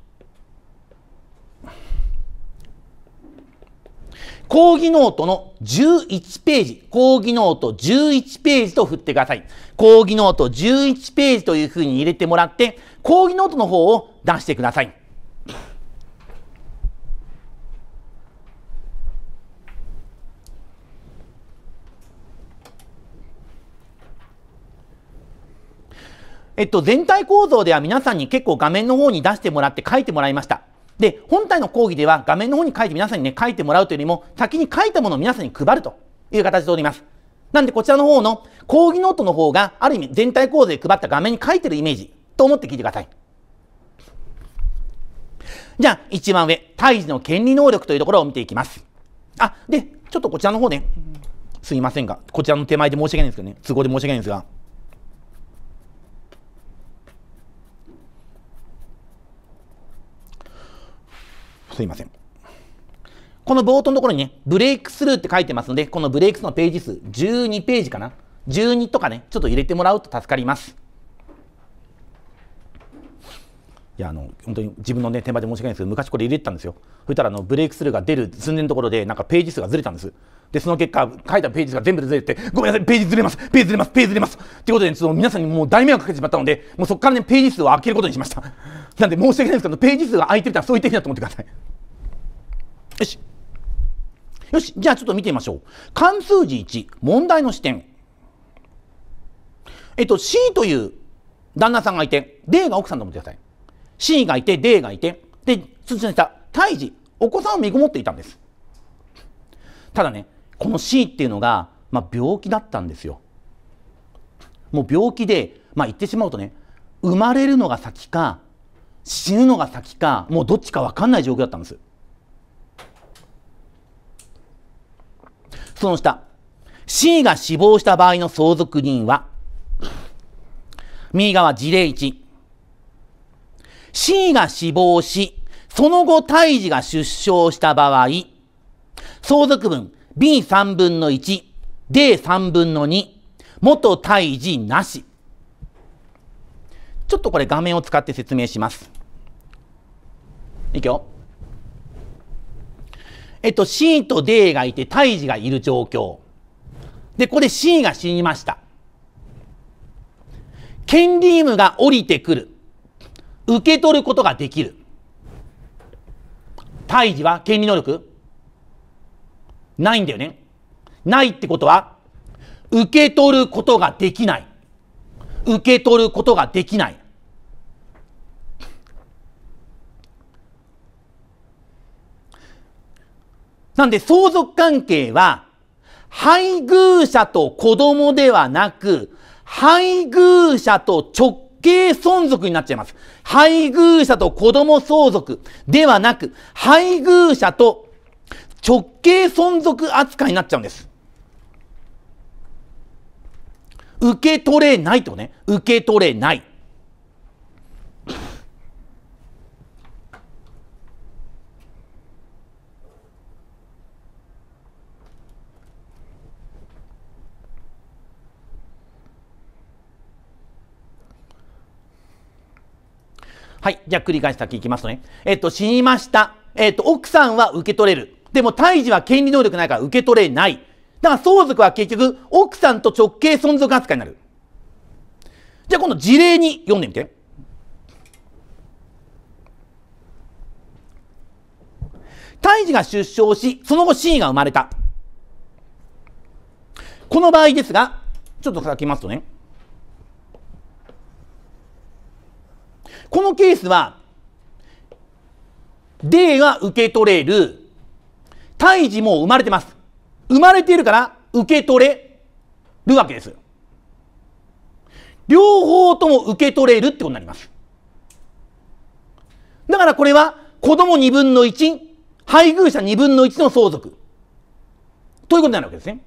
講義ノートの11ページ、講義ノート11ページと振ってください。講義ノート11ページというふうに入れてもらって、講義ノートの方を出してください。えっと、全体構造では皆さんに結構画面の方に出してもらって書いてもらいました。で、本体の講義では画面の方に書いて皆さんにね、書いてもらうというよりも、先に書いたものを皆さんに配るという形でおります。なんでこちらの方の講義ノートの方が、ある意味全体構図で配った画面に書いてるイメージと思って聞いてください。じゃあ、一番上、胎児の権利能力というところを見ていきます。あ、で、ちょっとこちらの方ね、すいませんが、こちらの手前で申し訳ないんですけどね、都合で申し訳ないんですが、すいません。この冒頭のところにね、ブレイクスルーって書いてますので、このブレイクスのページ数、12ページかな ?12 とかね、ちょっと入れてもらうと助かります。いやあの本当に自分の、ね、手前で申し訳ないんですけど昔これ入れてたんですよそしたらあのブレイクスルーが出る寸前のところでなんかページ数がずれたんですでその結果書いたページ数が全部ずれてごめんなさいページずれますページずれますページずれますということでその皆さんにもう大迷惑かけてしまったのでもうそこからねページ数を開けることにしましたなんで申し訳ないんですけどページ数が空いてるとらそういって意だと思ってくださいよしよしじゃあちょっと見てみましょう関数字1問題の視点えっと C という旦那さんがいて D が奥さんと思ってください C がいて D がいてでしたら、胎児お子さんを身ごもっていたんですただねこの C っていうのが、まあ、病気だったんですよもう病気で、まあ、言ってしまうとね生まれるのが先か死ぬのが先かもうどっちか分かんない状況だったんですその下 C が死亡した場合の相続人は右側事例1 C が死亡し、その後胎児が出生した場合、相続分 B3 分の1、D3 分の2、元胎児なし。ちょっとこれ画面を使って説明します。いくよ。えっと、C と D がいて胎児がいる状況。で、ここで C が死にました。権利義務が降りてくる。受け取ることができる。胎児は権利能力ないんだよね。ないってことは、受け取ることができない。受け取ることができない。なんで相続関係は、配偶者と子供ではなく、配偶者と直系存続になっちゃいます。配偶者と子供相続ではなく、配偶者と直系存続扱いになっちゃうんです。受け取れないとね、受け取れない。はい。じゃあ繰り返し先いきますとね。えっと、死にました。えっと、奥さんは受け取れる。でも、胎児は権利能力ないから受け取れない。だから相続は結局、奥さんと直系存続扱いになる。じゃあ今度事例に読んでみて。胎児が出生し、その後意が生まれた。この場合ですが、ちょっと書きますとね。このケースは D が受け取れる胎児も生まれてます生まれているから受け取れるわけです両方とも受け取れるってことになりますだからこれは子供2分の1配偶者2分の1の相続ということになるわけですね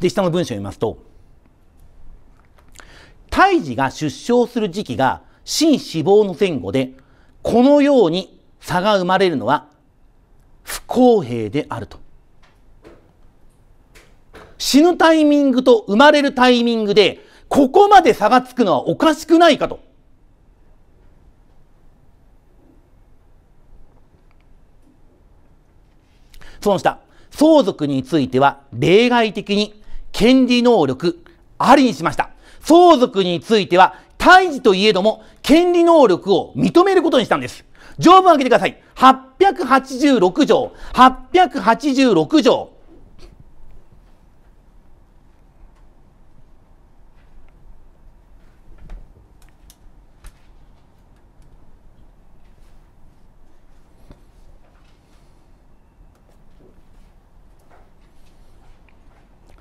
で、下の文章を見ますと、胎児が出生する時期が心死亡の前後で、このように差が生まれるのは不公平であると。死ぬタイミングと生まれるタイミングで、ここまで差がつくのはおかしくないかと。その下、相続については例外的に権利能力ありにしました。相続については、胎児といえども、権利能力を認めることにしたんです。条文を開けてください。886条、886条、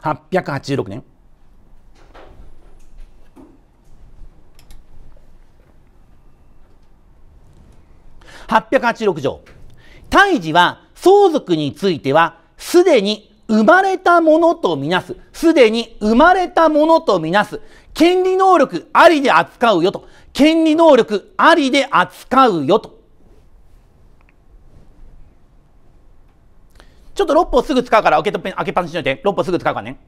886年886条胎児は相続についてはすでに生まれたものとみなす。すでに生まれたものとみなす。権利能力ありで扱うよと。権利能力ありで扱うよと。ちょっと6歩すぐ使うから開け開けっぱなしにしといて6歩すぐ使うからね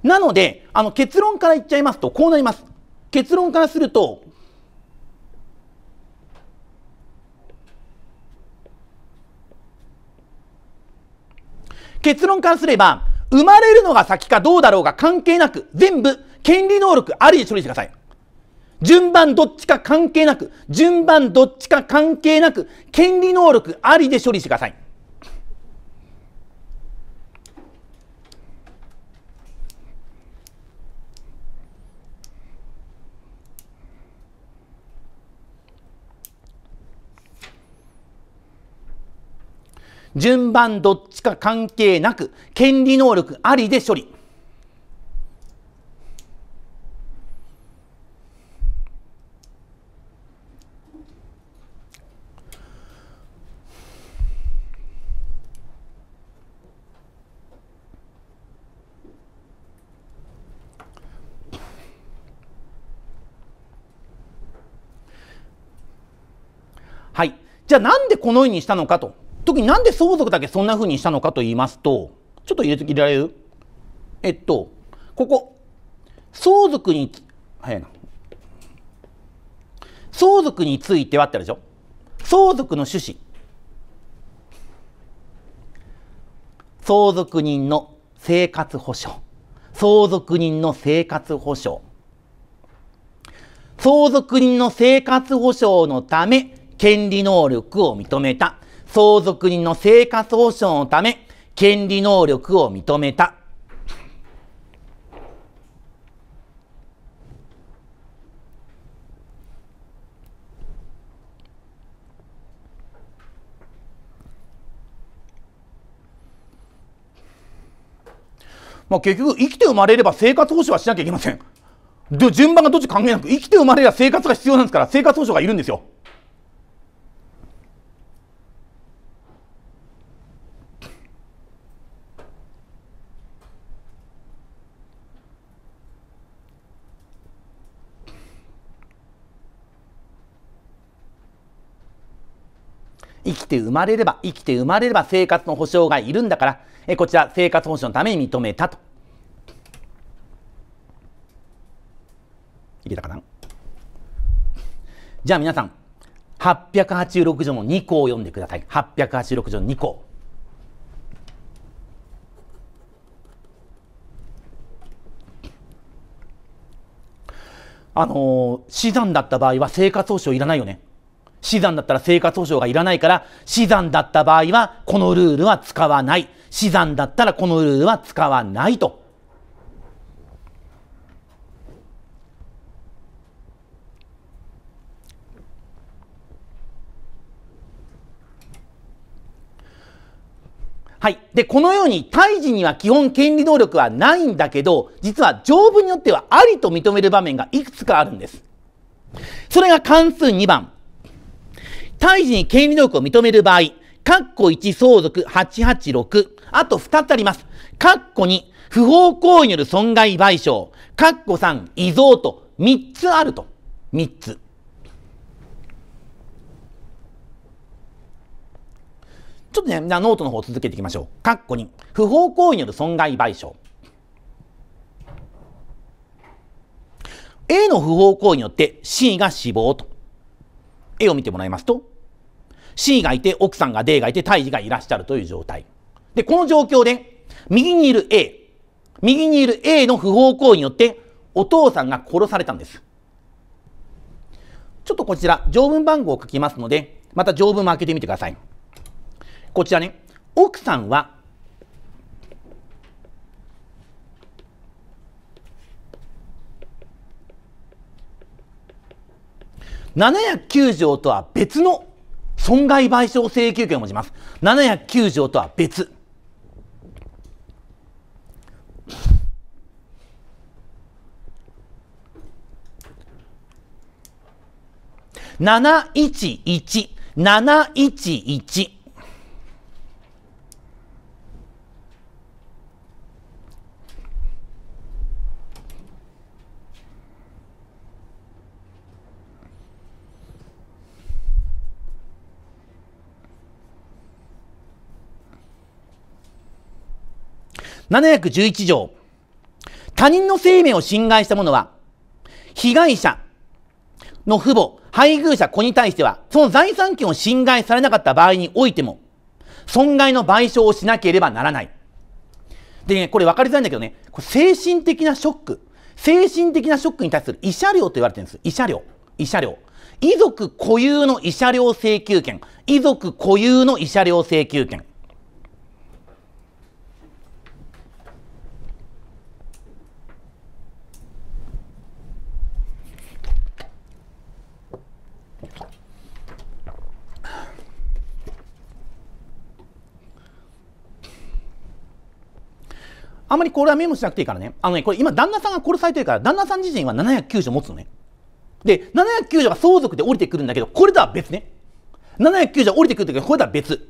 なのであの結論から言っちゃいますとこうなります結論からすると結論からすれば生まれるのが先かどうだろうが関係なく全部権利能力ありで処理してください順番どっちか関係なく、順番どっちか関係なく、権利能力ありで処理してください。順番どっちか関係なく、権利能力ありで処理。じゃあなんでこのようにしたのかと。特になんで相続だけそんな風にしたのかと言いますと、ちょっと入れ入れられるえっと、ここ。相続に、早いな。相続についてはってあるでしょ相続の趣旨。相続人の生活保障。相続人の生活保障。相続人の生活保障のため、権利能力を認めた。相続人の生活保障のため、権利能力を認めた。まあ、結局生きて生まれれば生活保障はしなきゃいけません。順番がどっち関係なく生きて生まれれば生活が必要なんですから生活保障がいるんですよ。生きて生まれれば、生きて生まれれば生活の保障がいるんだから、えこちら生活保障のために認めたと。いけたかなじゃあ皆さん、886条の2項を読んでください。886条の2項。あのー、死産だった場合は生活保障いらないよね。死産だったら生活保障がいらないから、死産だった場合はこのルールは使わない。死産だったらこのルールは使わないと。はい。で、このように、胎児には基本権利能力はないんだけど、実は条文によってはありと認める場面がいくつかあるんです。それが関数2番。胎児に権利力を認める場合、カッコ1相続886、あと2つあります。カッコ2、不法行為による損害賠償、カッコ3、遺贈と3つあると。3つ。ちょっとね、じゃあノートの方続けていきましょう。カッコ2、不法行為による損害賠償。A の不法行為によって C が死亡と。絵を見てもらいますと C がいて奥さんが D がいて胎児がいらっしゃるという状態でこの状況で右にいる A 右にいる A の不法行為によってお父さんが殺されたんですちょっとこちら条文番号を書きますのでまた条文も開けてみてくださいこちらね奥さんは709条とは別の損害賠償請求権を持ちます。709条とは別。711、711。711条、他人の生命を侵害した者は、被害者の父母、配偶者、子に対しては、その財産権を侵害されなかった場合においても、損害の賠償をしなければならない。でね、これ分かりづらいんだけどね、これ精神的なショック、精神的なショックに対する慰謝料と言われてるんです。慰謝料。慰謝料。遺族固有の慰謝料請求権。遺族固有の慰謝料請求権。あんまりこれはメモしなくていいからね。あのね、これ今旦那さんが殺されてるから、旦那さん自身は709条持つのね。で、709条が相続で降りてくるんだけど、これとは別ね。709条降りてくるんだけど、これとは別。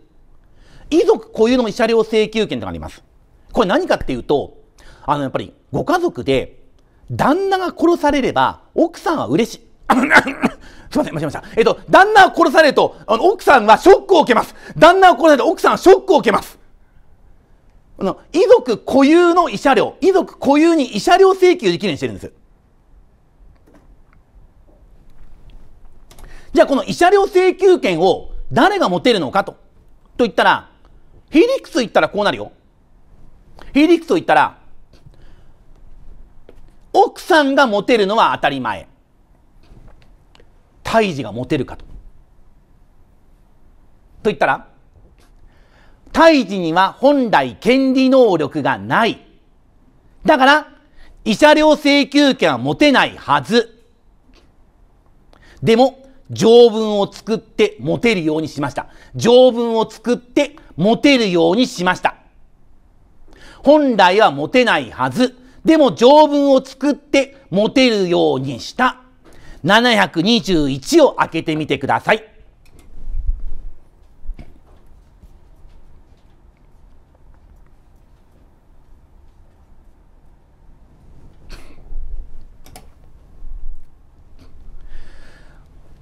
遺族固有の慰謝料請求権とかあります。これ何かっていうと、あの、やっぱりご家族で、旦那が殺されれば、奥さんは嬉しい。すいません、間違えました。えっと、旦那を殺されると、あの奥さんはショックを受けます。旦那を殺されると奥さんはショックを受けます。の、遺族固有の慰謝料、遺族固有に慰謝料請求できるようにしてるんです。じゃあこの慰謝料請求権を誰が持てるのかと。と言ったら、ィリクス言ったらこうなるよ。ィリクスを言ったら、奥さんが持てるのは当たり前。胎児が持てるかと。と言ったら、胎児には本来権利能力がない。だから、慰謝料請求権は持てないはず。でも、条文を作って持てるようにしました。条文を作って持てるようにしました。本来は持てないはず。でも条文を作って持てるようにした。721を開けてみてください。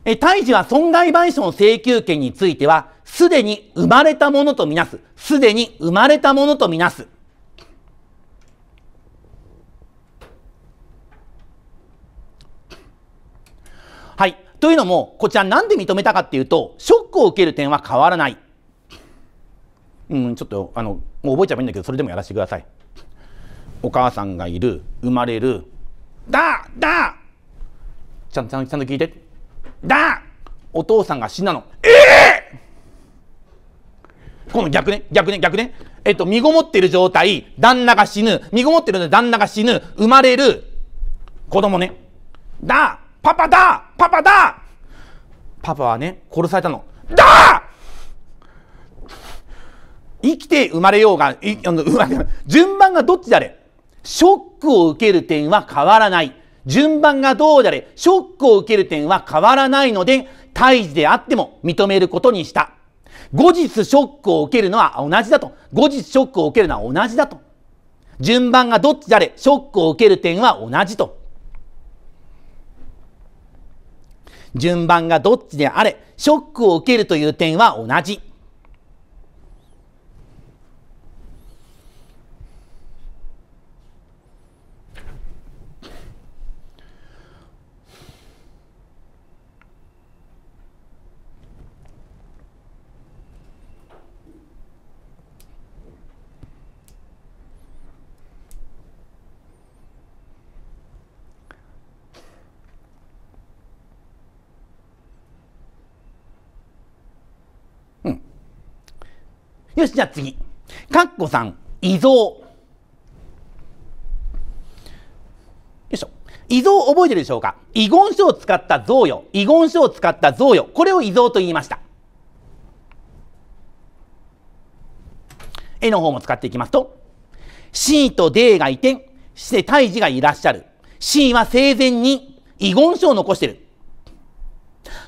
え、胎児は損害賠償請求権については、すでに生まれたものとみなす。すでに生まれたものとみなす。はい。というのも、こちらなんで認めたかっていうと、ショックを受ける点は変わらない。うん、ちょっと、あの、もう覚えちゃえばいいんだけど、それでもやらせてください。お母さんがいる、生まれる、だだちゃんちゃんちゃんと聞いて。だお父さんが死んだのええー、この逆ね逆ね逆ねえっと身ごもってる状態旦那が死ぬ身ごもってるので旦那が死ぬ生まれる子供ねだパパだパパだパパはね殺されたのだ生きて生まれようがいあの順番がどっちであれショックを受ける点は変わらない順番がどうであれ、ショックを受ける点は変わらないので、胎児であっても認めることにした。後日ショックを受けるのは同じだと。後日ショックを受けるのは同じだと。順番がどっちであれ、ショックを受ける点は同じと。順番がどっちであれ、ショックを受けるという点は同じ。よしじゃあ次かっこん、遺贈よいしょ遺贈覚えてるでしょうか遺言書を使った贈与遺言書を使った贈与これを遺贈と言いました絵の方も使っていきますと C と D がいてして胎児がいらっしゃる C は生前に遺言書を残してる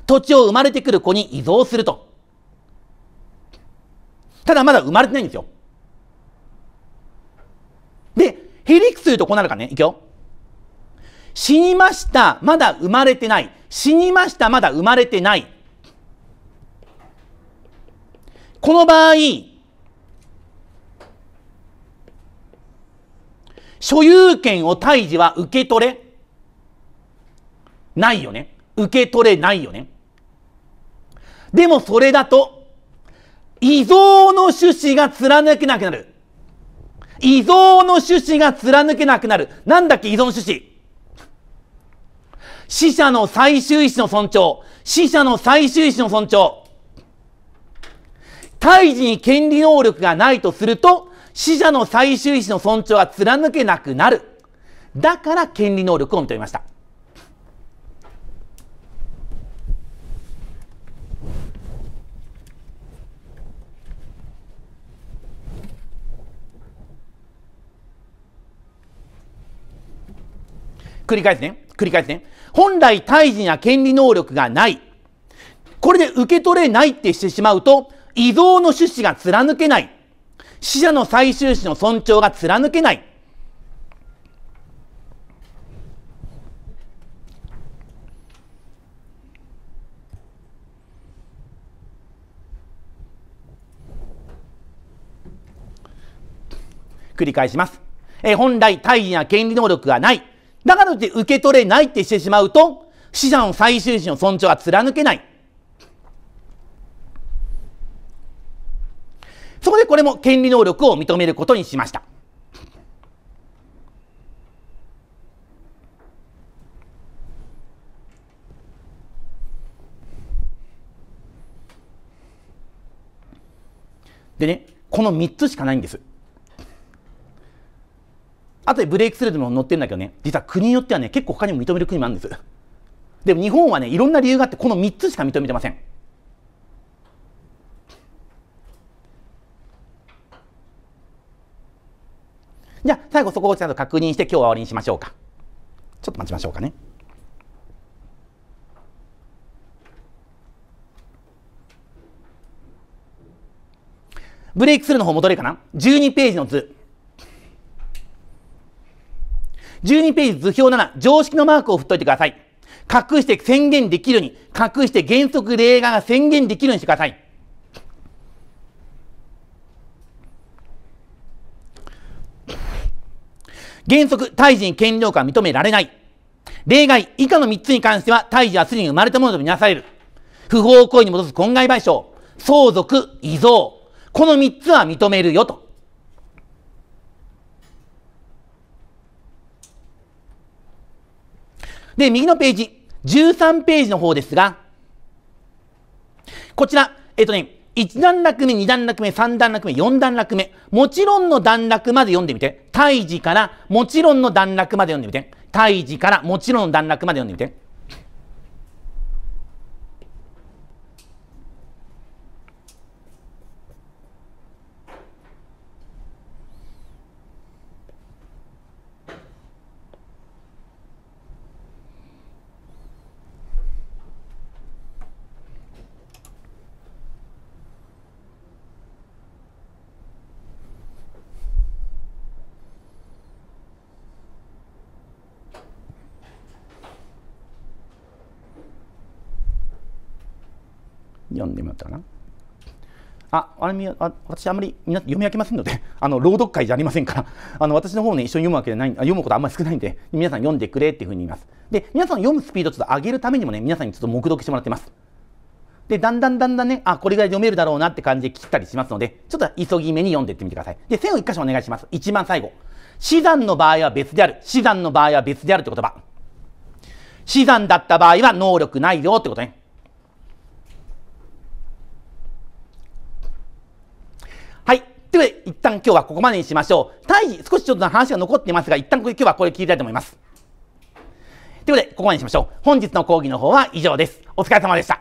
土地を生まれてくる子に遺贈するとただまだ生まれてないんですよ。で、ヘリクスとうとこうなるかね。いくよ。死にました。まだ生まれてない。死にました。まだ生まれてない。この場合、所有権を退治は受け取れないよね。受け取れないよね。でもそれだと異存の趣旨が貫けなくなる。異存の趣旨が貫けなくなる。なんだっけ依存趣旨。死者の最終意志の尊重。死者の最終意志の尊重。胎児に権利能力がないとすると、死者の最終意志の尊重は貫けなくなる。だから権利能力を認めました。繰り返すね。繰り返すね。本来、胎児には権利能力がない。これで受け取れないってしてしまうと、遺贈の趣旨が貫けない。死者の最終死の尊重が貫けない。繰り返します。え本来、大義や権利能力がない。だからって受け取れないってしてしまうと、死者の最終心の尊重は貫けない。そこでこれも権利能力を認めることにしました。でね、この3つしかないんです。あとでブレイクスルーでも載ってるんだけどね、実は国によってはね、結構他にも認める国もあるんです。でも日本はね、いろんな理由があって、この3つしか認めてません。じゃあ、最後そこをちゃんと確認して、今日は終わりにしましょうか。ちょっと待ちましょうかね。ブレイクスルーの方戻れかな ?12 ページの図。12ページ図表7、常識のマークを振っといてください。隠して宣言できるように、隠して原則例外が宣言できるようにしてください。原則、胎児に権力は認められない。例外、以下の3つに関しては、胎児はすでに生まれたものとみなされる。不法行為に基づく損害賠償、相続、遺贈。この3つは認めるよと。で、右のページ、13ページの方ですが、こちら、えっとね、1段落目、2段落目、3段落目、4段落目。もちろんの段落まで読んでみて。胎児からもちろんの段落まで読んでみて。胎児からもちろんの段落まで読んでみて。読んでみようかな。ああれあ私あんまりみんな読み上げませんので あの朗読会じゃありませんから あの私の方ね一緒に読むわけじゃない読むことあんまり少ないんで皆さん読んでくれっていうふうに言いますで皆さん読むスピードちょっと上げるためにもね皆さんにちょっと目読してもらってますでだんだんだんだんねあこれぐらい読めるだろうなって感じで切ったりしますのでちょっと急ぎ目に読んでいってみてくださいで線を1箇所お願いします一番最後死産の場合は別である死産の場合は別であるって言葉死産だった場合は能力ないよってことねでは、一旦今日はここまでにしましょう。大事、少しちょっと話が残っていますが、一旦今日はこれ聞きたいと思います。ということで、ここまでにしましょう。本日の講義の方は以上です。お疲れ様でした。